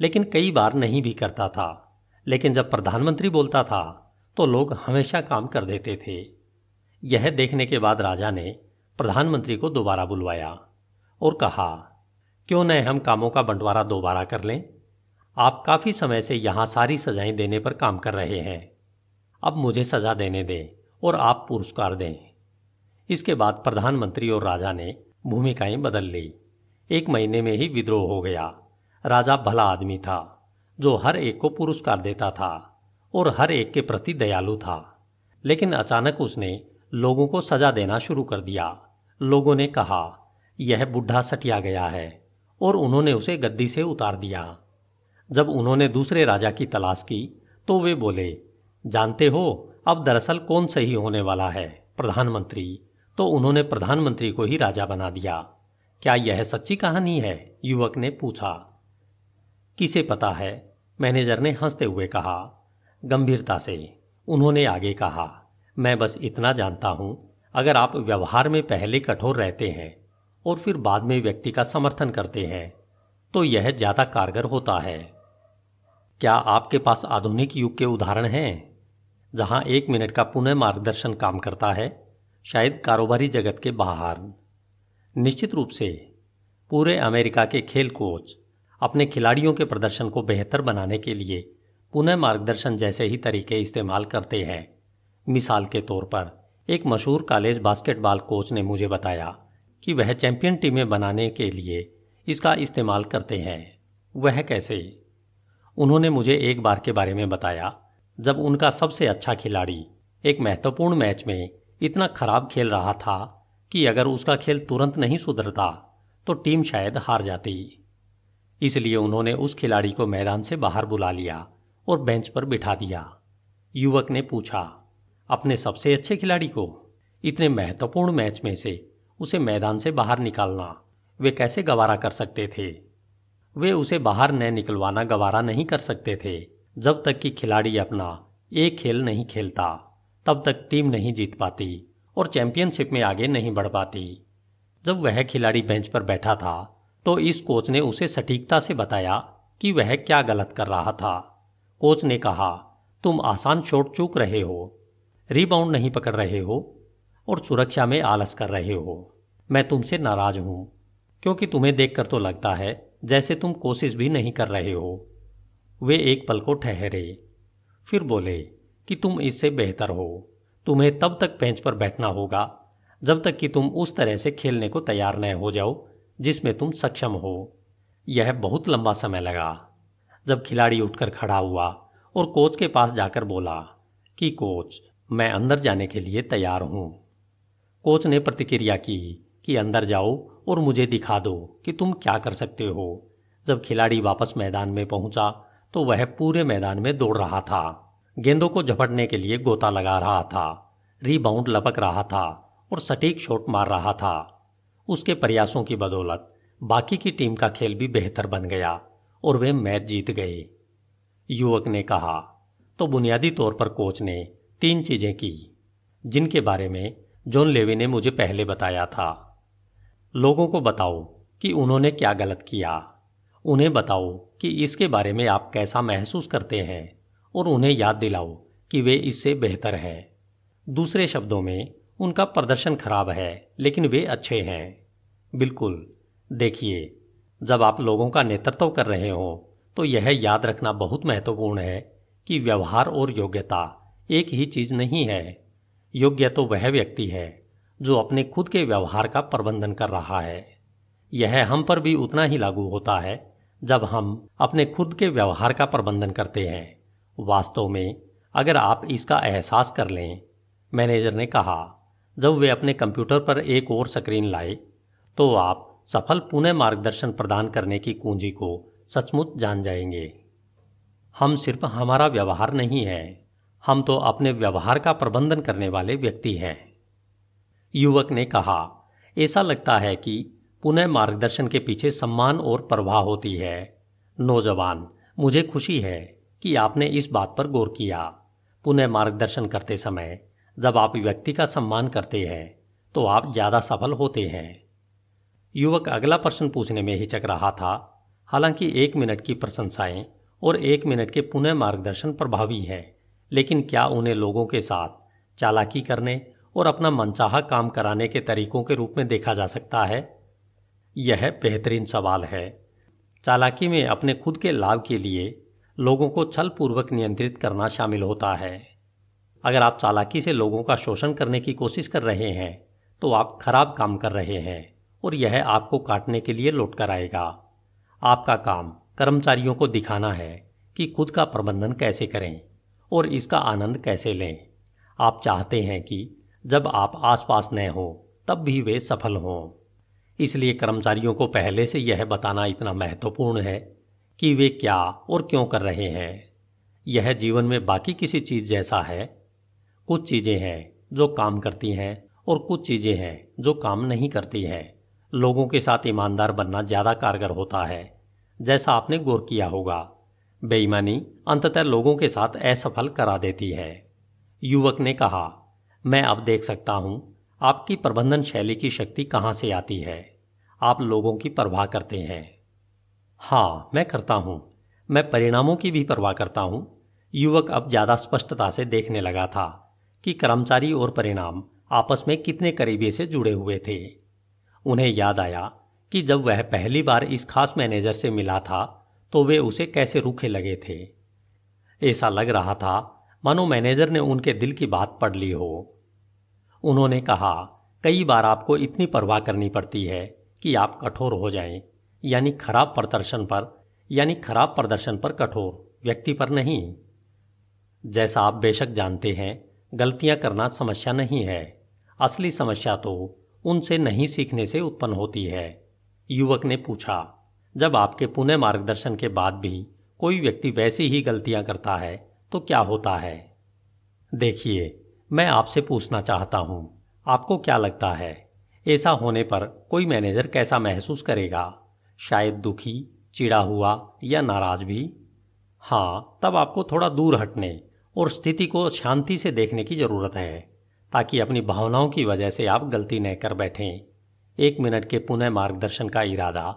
लेकिन कई बार नहीं भी करता था लेकिन जब प्रधानमंत्री बोलता था तो लोग हमेशा काम कर देते थे यह देखने के बाद राजा ने प्रधानमंत्री को दोबारा बुलवाया और कहा क्यों न हम कामों का बंटवारा दोबारा कर लें आप काफ़ी समय से यहां सारी सजाएं देने पर काम कर रहे हैं अब मुझे सजा देने दें और आप पुरस्कार दें इसके बाद प्रधानमंत्री और राजा ने भूमिकाएं बदल ली एक महीने में ही विद्रोह हो गया राजा भला आदमी था जो हर एक को पुरस्कार देता था और हर एक के प्रति दयालु था लेकिन अचानक उसने लोगों को सजा देना शुरू कर दिया लोगों ने कहा यह बुढ़ा सटिया गया है और उन्होंने उसे गद्दी से उतार दिया जब उन्होंने दूसरे राजा की तलाश की तो वे बोले जानते हो अब दरअसल कौन सही होने वाला है प्रधानमंत्री तो उन्होंने प्रधानमंत्री को ही राजा बना दिया क्या यह सच्ची कहानी है युवक ने पूछा किसे पता है मैनेजर ने हंसते हुए कहा गंभीरता से उन्होंने आगे कहा मैं बस इतना जानता हूं अगर आप व्यवहार में पहले कठोर रहते हैं और फिर बाद में व्यक्ति का समर्थन करते हैं तो यह ज़्यादा कारगर होता है क्या आपके पास आधुनिक युग के उदाहरण हैं जहां एक मिनट का पुनः मार्गदर्शन काम करता है शायद कारोबारी जगत के बाहर निश्चित रूप से पूरे अमेरिका के खेल कोच अपने खिलाड़ियों के प्रदर्शन को बेहतर बनाने के लिए पुनः मार्गदर्शन जैसे ही तरीके इस्तेमाल करते हैं मिसाल के तौर पर एक मशहूर कॉलेज बास्केटबॉल कोच ने मुझे बताया कि वह चैंपियन टीमें बनाने के लिए इसका इस्तेमाल करते हैं वह कैसे उन्होंने मुझे एक बार के बारे में बताया जब उनका सबसे अच्छा खिलाड़ी एक महत्वपूर्ण मैच में इतना खराब खेल रहा था कि अगर उसका खेल तुरंत नहीं सुधरता तो टीम शायद हार जाती इसलिए उन्होंने उस खिलाड़ी को मैदान से बाहर बुला लिया और बेंच पर बिठा दिया युवक ने पूछा अपने सबसे अच्छे खिलाड़ी को इतने महत्वपूर्ण मैच में से उसे मैदान से बाहर निकालना वे कैसे गवारा कर सकते थे वे उसे बाहर न निकलवाना गवारा नहीं कर सकते थे जब तक कि खिलाड़ी अपना एक खेल नहीं खेलता तब तक टीम नहीं जीत पाती और चैंपियनशिप में आगे नहीं बढ़ पाती जब वह खिलाड़ी बेंच पर बैठा था तो इस कोच ने उसे सटीकता से बताया कि वह क्या गलत कर रहा था कोच ने कहा तुम आसान शॉट चूक रहे हो रीबाउंड नहीं पकड़ रहे हो और सुरक्षा में आलस कर रहे हो मैं तुमसे नाराज हूं क्योंकि तुम्हें देखकर तो लगता है जैसे तुम कोशिश भी नहीं कर रहे हो वे एक पल को ठहरे फिर बोले कि तुम इससे बेहतर हो तुम्हें तब तक बेंच पर बैठना होगा जब तक कि तुम उस तरह से खेलने को तैयार न हो जाओ जिसमें तुम सक्षम हो यह बहुत लंबा समय लगा जब खिलाड़ी उठकर खड़ा हुआ और कोच के पास जाकर बोला कि कोच मैं अंदर जाने के लिए तैयार हूँ कोच ने प्रतिक्रिया की कि अंदर जाओ और मुझे दिखा दो कि तुम क्या कर सकते हो जब खिलाड़ी वापस मैदान में पहुंचा तो वह पूरे मैदान में दौड़ रहा था गेंदों को झपटने के लिए गोता लगा रहा था रीबाउंड लपक रहा था और सटीक शॉट मार रहा था उसके प्रयासों की बदौलत बाकी की टीम का खेल भी बेहतर बन गया और वे मैच जीत गए युवक ने कहा तो बुनियादी तौर पर कोच ने तीन चीज़ें की जिनके बारे में जॉन लेवी ने मुझे पहले बताया था लोगों को बताओ कि उन्होंने क्या गलत किया उन्हें बताओ कि इसके बारे में आप कैसा महसूस करते हैं और उन्हें याद दिलाओ कि वे इससे बेहतर हैं दूसरे शब्दों में उनका प्रदर्शन खराब है लेकिन वे अच्छे हैं बिल्कुल देखिए जब आप लोगों का नेतृत्व कर रहे हो तो यह याद रखना बहुत महत्वपूर्ण है कि व्यवहार और योग्यता एक ही चीज नहीं है योग्य तो वह व्यक्ति है जो अपने खुद के व्यवहार का प्रबंधन कर रहा है यह हम पर भी उतना ही लागू होता है जब हम अपने खुद के व्यवहार का प्रबंधन करते हैं वास्तव में अगर आप इसका एहसास कर लें मैनेजर ने कहा जब वे अपने कंप्यूटर पर एक और स्क्रीन लाए तो आप सफल पुनः मार्गदर्शन प्रदान करने की कुंजी को सचमुच जान जाएंगे हम सिर्फ हमारा व्यवहार नहीं है हम तो अपने व्यवहार का प्रबंधन करने वाले व्यक्ति हैं युवक ने कहा ऐसा लगता है कि पुनः मार्गदर्शन के पीछे सम्मान और प्रवाह होती है नौजवान मुझे खुशी है कि आपने इस बात पर गौर किया पुनः मार्गदर्शन करते समय जब आप व्यक्ति का सम्मान करते हैं तो आप ज़्यादा सफल होते हैं युवक अगला प्रश्न पूछने में हिचक रहा था हालांकि एक मिनट की प्रशंसाएं और एक मिनट के पुनः मार्गदर्शन प्रभावी है लेकिन क्या उन्हें लोगों के साथ चालाकी करने और अपना मनचाहा काम कराने के तरीकों के रूप में देखा जा सकता है यह बेहतरीन सवाल है चालाकी में अपने खुद के लाभ के लिए लोगों को छलपूर्वक नियंत्रित करना शामिल होता है अगर आप चालाकी से लोगों का शोषण करने की कोशिश कर रहे हैं तो आप खराब काम कर रहे हैं और यह आपको काटने के लिए लौट कर आएगा आपका काम कर्मचारियों को दिखाना है कि खुद का प्रबंधन कैसे करें और इसका आनंद कैसे लें आप चाहते हैं कि जब आप आसपास न हो तब भी वे सफल हों इसलिए कर्मचारियों को पहले से यह बताना इतना महत्वपूर्ण है कि वे क्या और क्यों कर रहे हैं यह जीवन में बाकी किसी चीज जैसा है कुछ चीज़ें हैं जो काम करती हैं और कुछ चीज़ें हैं जो काम नहीं करती हैं लोगों के साथ ईमानदार बनना ज़्यादा कारगर होता है जैसा आपने गौर किया होगा बेईमानी अंततः लोगों के साथ असफल करा देती है युवक ने कहा मैं अब देख सकता हूं आपकी प्रबंधन शैली की शक्ति कहां से आती है आप लोगों की परवाह करते हैं हाँ मैं करता हूं मैं परिणामों की भी परवाह करता हूँ युवक अब ज़्यादा स्पष्टता से देखने लगा था कि कर्मचारी और परिणाम आपस में कितने करीबी से जुड़े हुए थे उन्हें याद आया कि जब वह पहली बार इस खास मैनेजर से मिला था तो वे उसे कैसे रूखे लगे थे ऐसा लग रहा था मानो मैनेजर ने उनके दिल की बात पढ़ ली हो उन्होंने कहा कई बार आपको इतनी परवाह करनी पड़ती है कि आप कठोर हो जाएं, यानी खराब प्रदर्शन पर यानी खराब प्रदर्शन पर कठोर व्यक्ति पर नहीं जैसा आप बेशक जानते हैं गलतियां करना समस्या नहीं है असली समस्या तो उनसे नहीं सीखने से उत्पन्न होती है युवक ने पूछा जब आपके पुनः मार्गदर्शन के बाद भी कोई व्यक्ति वैसी ही गलतियां करता है तो क्या होता है देखिए मैं आपसे पूछना चाहता हूं आपको क्या लगता है ऐसा होने पर कोई मैनेजर कैसा महसूस करेगा शायद दुखी चिड़ा हुआ या नाराज भी हाँ तब आपको थोड़ा दूर हटने और स्थिति को शांति से देखने की ज़रूरत है ताकि अपनी भावनाओं की वजह से आप गलती न कर बैठें एक मिनट के पुनः मार्गदर्शन का इरादा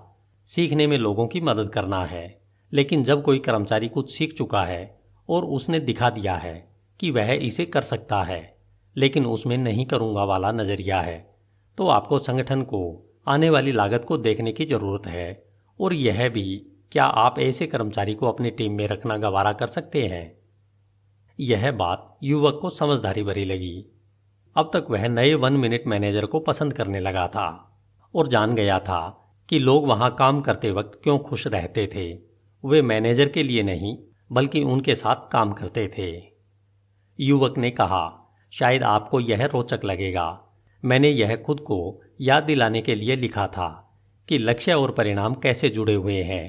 सीखने में लोगों की मदद करना है लेकिन जब कोई कर्मचारी कुछ सीख चुका है और उसने दिखा दिया है कि वह इसे कर सकता है लेकिन उसमें नहीं करूँगा वाला नज़रिया है तो आपको संगठन को आने वाली लागत को देखने की ज़रूरत है और यह भी क्या आप ऐसे कर्मचारी को अपनी टीम में रखना गवारा कर सकते हैं यह बात युवक को समझदारी भरी लगी अब तक वह नए वन मिनट मैनेजर को पसंद करने लगा था और जान गया था कि लोग वहां काम करते वक्त क्यों खुश रहते थे वे मैनेजर के लिए नहीं बल्कि उनके साथ काम करते थे युवक ने कहा शायद आपको यह रोचक लगेगा मैंने यह खुद को याद दिलाने के लिए लिखा था कि लक्ष्य और परिणाम कैसे जुड़े हुए हैं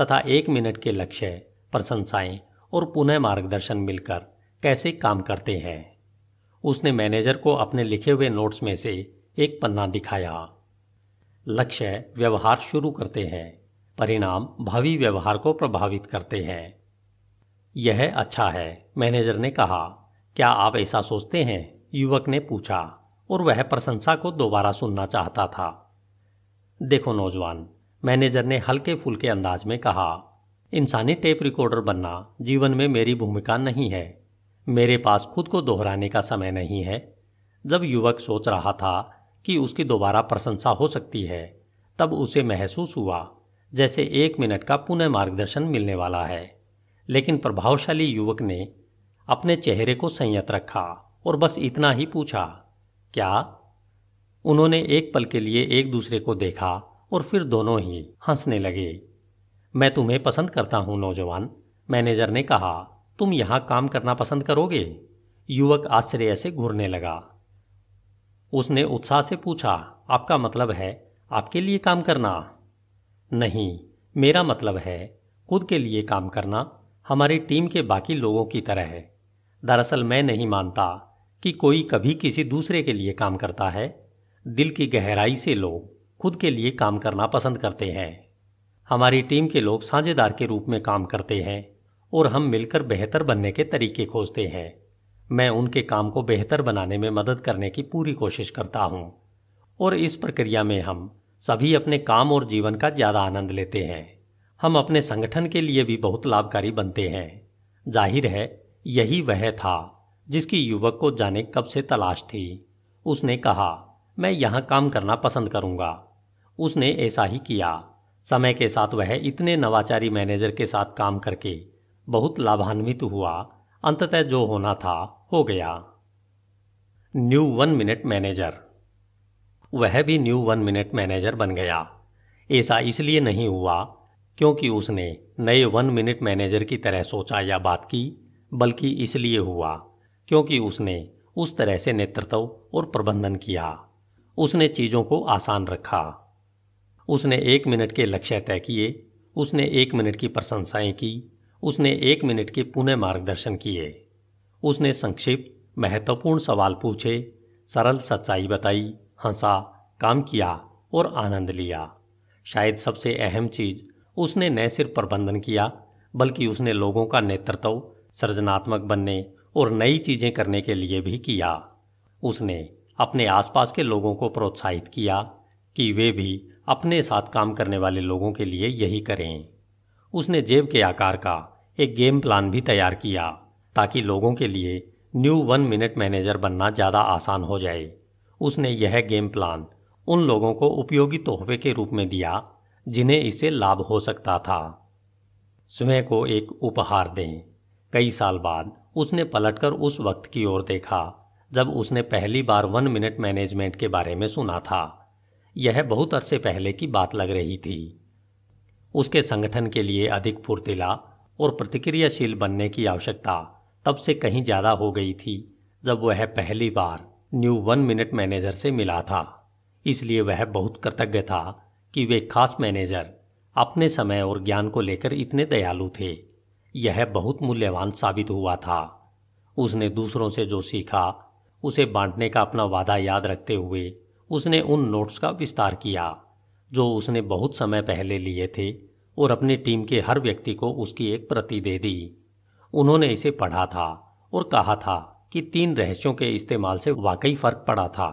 तथा एक मिनट के लक्ष्य प्रशंसाएं और पुनः मार्गदर्शन मिलकर कैसे काम करते हैं उसने मैनेजर को अपने लिखे हुए नोट्स में से एक पन्ना दिखाया लक्ष्य व्यवहार शुरू करते हैं परिणाम भावी व्यवहार को प्रभावित करते हैं यह अच्छा है मैनेजर ने कहा क्या आप ऐसा सोचते हैं युवक ने पूछा और वह प्रशंसा को दोबारा सुनना चाहता था देखो नौजवान मैनेजर ने हल्के फुल्के अंदाज में कहा इंसानी टेप रिकॉर्डर बनना जीवन में मेरी भूमिका नहीं है मेरे पास खुद को दोहराने का समय नहीं है जब युवक सोच रहा था कि उसकी दोबारा प्रशंसा हो सकती है तब उसे महसूस हुआ जैसे एक मिनट का पुनः मार्गदर्शन मिलने वाला है लेकिन प्रभावशाली युवक ने अपने चेहरे को संयत रखा और बस इतना ही पूछा क्या उन्होंने एक पल के लिए एक दूसरे को देखा और फिर दोनों ही हंसने लगे मैं तुम्हें पसंद करता हूँ नौजवान मैनेजर ने कहा तुम यहाँ काम करना पसंद करोगे युवक आश्चर्य से घूरने लगा उसने उत्साह से पूछा आपका मतलब है आपके लिए काम करना नहीं मेरा मतलब है खुद के लिए काम करना हमारी टीम के बाकी लोगों की तरह है दरअसल मैं नहीं मानता कि कोई कभी किसी दूसरे के लिए काम करता है दिल की गहराई से लोग खुद के लिए काम करना पसंद करते हैं हमारी टीम के लोग साझेदार के रूप में काम करते हैं और हम मिलकर बेहतर बनने के तरीके खोजते हैं मैं उनके काम को बेहतर बनाने में मदद करने की पूरी कोशिश करता हूँ और इस प्रक्रिया में हम सभी अपने काम और जीवन का ज़्यादा आनंद लेते हैं हम अपने संगठन के लिए भी बहुत लाभकारी बनते हैं जाहिर है यही वह था जिसकी युवक को जाने कब से तलाश थी उसने कहा मैं यहाँ काम करना पसंद करूँगा उसने ऐसा ही किया समय के साथ वह इतने नवाचारी मैनेजर के साथ काम करके बहुत लाभान्वित हुआ अंततः जो होना था हो गया न्यू वन मिनट मैनेजर वह भी न्यू वन मिनट मैनेजर बन गया ऐसा इसलिए नहीं हुआ क्योंकि उसने नए वन मिनट मैनेजर की तरह सोचा या बात की बल्कि इसलिए हुआ क्योंकि उसने उस तरह से नेतृत्व और प्रबंधन किया उसने चीज़ों को आसान रखा उसने एक मिनट के लक्ष्य तय किए उसने एक मिनट की प्रशंसाएं की उसने एक मिनट के पुनः मार्गदर्शन किए उसने संक्षिप्त महत्वपूर्ण सवाल पूछे सरल सच्चाई बताई हंसा काम किया और आनंद लिया शायद सबसे अहम चीज उसने न सिर्फ प्रबंधन किया बल्कि उसने लोगों का नेतृत्व सृजनात्मक बनने और नई चीजें करने के लिए भी किया उसने अपने आसपास के लोगों को प्रोत्साहित किया कि वे भी अपने साथ काम करने वाले लोगों के लिए यही करें उसने जेब के आकार का एक गेम प्लान भी तैयार किया ताकि लोगों के लिए न्यू वन मिनट मैनेजर बनना ज़्यादा आसान हो जाए उसने यह गेम प्लान उन लोगों को उपयोगी तोहफे के रूप में दिया जिन्हें इसे लाभ हो सकता था स्वयं को एक उपहार दें कई साल बाद उसने पलटकर उस वक्त की ओर देखा जब उसने पहली बार वन मिनट मैनेजमेंट के बारे में सुना था यह बहुत अरसे पहले की बात लग रही थी उसके संगठन के लिए अधिक फुर्तीला और प्रतिक्रियाशील बनने की आवश्यकता तब से कहीं ज़्यादा हो गई थी जब वह पहली बार न्यू वन मिनट मैनेजर से मिला था इसलिए वह बहुत कृतज्ञ था कि वे खास मैनेजर अपने समय और ज्ञान को लेकर इतने दयालु थे यह बहुत मूल्यवान साबित हुआ था उसने दूसरों से जो सीखा उसे बांटने का अपना वादा याद रखते हुए उसने उन नोट्स का विस्तार किया जो उसने बहुत समय पहले लिए थे और अपनी टीम के हर व्यक्ति को उसकी एक प्रति दे दी उन्होंने इसे पढ़ा था और कहा था कि तीन रहस्यों के इस्तेमाल से वाकई फ़र्क पड़ा था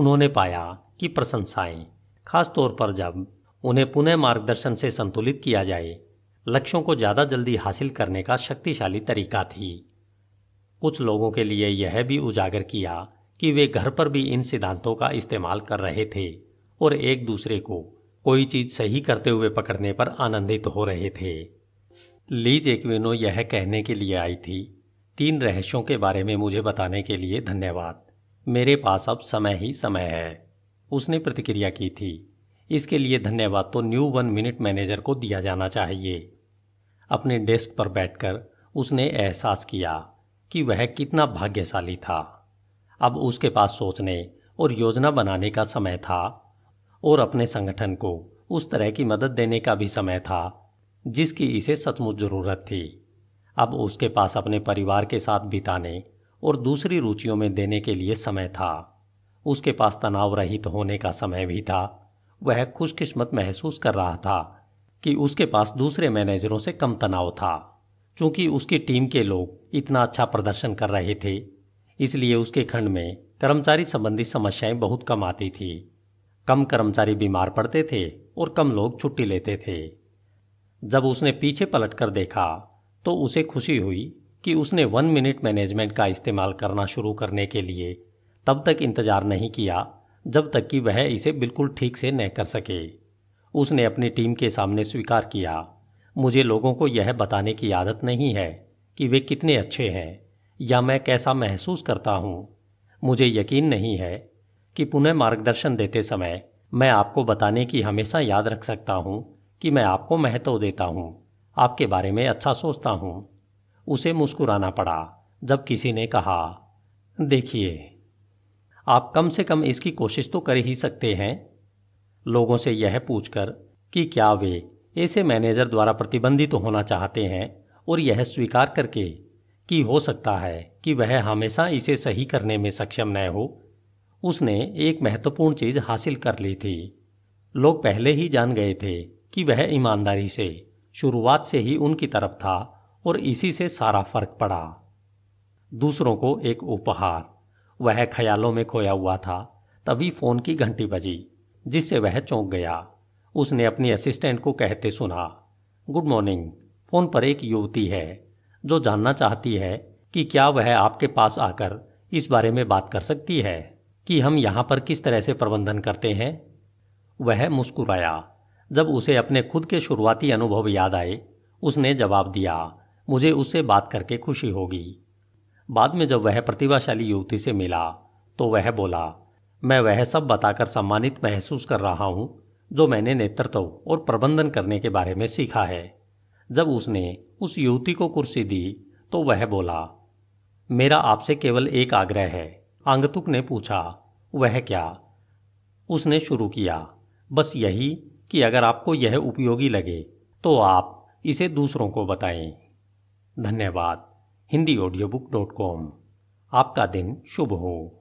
उन्होंने पाया कि प्रशंसाएं खासतौर पर जब उन्हें पुनः मार्गदर्शन से संतुलित किया जाए लक्ष्यों को ज़्यादा जल्दी हासिल करने का शक्तिशाली तरीका थी कुछ लोगों के लिए यह भी उजागर किया कि वे घर पर भी इन सिद्धांतों का इस्तेमाल कर रहे थे और एक दूसरे को कोई चीज सही करते हुए पकड़ने पर आनंदित हो रहे थे लीज एक्विनो यह कहने के लिए आई थी तीन रहस्यों के बारे में मुझे बताने के लिए धन्यवाद मेरे पास अब समय ही समय है उसने प्रतिक्रिया की थी इसके लिए धन्यवाद तो न्यू वन मिनट मैनेजर को दिया जाना चाहिए अपने डेस्क पर बैठकर उसने एहसास किया कि वह कितना भाग्यशाली था अब उसके पास सोचने और योजना बनाने का समय था और अपने संगठन को उस तरह की मदद देने का भी समय था जिसकी इसे सचमुच ज़रूरत थी अब उसके पास अपने परिवार के साथ बिताने और दूसरी रुचियों में देने के लिए समय था उसके पास तनाव रहित होने का समय भी था वह खुशकिस्मत महसूस कर रहा था कि उसके पास दूसरे मैनेजरों से कम तनाव था क्योंकि उसकी टीम के लोग इतना अच्छा प्रदर्शन कर रहे थे इसलिए उसके खंड में कर्मचारी संबंधी समस्याएं बहुत कम आती थी कम कर्मचारी बीमार पड़ते थे और कम लोग छुट्टी लेते थे जब उसने पीछे पलट कर देखा तो उसे खुशी हुई कि उसने वन मिनट मैनेजमेंट का इस्तेमाल करना शुरू करने के लिए तब तक इंतज़ार नहीं किया जब तक कि वह इसे बिल्कुल ठीक से न कर सके उसने अपनी टीम के सामने स्वीकार किया मुझे लोगों को यह बताने की आदत नहीं है कि वे कितने अच्छे हैं या मैं कैसा महसूस करता हूँ मुझे यकीन नहीं है कि पुनः मार्गदर्शन देते समय मैं आपको बताने की हमेशा याद रख सकता हूँ कि मैं आपको महत्व देता हूँ आपके बारे में अच्छा सोचता हूँ उसे मुस्कुराना पड़ा जब किसी ने कहा देखिए आप कम से कम इसकी कोशिश तो कर ही सकते हैं लोगों से यह पूछकर कि क्या वे ऐसे मैनेजर द्वारा प्रतिबंधित तो होना चाहते हैं और यह स्वीकार करके कि हो सकता है कि वह हमेशा इसे सही करने में सक्षम न हो उसने एक महत्वपूर्ण चीज़ हासिल कर ली थी लोग पहले ही जान गए थे कि वह ईमानदारी से शुरुआत से ही उनकी तरफ था और इसी से सारा फर्क पड़ा दूसरों को एक उपहार वह ख्यालों में खोया हुआ था तभी फोन की घंटी बजी जिससे वह चौंक गया उसने अपनी असिस्टेंट को कहते सुना गुड मॉर्निंग फोन पर एक युवती है जो जानना चाहती है कि क्या वह आपके पास आकर इस बारे में बात कर सकती है कि हम यहाँ पर किस तरह से प्रबंधन करते हैं वह मुस्कुराया जब उसे अपने खुद के शुरुआती अनुभव याद आए उसने जवाब दिया मुझे उससे बात करके खुशी होगी बाद में जब वह प्रतिभाशाली युवती से मिला तो वह बोला मैं वह सब बताकर सम्मानित महसूस कर रहा हूँ जो मैंने नेतृत्व और प्रबंधन करने के बारे में सीखा है जब उसने उस युवती को कुर्सी दी तो वह बोला मेरा आपसे केवल एक आग्रह है आंगतुक ने पूछा वह क्या उसने शुरू किया बस यही कि अगर आपको यह उपयोगी लगे तो आप इसे दूसरों को बताएं धन्यवाद Hindi audio book dot com आपका दिन शुभ हो